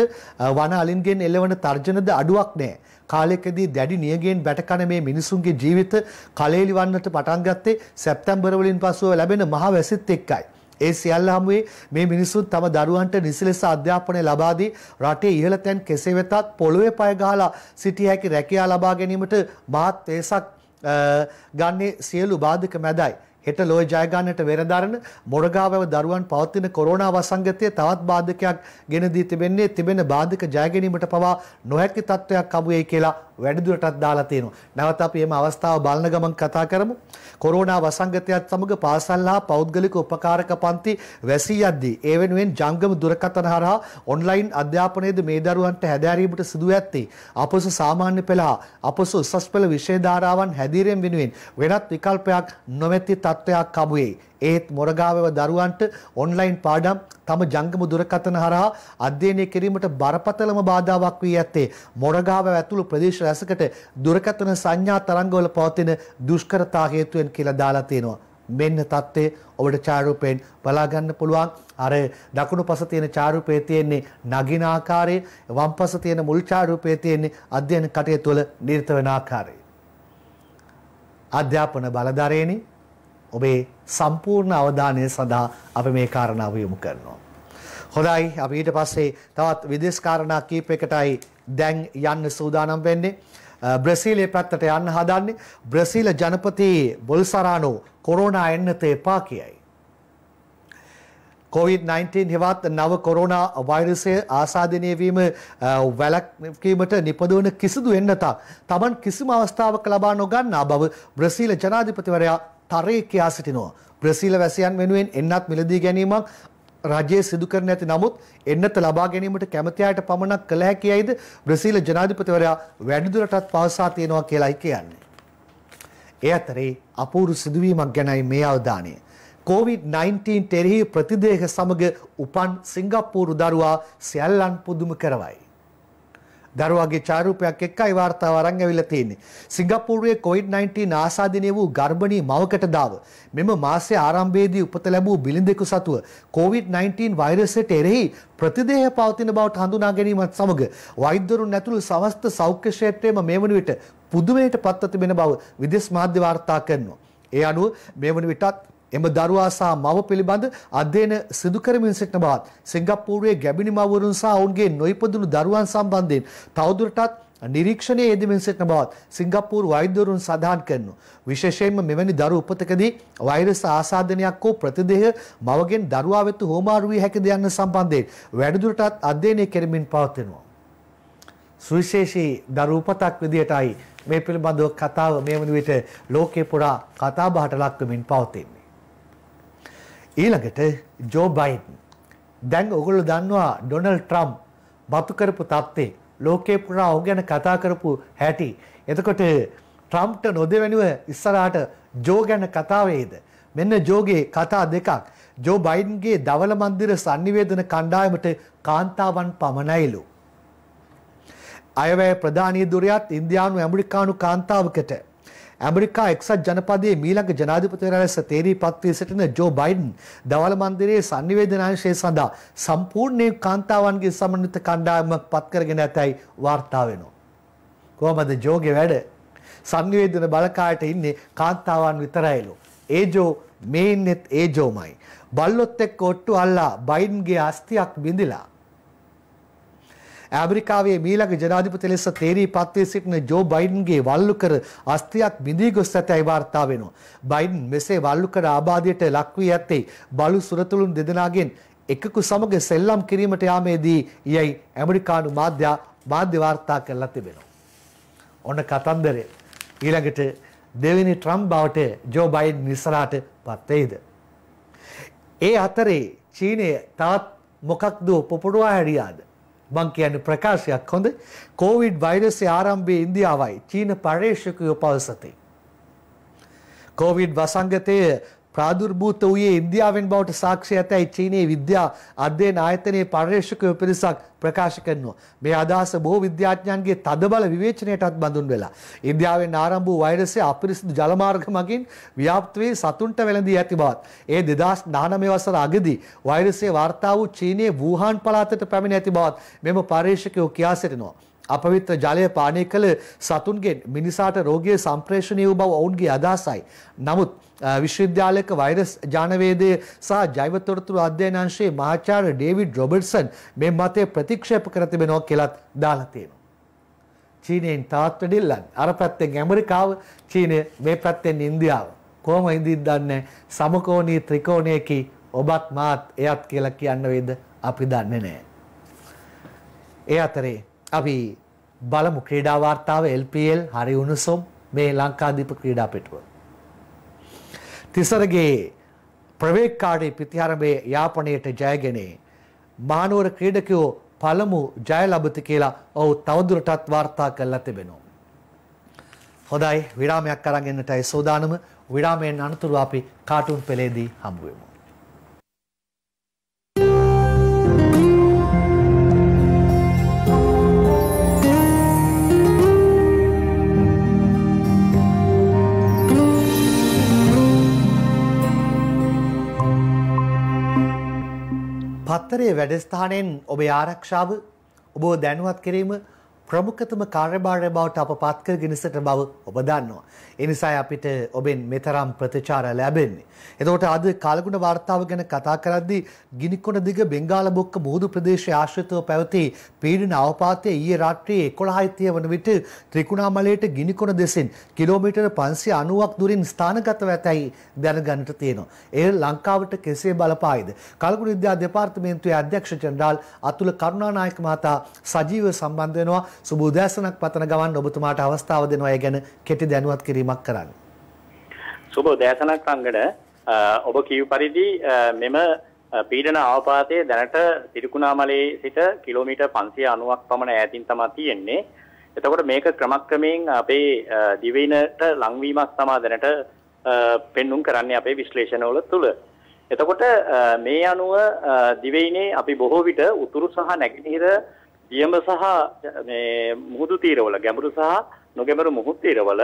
වන අලින්ගෙන් එළවන තර්ජනද අඩුවක් නෑ. කාලෙකදී දැඩි නියගෙන් බැටකන මේ මිනිසුන්ගේ ජීවිත කලෙලි වන්නට පටන් ගත්තේ සැප්තැම්බර් වලින් පසුව ලැබෙන මහ වැසිත් එක්කයි. ඒ සියල්ල හමුවේ මේ මිනිසුන් තම දරුවන්ට නිසි ලෙස අධ්‍යාපනය ලබා දී රටේ ඉහළ තැන් කෙසේ වෙතත් පොළවේ පය ගහලා සිටිය හැකි රැකියාව ලබා ගැනීමට මහත් වේසක් ගන්නේ සියලු බාධක මැදයි. හෙට ලෝය ජයගන්නට වෙරදරන මොරගාවව දරුවන් පවත්තින කොරෝනා වසංගතය තවත් බාධකයක් ගෙනදී තිබෙන්නේ තිබෙන බාධක ජයගැනීමට පවා නොහැකි තත්ත්වයක් අබුවේ කියලා වැඩිදුරටත් දාලා තියෙනවා. නැවත අපි මේ අවස්ථාව බලන ගමන් කතා කරමු. කොරෝනා වසංගතයත් සමග පාසල් හා පෞද්ගලික උපකාරක පන්ති වැසී යද්දී ඒ වෙනුවෙන් ජංගම දුරකථන හරහා ඔන්ලයින් අධ්‍යාපනයේද මේ දරුවන්ට හැදෑරීමට සිදු ඇත්තේ. අපොස සාමාන්‍ය පෙළ හා අපොස උසස් පෙළ විෂය ධාරාවන් හැදීරීම වෙනුවෙන් වෙනත් විකල්පයක් නොමැති තත්ත්වයක් කබුවේ. ඒත් මොරගාවව දරුවන්ට ඔන්ලයින් පාඩම් තම ජංගම දුරකථන හරහා අධ්‍යයනය කිරීමට බරපතලම බාධාවක් වී ඇත්තේ මොරගාව ඇතුළු ප්‍රදේශ රැසකට දුරකථන සංඥා තරංගවල පවතින දුෂ්කරතා හේතුවෙන් කියලා දාලා තියෙනවා. මෙන්න தත්තේ ඔබට ඡායරූපයෙන් බලා ගන්න පුළුවන් අර දකුණු පස තියෙන ඡායරූපයේ තියෙන්නේ නගින ආකාරයේ වම් පස තියෙන මුල් ඡායරූපයේ තියෙන්නේ අධ්‍යයන කටයුතු වල නිරත වෙන ආකාරය අධ්‍යාපන බලධාරීනි ඔබේ සම්පූර්ණ අවධානය සඳහා අපි මේ කාරණාව යොමු කරනවා. හොඳයි අපි ඊට පස්සේ තවත් විදේශ කාරණා කීපයකටයි දැන් යන්න සූදානම් වෙන්නේ. බ්‍රසීලයේ පැත්තට යන්න හදන්නේ බ්‍රසීල ජනපති බොල්සරානෝ කොරෝනා එන්නත එපා කියයි. COVID-19 හෙවත් නව කොරෝනා වෛරසය ආසාදනය වීම වැළැක්වීමට නිපදවන කිසිදු එන්නතා තමන් කිසිම අවස්ථාවක ලබා නොගන්නා බව බ්‍රසීල ජනාධිපතිවරයා තරයේ කියා සිටිනවා. බ්‍රසීල වැසියන් වෙනුවෙන් එන්නත් මිලදී ගැනීමක් රජයේ සිදු කර නැති නමුත් එන්නත ලබා ගැනීමට කැමති අයට පමණක් කළ හැකියිද බ්‍රසීල ජනාධිපතිවරයා වැඩිදුරටත් පවසා තියෙනවා කියලායි කියන්නේ. ඒ අතරේ අපූරු සිදුවීමක් ගැනයි මේ අවධානය. COVID-19 තෙරෙහි ප්‍රතිදේහ සමග උපන් සිංගප්පූරු දරුවා සියල්ලන් පුදුම කරවයි. දරුවගේ චාරූපයක් එක්කයි වාර්තාව අරන් ඇවිල්ලා තියෙන්නේ. සිංගප්පූරුවේ COVID-19 ආසාදිනේ වූ ගර්භණී මවකට දාව මෙම මාසයේ ආරම්භයේදී උපත ලැබූ බිලිඳෙකු සතුව COVID-19 වෛරසයට එරෙහි ප්‍රතිදේහ පවතින බවට හඳුනා ගැනීමත් සමග වෛද්‍යවරුන් ඇතුළු සමස්ත සෞඛ්‍ය ක්ෂේත්‍රයේම මේ වන විට පුදුමයට පත්ව තිබෙන බව විදේශ මාධ්‍ය වාර්තා කරනවා. ඒ අනුව මේ වන විටත් එම දරුවා සහ මව පිළිබඳ අධ්‍යයන සිදු කරමින් සිටින බවත් සිංගප්පූරුවේ ගැබිණි මව්වරුන් සහ ඔවුන්ගේ නොයිපදුණු දරුවන් සම්බන්ධයෙන් තවදුරටත් නිරීක්ෂණයේ යෙදමින් සිටින බවත් සිංගප්පූරු වෛද්‍යවරුන් සඳහන් කරනවා. විශේෂයෙන්ම මෙවැනි දරු උපතකදී වෛරස් ආසාදනයක් හෝ ප්‍රතිදේහ මවගෙන් දරුවා වෙත හෝමාරු වී හැකි දයන්න සම්බන්ධයෙන් වැඩිදුරටත් අධ්‍යයනය කරමින් පවත්වනවා. සුවිශේෂී දරු උපතක් විදියටයි මේ පිළිබඳව කතාව මේ වන විට ලෝකේ පුරා කතාබහට ලක්වමින් පවතින්නේ. ඊළඟට ජෝ බයින් දැන් ඔගොල්ලෝ දන්නවා ඩොනල්ඩ් ට්‍රම්ප් බතු කරපු තත්ත්වේ ලෝකේ පුරා ඔහු ගැන කතා කරපු හැටි එතකොට ට්‍රම්ප්ට නොදෙවැනිව ඉස්සරහට ජෝ ගැන කතා වේද මෙන්න ජෝගේ කතා දෙකක් ජෝ බයින්ගේ දවල මන්දිර sannivedana කණ්ඩායමට කාන්තාවන් පමණයිලු අයවැය ප්‍රධානී දුරයත් ඉන්දියානු ඇමරිකානු කාන්තාවකට ඇමරිකා එක්සත් ජනපදයේ මීළඟ ජනාධිපතිවරයා ලෙස තේරී පත්වී සිටින ජෝ බයිඩන් දවල් මන්දිරයේ sannivedanaංශය සඳහා සම්පූර්ණ කාන්තාවන්ගේ සමන්විත කණ්ඩායමක් පත් කරගෙන ඇතයි වාර්තා වෙනවා. කොහමද ජෝගේ වැඩ? sannivedana බලකායට ඉන්නේ කාන්තාවන් විතරයිලු. ඒ ජෝ මේ ඉන්නෙත් ඒ ජෝමයි. බල්ලොත් එක්ක ඔට්ටු අල්ලා බයිඩන්ගේ අස්තියක් බිඳිලා ඇමරිකාවේ මීළඟ ජනාධිපති ලෙස තේරී පත්වී සිටින ජෝ බයිඩන්ගේ වල්ලු කර අස්තියක් බිඳී ගොස් ඇතැයි වාර්තා වෙනවා. බයිඩන් මෙසේ වල්ලු කර ආබාධයට ලක්වී ඇත්තේ බලු සුරතුළුන් දෙදෙනගෙන් එකකු සමග සෙල්ලම් කිරීමට යාමේදී යැයි ඇමරිකානු මාධ්‍ය මාධ්‍ය වාර්තා කරලා තිබෙනවා. ඔන්න කතන්දරය. ඊළඟට දෙවෙනි ට්‍රම් බවට ජෝ බයිඩ් නිසරාට පත්වෙයිද. ඒ අතරේ චීනය තවත් මොකක්ද පොපොඩුවා හැඩියාද. මං කියන්නේ ප්‍රකාශයක් හොඳ කෝවිඩ් වෛරසයේ ආරම්භයේ ඉන්දියාවයි චීන පර්යේෂකයෝ පවසති. කෝවිඩ් වසංගතයේ ප්‍රාදුර්භූත වූයේ ඉන්දියාවෙන් බවට සාක්ෂි ඇතැයි චීනයේ විද්‍යා අධ්‍යයන ආයතනයේ පර්යේෂකයෝ පිරිසක් ප්‍රකාශ කරනවා. මේ අදහස බොහෝ විද්‍යාඥයන්ගේ තදබල විවේචනයටත් බඳුන් වෙලා. ඉන්දියාවෙන් ආරම්භ වූ වෛරසය අපිරිසිදු ජලමාර්ග මගින් ව්‍යාප්ත වී සතුන්ට වැළඳී ඇති බවත්. ඒ 2019 වසර අගදී වෛරසය වාර්තා වූ චීනයේ වූහාන් පළාතට පැමිණ ඇති බවත් මෙම පර්යේෂකයෝ කියා සිටිනවා. අපවිත්‍ර ජලය පානය කළ සතුන්ගෙන් මිනිසාට රෝගයේ සම්ප්‍රේෂණය වූ බව ඔවුන්ගේ අදහසයි. නමුත් විශ්වවිද්‍යාලයක වෛරස් ජානවේදය සහ ජෛව තොරතුරු අධ්‍යයනංශයේ මහාචාර්ය ඩේවිඩ් රොබර්ට්සන් මේ මතය ප්‍රතික්ෂේප කර තිබෙනවා කියලත් දාලා තියෙනවා. චීනයෙන් තවත් වැඩිල්ලන් අර පැත්තෙන් ඇමරිකාව චීනය මේ පැත්තෙන් ඉන්දියාව. කොහොම ඉදින් දන්නේ සමකෝණී ත්‍රිකෝණයකි ඔබත් මාත් එයත් කියලා කියන්න වේද අපි දන්නේ නැහැ. ඒ අතරේ අපි බලමු ක්‍රීඩා වාර්තාව LPL හරි උණුසුම් මේ ලංකාදීප ක්‍රීඩා පිටුව. තිසරගේ ප්‍රවේක්කාඩේ ප්‍රතිහාරමේ යාපනයට ජයගෙනේ මානුවර ක්‍රීඩකයෝ පළමු ජය ලබති කියලා ඔහු තවදුරටත් වාර්තා කරලා තිබෙනවා. හොඳයි විරාමයක් අරන් එන්නටයි සෝදානම විරාමයෙන් අනතුරු අපි කාටුන් පෙළේදී හමු වෙමු. පත්තරේ වැඩස්ථානයෙන් ඔබේ ආරක්ෂාව ඔබෝ දැනුවත් කිරීම ප්‍රමුඛතම කාර්යභාරය බවට අප පත්කර ගෙනසට බව ඔබ දන්නවා. එනිසා අපිට ඔබෙන් මෙතරම් ප්‍රතිචාර ලැබෙන්නේ. එතකොට අද කාලගුණ වාර්තාව ගැන කතා කරද්දී ගිනිකොන දිග බෙංගාල බොක්ක මුහුදු ප්‍රදේශයේ ආශ්‍රිතව පැවති පීඩන අවපාතය ඊයේ රාත්‍රියේ 11:30 වන විට ත්‍රිකුණාමලයට ගිනිකොන දෙසින් කිලෝමීටර් 590ක් දුරින් ස්ථානගතව ඇතැයි දැනගන්නට තියෙනවා. එය ලංකාවට කෙසේ බලපායිද? කලගුණ විද්‍යා දෙපාර්තමේන්තුවේ අධ්‍යක්ෂ ජනරාල් අතුල කරුණානායක මහතා සජීව සම්බන්ධ වෙනවා. සුබ උදෑසනක් පතන ගමන් ඔබතුමාට අවස්ථාව දෙනවා. ඒ ගැන කෙටි දැනුවත් කිරීම හැඳින්වීමක් කරන්න. සුබ දෑසනක් අංගඩ ඔබ කිව් පරිදි මෙම පීඩන අවපාතය දැනට තිරිකුණාමලේ සිට කිලෝමීට පන්සිය අනුවක් පමණ ඈතින් තමා තියෙන්නේ. එතකොට මේක ක්‍රමක්‍රමයෙන් අපේ දිවයිනට ලංවීමක් තමා දැනට පෙන්නුම් කරන්නේ අපේ විශ්ලේෂණවල තුළ. එතකොට මේ අනුව දිවයිනේ අපි බොහෝ විට උතුරු සහ නැගෙනහිර දියඹ සහ මේ මුහුදු තීරවල ගැඹුරු සහ නොගැඹුරු මුහුදු තීරවල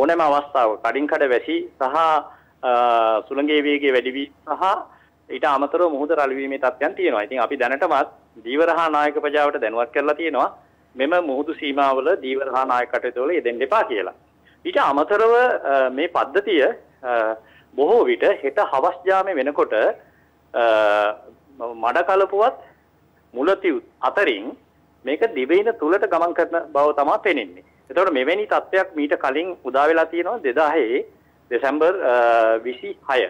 ඕනෑම අවස්ථාවක කඩින් කඩ වැසි සහ සුළඟේ වේගය වැඩි වී සහ ඊට අමතරව මුහුද රළවීමේ තත්ත්වයන් තියෙනවා. ඉතින් අපි දැනටමත් දීවරහා නායක ප්‍රජාවට දැනුවත් කරලා තියෙනවා මෙම මුහුදු සීමාවල දීවරහා නායක කටයුතුවල යෙදෙන්න එපා කියලා. ඊට අමතරව මේ පද්ධතිය බොහෝ විට හෙට හවස් යාමේ වෙනකොට මඩ කලපුවත් මුලතිව් අතරින් මේක දිවයින තුලට ගමන් කරන බව තමයි පෙනෙන්නේ. එතකොට මෙවැනි තත්ත්වයක් මීට කලින් උදා වෙලා තියෙනවා 2006 දෙසැම්බර් 26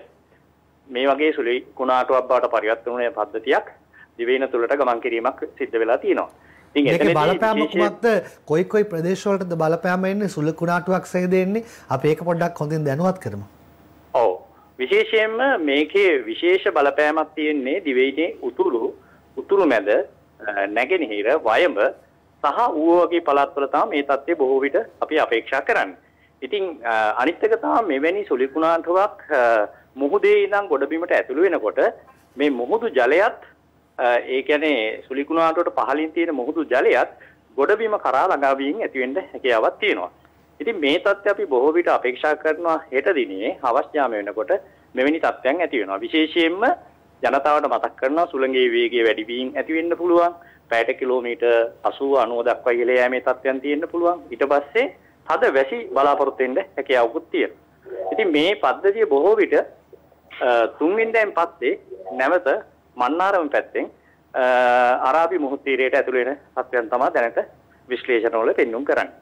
මේ වගේ සුළි කුණාටුවක් බවට පරිවර්තන වුණේ පද්ධතියක් දිවයින තුලට ගමන් කිරීමක් සිද්ධ වෙලා තියෙනවා. ඉතින් ඒකේ බලපෑම කුමක්ද? කොයි කොයි ප්‍රදේශවලටද බලපෑම එන්නේ? සුළු කුණාටුවක් සේදෙන්නේ. අපි ඒක පොඩ්ඩක් හොඳින් දැනුවත් කරමු. ඔව්. විශේෂයෙන්ම මේකේ විශේෂ බලපෑමක් තියෙන්නේ දිවයිනේ උතුරු උතුරු මැද නැගෙනහිර වයඹ සහ ඌවගේ පළාත්වල තමයි මේ தත්ත්වය බොහෝ විට අපි අපේක්ෂා කරන්නේ. ඉතින් අනිත් එක තමයි මෙවැනි සුළි කුණාටුවක් මුහුදේ ඉඳන් ගොඩබිමට ඇතුළු වෙනකොට මේ මුහුදු ජලයත් ඒ කියන්නේ සුළි කුණාටුවට පහළින් තියෙන මුහුදු ජලයත් ගොඩබිම කරා ළඟා වීම ඇති වෙන්න හැකියාවක් තියෙනවා. ඉතින් මේ தත්ත්වය අපි බොහෝ විට අපේක්ෂා කරනවා හෙට දිනේ අවශ්‍යාම වෙනකොට මෙවැනි தත්ත්වයන් ඇති වෙනවා. විශේෂයෙන්ම ජනතාවට මතක් කරනවා සුළඟේ වේගය වැඩි වීම ඇති වෙන්න පුළුවන්. පැයට කිලෝමීටර් 80 90 දක්වා ඉහළ යෑමේ තත්ත්වයන් තියෙන්න පුළුවන්. ඊට පස්සේ තද වැසි බලාපොරොත්තු වෙන්න හැකියාවකුත් තියෙනවා. ඉතින් මේ පද්ධතිය බොහෝ විට තුන්වෙනිදැන් පස්සේ නැවත මන්නාරම පැත්තෙන් අරාබි මුහුත් තීරයට ඇතුළු වෙන තත්ත්වයන් තමයි දැනට විශ්ලේෂණවල පෙන්눔 කරන්නේ.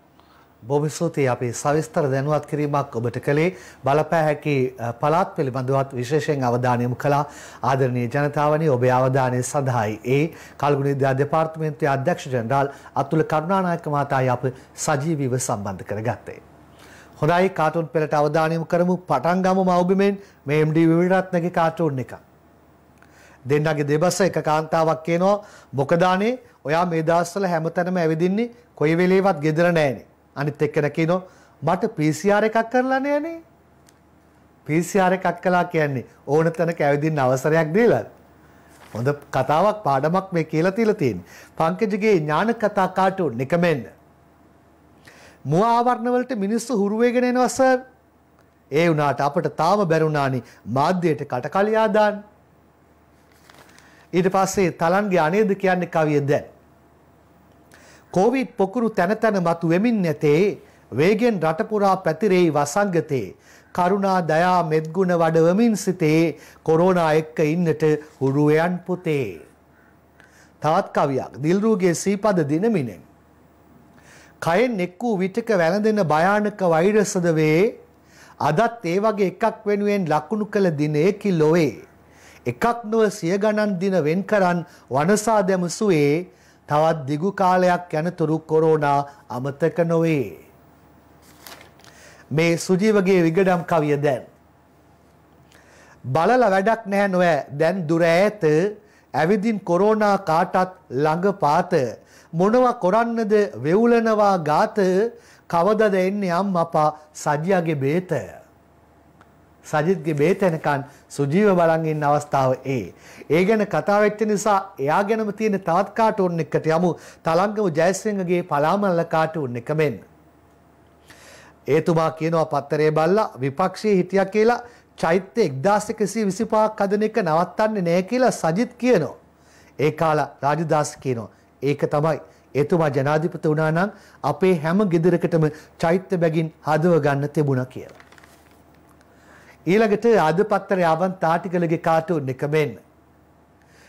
බොබිස්තුතියි අපි සවිස්තර දැනුවත් කිරීමක් ඔබට කළේ බලපෑහැකි පළාත් පිළිබඳවත් විශේෂයෙන් අවධානය යොමු කළා ආදරණීය ජනතාවනි ඔබේ අවධානය සඳහායි ඒ කල්ගුණ විද්‍යා දෙපාර්තමේන්තුවේ අධ්‍යක්ෂ ජනරාල් අතුල කරුණානායක මහතායි අප සජීවීව සම්බන්ධ කරගත්තේ හොඳයි කාටුන් පෙළට අවධානය යොමු කරමු පටන් ගමු මව්බිමෙන් මේ MD විවිරත්නගේ කාටුන් එක දෙන්නගේ දෙබස එක කාන්තාවක් කියනවා මොකදානේ ඔයා මේ දවස්වල හැමතැනම ඇවිදින්නේ කොයි වෙලේවත් ගෙදර නැහැනේ අනිත් එක්කෙනා කියනවා මට PCR එකක් කරලා නෑනේ. PCR එකක් කළා කියන්නේ ඕන තැනක ඇවිදින්න අවසරයක් දීලා. හොඳ කතාවක් පාඩමක් මේ කියලා තියලා තියෙන්නේ. පංකජගේ ඥාන කතා කාටුන් නිකමෙන්න. මුව ආවරණ වලට මිනිස්සු හුරු වෙගෙන එනවා සර්. ඒ වුණාට අපට තාම බැරුණානි මාධ්‍යයට කටකලියා දාන්න. ඊට පස්සේ තලන්ගේ අනේද කියන්නේ කවිය දැන්. කොවිඩ් පොකුරු තැනතැන මතු වෙමින් නැතේ වේගෙන් රටපුරා පැතිරෙයි වසංගතේ කරුණා දයා මෙත්ගුණ වඩවමින් සිතේ කොරෝනා එක්ක ඉන්නට හුරුවයන් පුතේ. තවත් කවියක් දිල්රූගේ සීපද දිනමිනෙන්. කයෙන් එක් වූ විටක වැළඳෙන භයානක වෛරසද වේ අදත් ඒ වගේ එකක් වෙනුවෙන් ලකුණු කළ දිනයකි ලොවේ. එකක් නොව සිය ගණන් දින වෙන් කරන් වනසා දැමසුවේ තවත් දිගු කාලයක් යනතුරු කොරෝනා අමතක නොවේ. මේ සුජීවගේ විගඩම් කවිය දැන්. බලල වැඩක් නැහැ නොවැ දැන් දුර ඈත ඇවිදින් කොරෝනා කාටත් ළඟ පාත මොනව කොරන්නද වෙවුලනවා ගාත කවදද එන්නේ අම්මපා සජියාගේ බේතය සජිත්ගේ බේතැනකන් සුජීව බලන් ඉන්න අවස්ථාව ඒ. ඒ ගැන කතා වෙච්ච නිසා එයා ගැනම තියෙන තවත් කාටුන් එකට යමු. තලංගම ජයසිංහගේ පලාමල්ල කාටුන් එක මෙන්න. ඒතුමා කියනවා පත්තරේ බල්ලා විපක්ෂයේ හිටියා කියලා චෛත්‍ය 1125ක් හදන එක නවත්තන්නේ නැහැ කියලා සජිත් කියනවා. ඒ කාලා රාජදාස් කියනවා. ඒක තමයි එතුමා ජනාධිපති වුණා නම් අපේ හැම ගෙදරකටම චෛත්‍ය බැගින් හදව ගන්න තිබුණා කියලා. ඊළඟට අද පත්තරේ ආවන් තාටිකලගේ කාටුන් එක මෙන්න.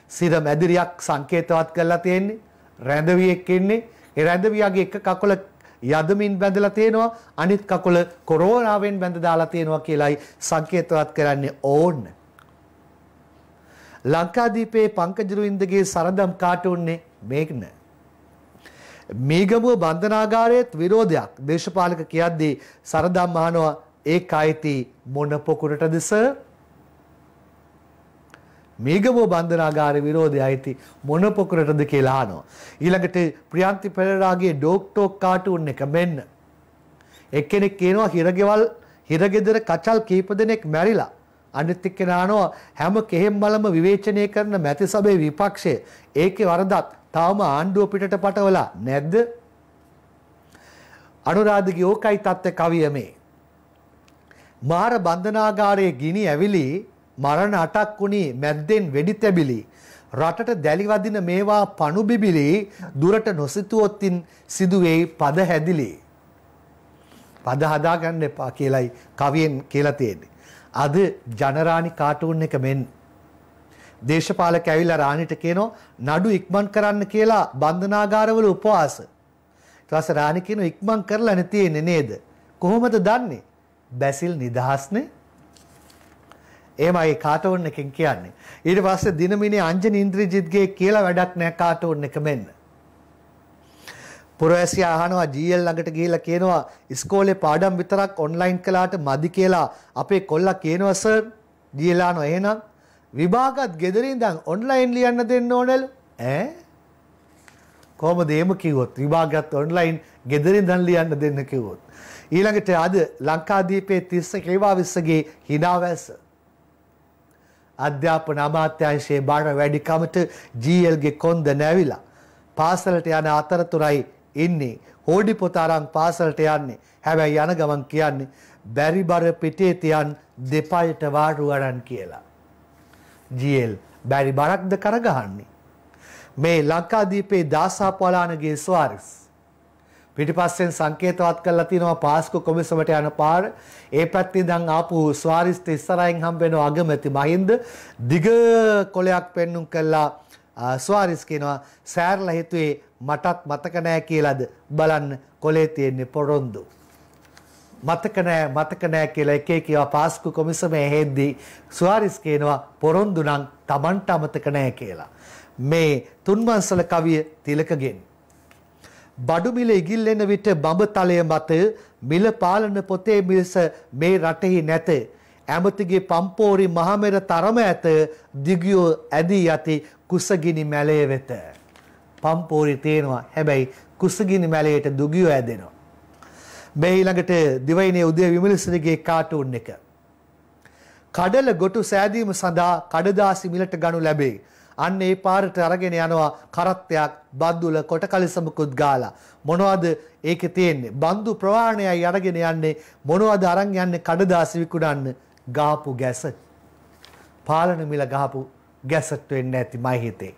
සිර මැදිරියක් සංකේතවත් කරලා තියෙන්නේ. රැඳවියෙක් ඉන්නේ. ඒ රැඳවියාගේ එක කකුල යදමින් බැඳලා තියෙනවා අනිත් කකුල කොරෝනාවෙන් බැඳ දාලා තියෙනවා කියලයි සංකේතවත් කරන්නේ ඕන්න. ලංකාදීපේ පංකජරුවින්දගේ සරදම් කාටුන්නේ මේකන. මේගමුව බන්ධනාගාරයේත් විරෝධයක් දේශපාලක කියද්දී සරදම් මහනවා ඒකයිති මොන පොකුරටදස මේගමෝ බන්ධනාගාර විරෝධය අයිති මොන පොකුරටද කියලා අහනවා. ඊළඟට ප්‍රියන්ති පෙරේරාගේ ඩොක්ටෝක් කාටුන් එක මෙන්න. එක්කෙනෙක් කියනවා හිරගෙවල් හිරගෙදර කචල් කීප දෙනෙක් මැරිලා. අනිත් එක්කෙනා අහනවා හැම කෙහෙම් බලම විවේචනය කරන මැති සභේ විපක්ෂය ඒකේ වරදක් තවම ආණ්ඩුව පිටට පටවලා නැද්ද? අනුරාධගේ ඕකයි තත්ත්ව කවිය මේ. මාර බන්ධනාගාරයේ ගිනි ඇවිලි මරණ අටක් වුණි මැද්දෙන් වෙඩි තැබිලි රටට දැලි වදින මේවා පණු බිබිලි දුරට නොසිතුවොත්ින් සිදුවේ පද හැදිලි පද හදාගන්න එපා කියලයි කවියෙන් කියලා තියෙන්නේ අද ජනරාණි කාටුන් එක මෙන් දේශපාලක ඇවිල්ලා රාණිට කියනෝ නඩු ඉක්මන් කරන්න කියලා බන්ධනාගාරවල උපවාස ඊට පස්සේ රාණි කියනෝ ඉක්මන් කරලා නැති නේද කොහොමද දන්නේ බැසිල් නිදහස්නේ. එහෙමයි කාටෝන් එකෙන් කියන්නේ. ඊට පස්සේ දිනමිනේ අංජන ඉන්ද්‍රජිත්ගේ කියලා වැඩක් නැහැ කාටෝන් එක මෙන්න. පුරවැසියා අහනවා GL ළඟට ගිහිල්ලා කියනවා ඉස්කෝලේ පාඩම් විතරක් ඔන්ලයින් කළාට මදි කියලා අපේ කොල්ලා කියනවා සර්. GL අහනවා එහෙනම් විභාගත් ගෙදරින් ඉඳන් ඔන්ලයින් ලියන්න දෙන්න ඕනලු. ඈ කොහොමද එහෙම කිව්වොත් විභාගත් ඔන්ලයින් ගෙදරින් ඉඳන් ලියන්න දෙන්න කිව්වොත් ඊළඟට අද ලංකාදීපයේ තිස්ස ක්‍රීවාවිස්සගේ හිනාවැස. අධ්‍යාපන අමාත්‍යංශයේ බාර වැඩිකමට ජීල්ගේ කොන්ද නැවිලා. පාසලට යන අතරතුරයි ඉන්නේ හෝඩි පොතාරං පාසලට යන්නේ හැබැයි යන ගමන් කියන්නේ බැරි බර පිටේ තියන් දෙපයට වාරු අරන් කියලා. ජීල් බැරි බරක්ද කරගහන්නේ. මේ ලංකාදීපේ දාසාපලානගේ ස්වාරිස්. පිටිපස්සෙන් සංකේතවත් කරලා තිනවා පාස්කු කොමිසමට යන පාර ඒ පැත්තේ ඉඳන් ආපු ස්වාරිස්ට ඉස්සරහින් හම්බ වෙන අගමැති මහින්ද දිග කොලයක් පෙන්눔 කළා ස්වාරිස් කියනවා සෑර්ලා හිතුවේ මටත් මතක නෑ කියලාද බලන්න කොලේ තියෙන්නේ පොරොන්දු මතක නෑ මතක නෑ කියලා එක එක පාස්කු කොමිසමේ හෙද්දී ස්වාරිස් කියනවා පොරොන්දු නම් Tamanට අමතක නෑ කියලා මේ තුන්වන්සල කවිය තිලකගෙන්නේ බඩු මිල ඉගිල්ලෙන විට බඹතලය මත මිල පාලන පොතේ මිස මේ රටෙහි නැත. ඇමතිගේ පම්පෝරි මහමෙර තරම ඇත දිගියෝ ඇදී යති කුසගිනි මැලය වෙත. පම්පෝරි තේනවා හැබැයි කුසගිනි මැලයට දුගියෝ ඇදෙනවා. මේ ඊළඟට දිවයිනේ උදේ විමලසිරිගේ කාටුන් එක. කඩල ගොටු සෑදීම සඳහා කඩදාසි මිලට ගනු ලැබේ. අන්න ඒ පාරට අරගෙන යනවා කරත්තයක් බද්දුල කොට කලිසමකුත් ගාලා මොනවද ඒකේ තියෙන්නේ බන්දු ප්‍රවාහණයයි අරගෙන යන්නේ මොනවද අරන් යන්නේ කඩදාසි විකුණන්න ගාපු ගැස පාලන මිල ගහපු ගැසට් වෙන්න ඇති මයි හිතේ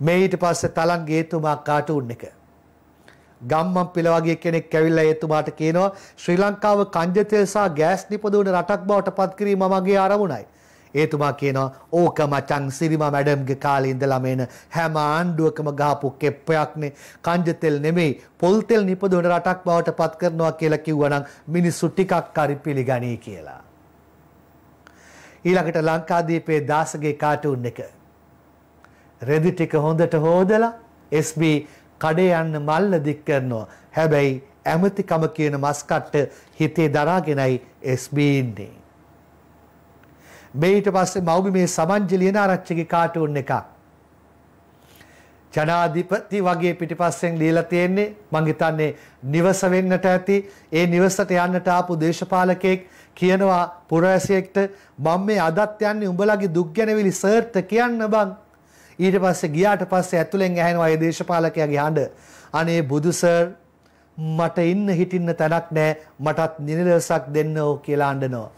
මේ ඊට පස්සේ තලන් ගේතුමා කාටුන් එක ගම්මන් පිළ වගේ කෙනෙක් ඇවිල්ලා එතුමාට කියනවා ශ්‍රී ලංකාව කංජතෙල් සහ ගෑස් නිපදවන රටක් බවට පත්කිරීම මගේ අරමුණයි. ඒතුමා කියනවා ඕක මචං සිරිමා මැඩම්ගේ කාලේ ඉඳලාම එන හැම ආණ්ඩුවකම ගහපු කෙප්පයක්නේ කංජ තෙල් නෙමෙයි පොල් තෙල් නිපදවන රටක් බවට පත් කරනවා කියලා කිව්වනම් මිනිස්සු ටිකක් හරි පිළිගනී කියලා. ඊළඟට ලංකාදීපේ දාසගේ කාටුන් එක රෙදි ටික හොඳට හොදලා SB කඩේ යන්න මල්ල දික් කරනවා. හැබැයි ඇමතිකම කියන මස්කට්ට හිතේ දරාගෙනයි SB ඉන්නේ. මේ ඊට පස්සේ මෞබිමේ සමන්ජි ලියනාරච්චිගේ කාටුන් එකක්. ජනාධිපති වගේ පිටිපස්සෙන් දීලා තියෙන්නේ මං හිතන්නේ නිවස වෙන්නට ඇති ඒ නිවසට යන්නට ආපු දේශපාලකෙක් කියනවා පුරවැසියෙක්ට මම මේ අදත් යන්නේ උඹලගේ දුක් ගැනවිලි සර්ට කියන්න බං ඊට පස්සේ ගියාට පස්සේ ඇතුලෙන් ඇහෙනවා ඒ දේශපාලකයාගේ හඬ අනේ බුදු සර් මට ඉන්න හිටින්න තැනක් නැහැ මටත් නිලසක් දෙන්නෝ කියලා අඬනවා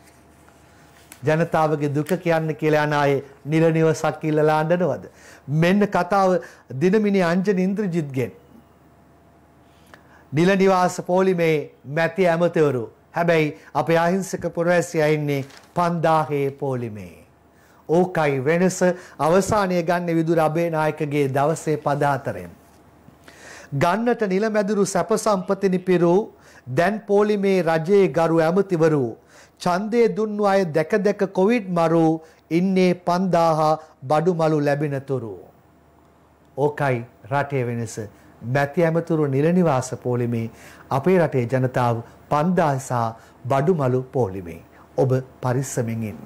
ජනතාවගේ දුක කියන්න කියලා යන අය නිරනිවසක් ඉල්ලලා අඬනවද මෙන්න කතාව දිනමිනි අංජන ඉන්ද්‍රජිත්ගෙන් නිල නිවාස පොලිමේ මැති ඇමතිවරු හැබැයි අපේ අහිංසක පුරවැසියා ඉන්නේ 5000 පොලිමේ ඕකයි වෙනස අවසානය ගන්න විදුර අබේනායකගේ දවසේ පදාතරෙන්. ගන්නට නිලමැදුරු සැප සම්පතිනි පිරු දැන් පෝලිමේ රජයේ ගරු ඇමතිවරු ඡන්දේ දුන්නු අය දැක දැක කොවිඩ් මරු ඉන්නේ 5000 බඩු මලු ලැබෙනතුරු. ඕකයි රටේ වෙනස. මැති ඇමතුරු නිලනිවාස පෝලිමේ අපේ රටේ ජනතාව 5000 සහ බඩු මලු පෝලිමේ. ඔබ පරිස්සමෙන් ඉන්න.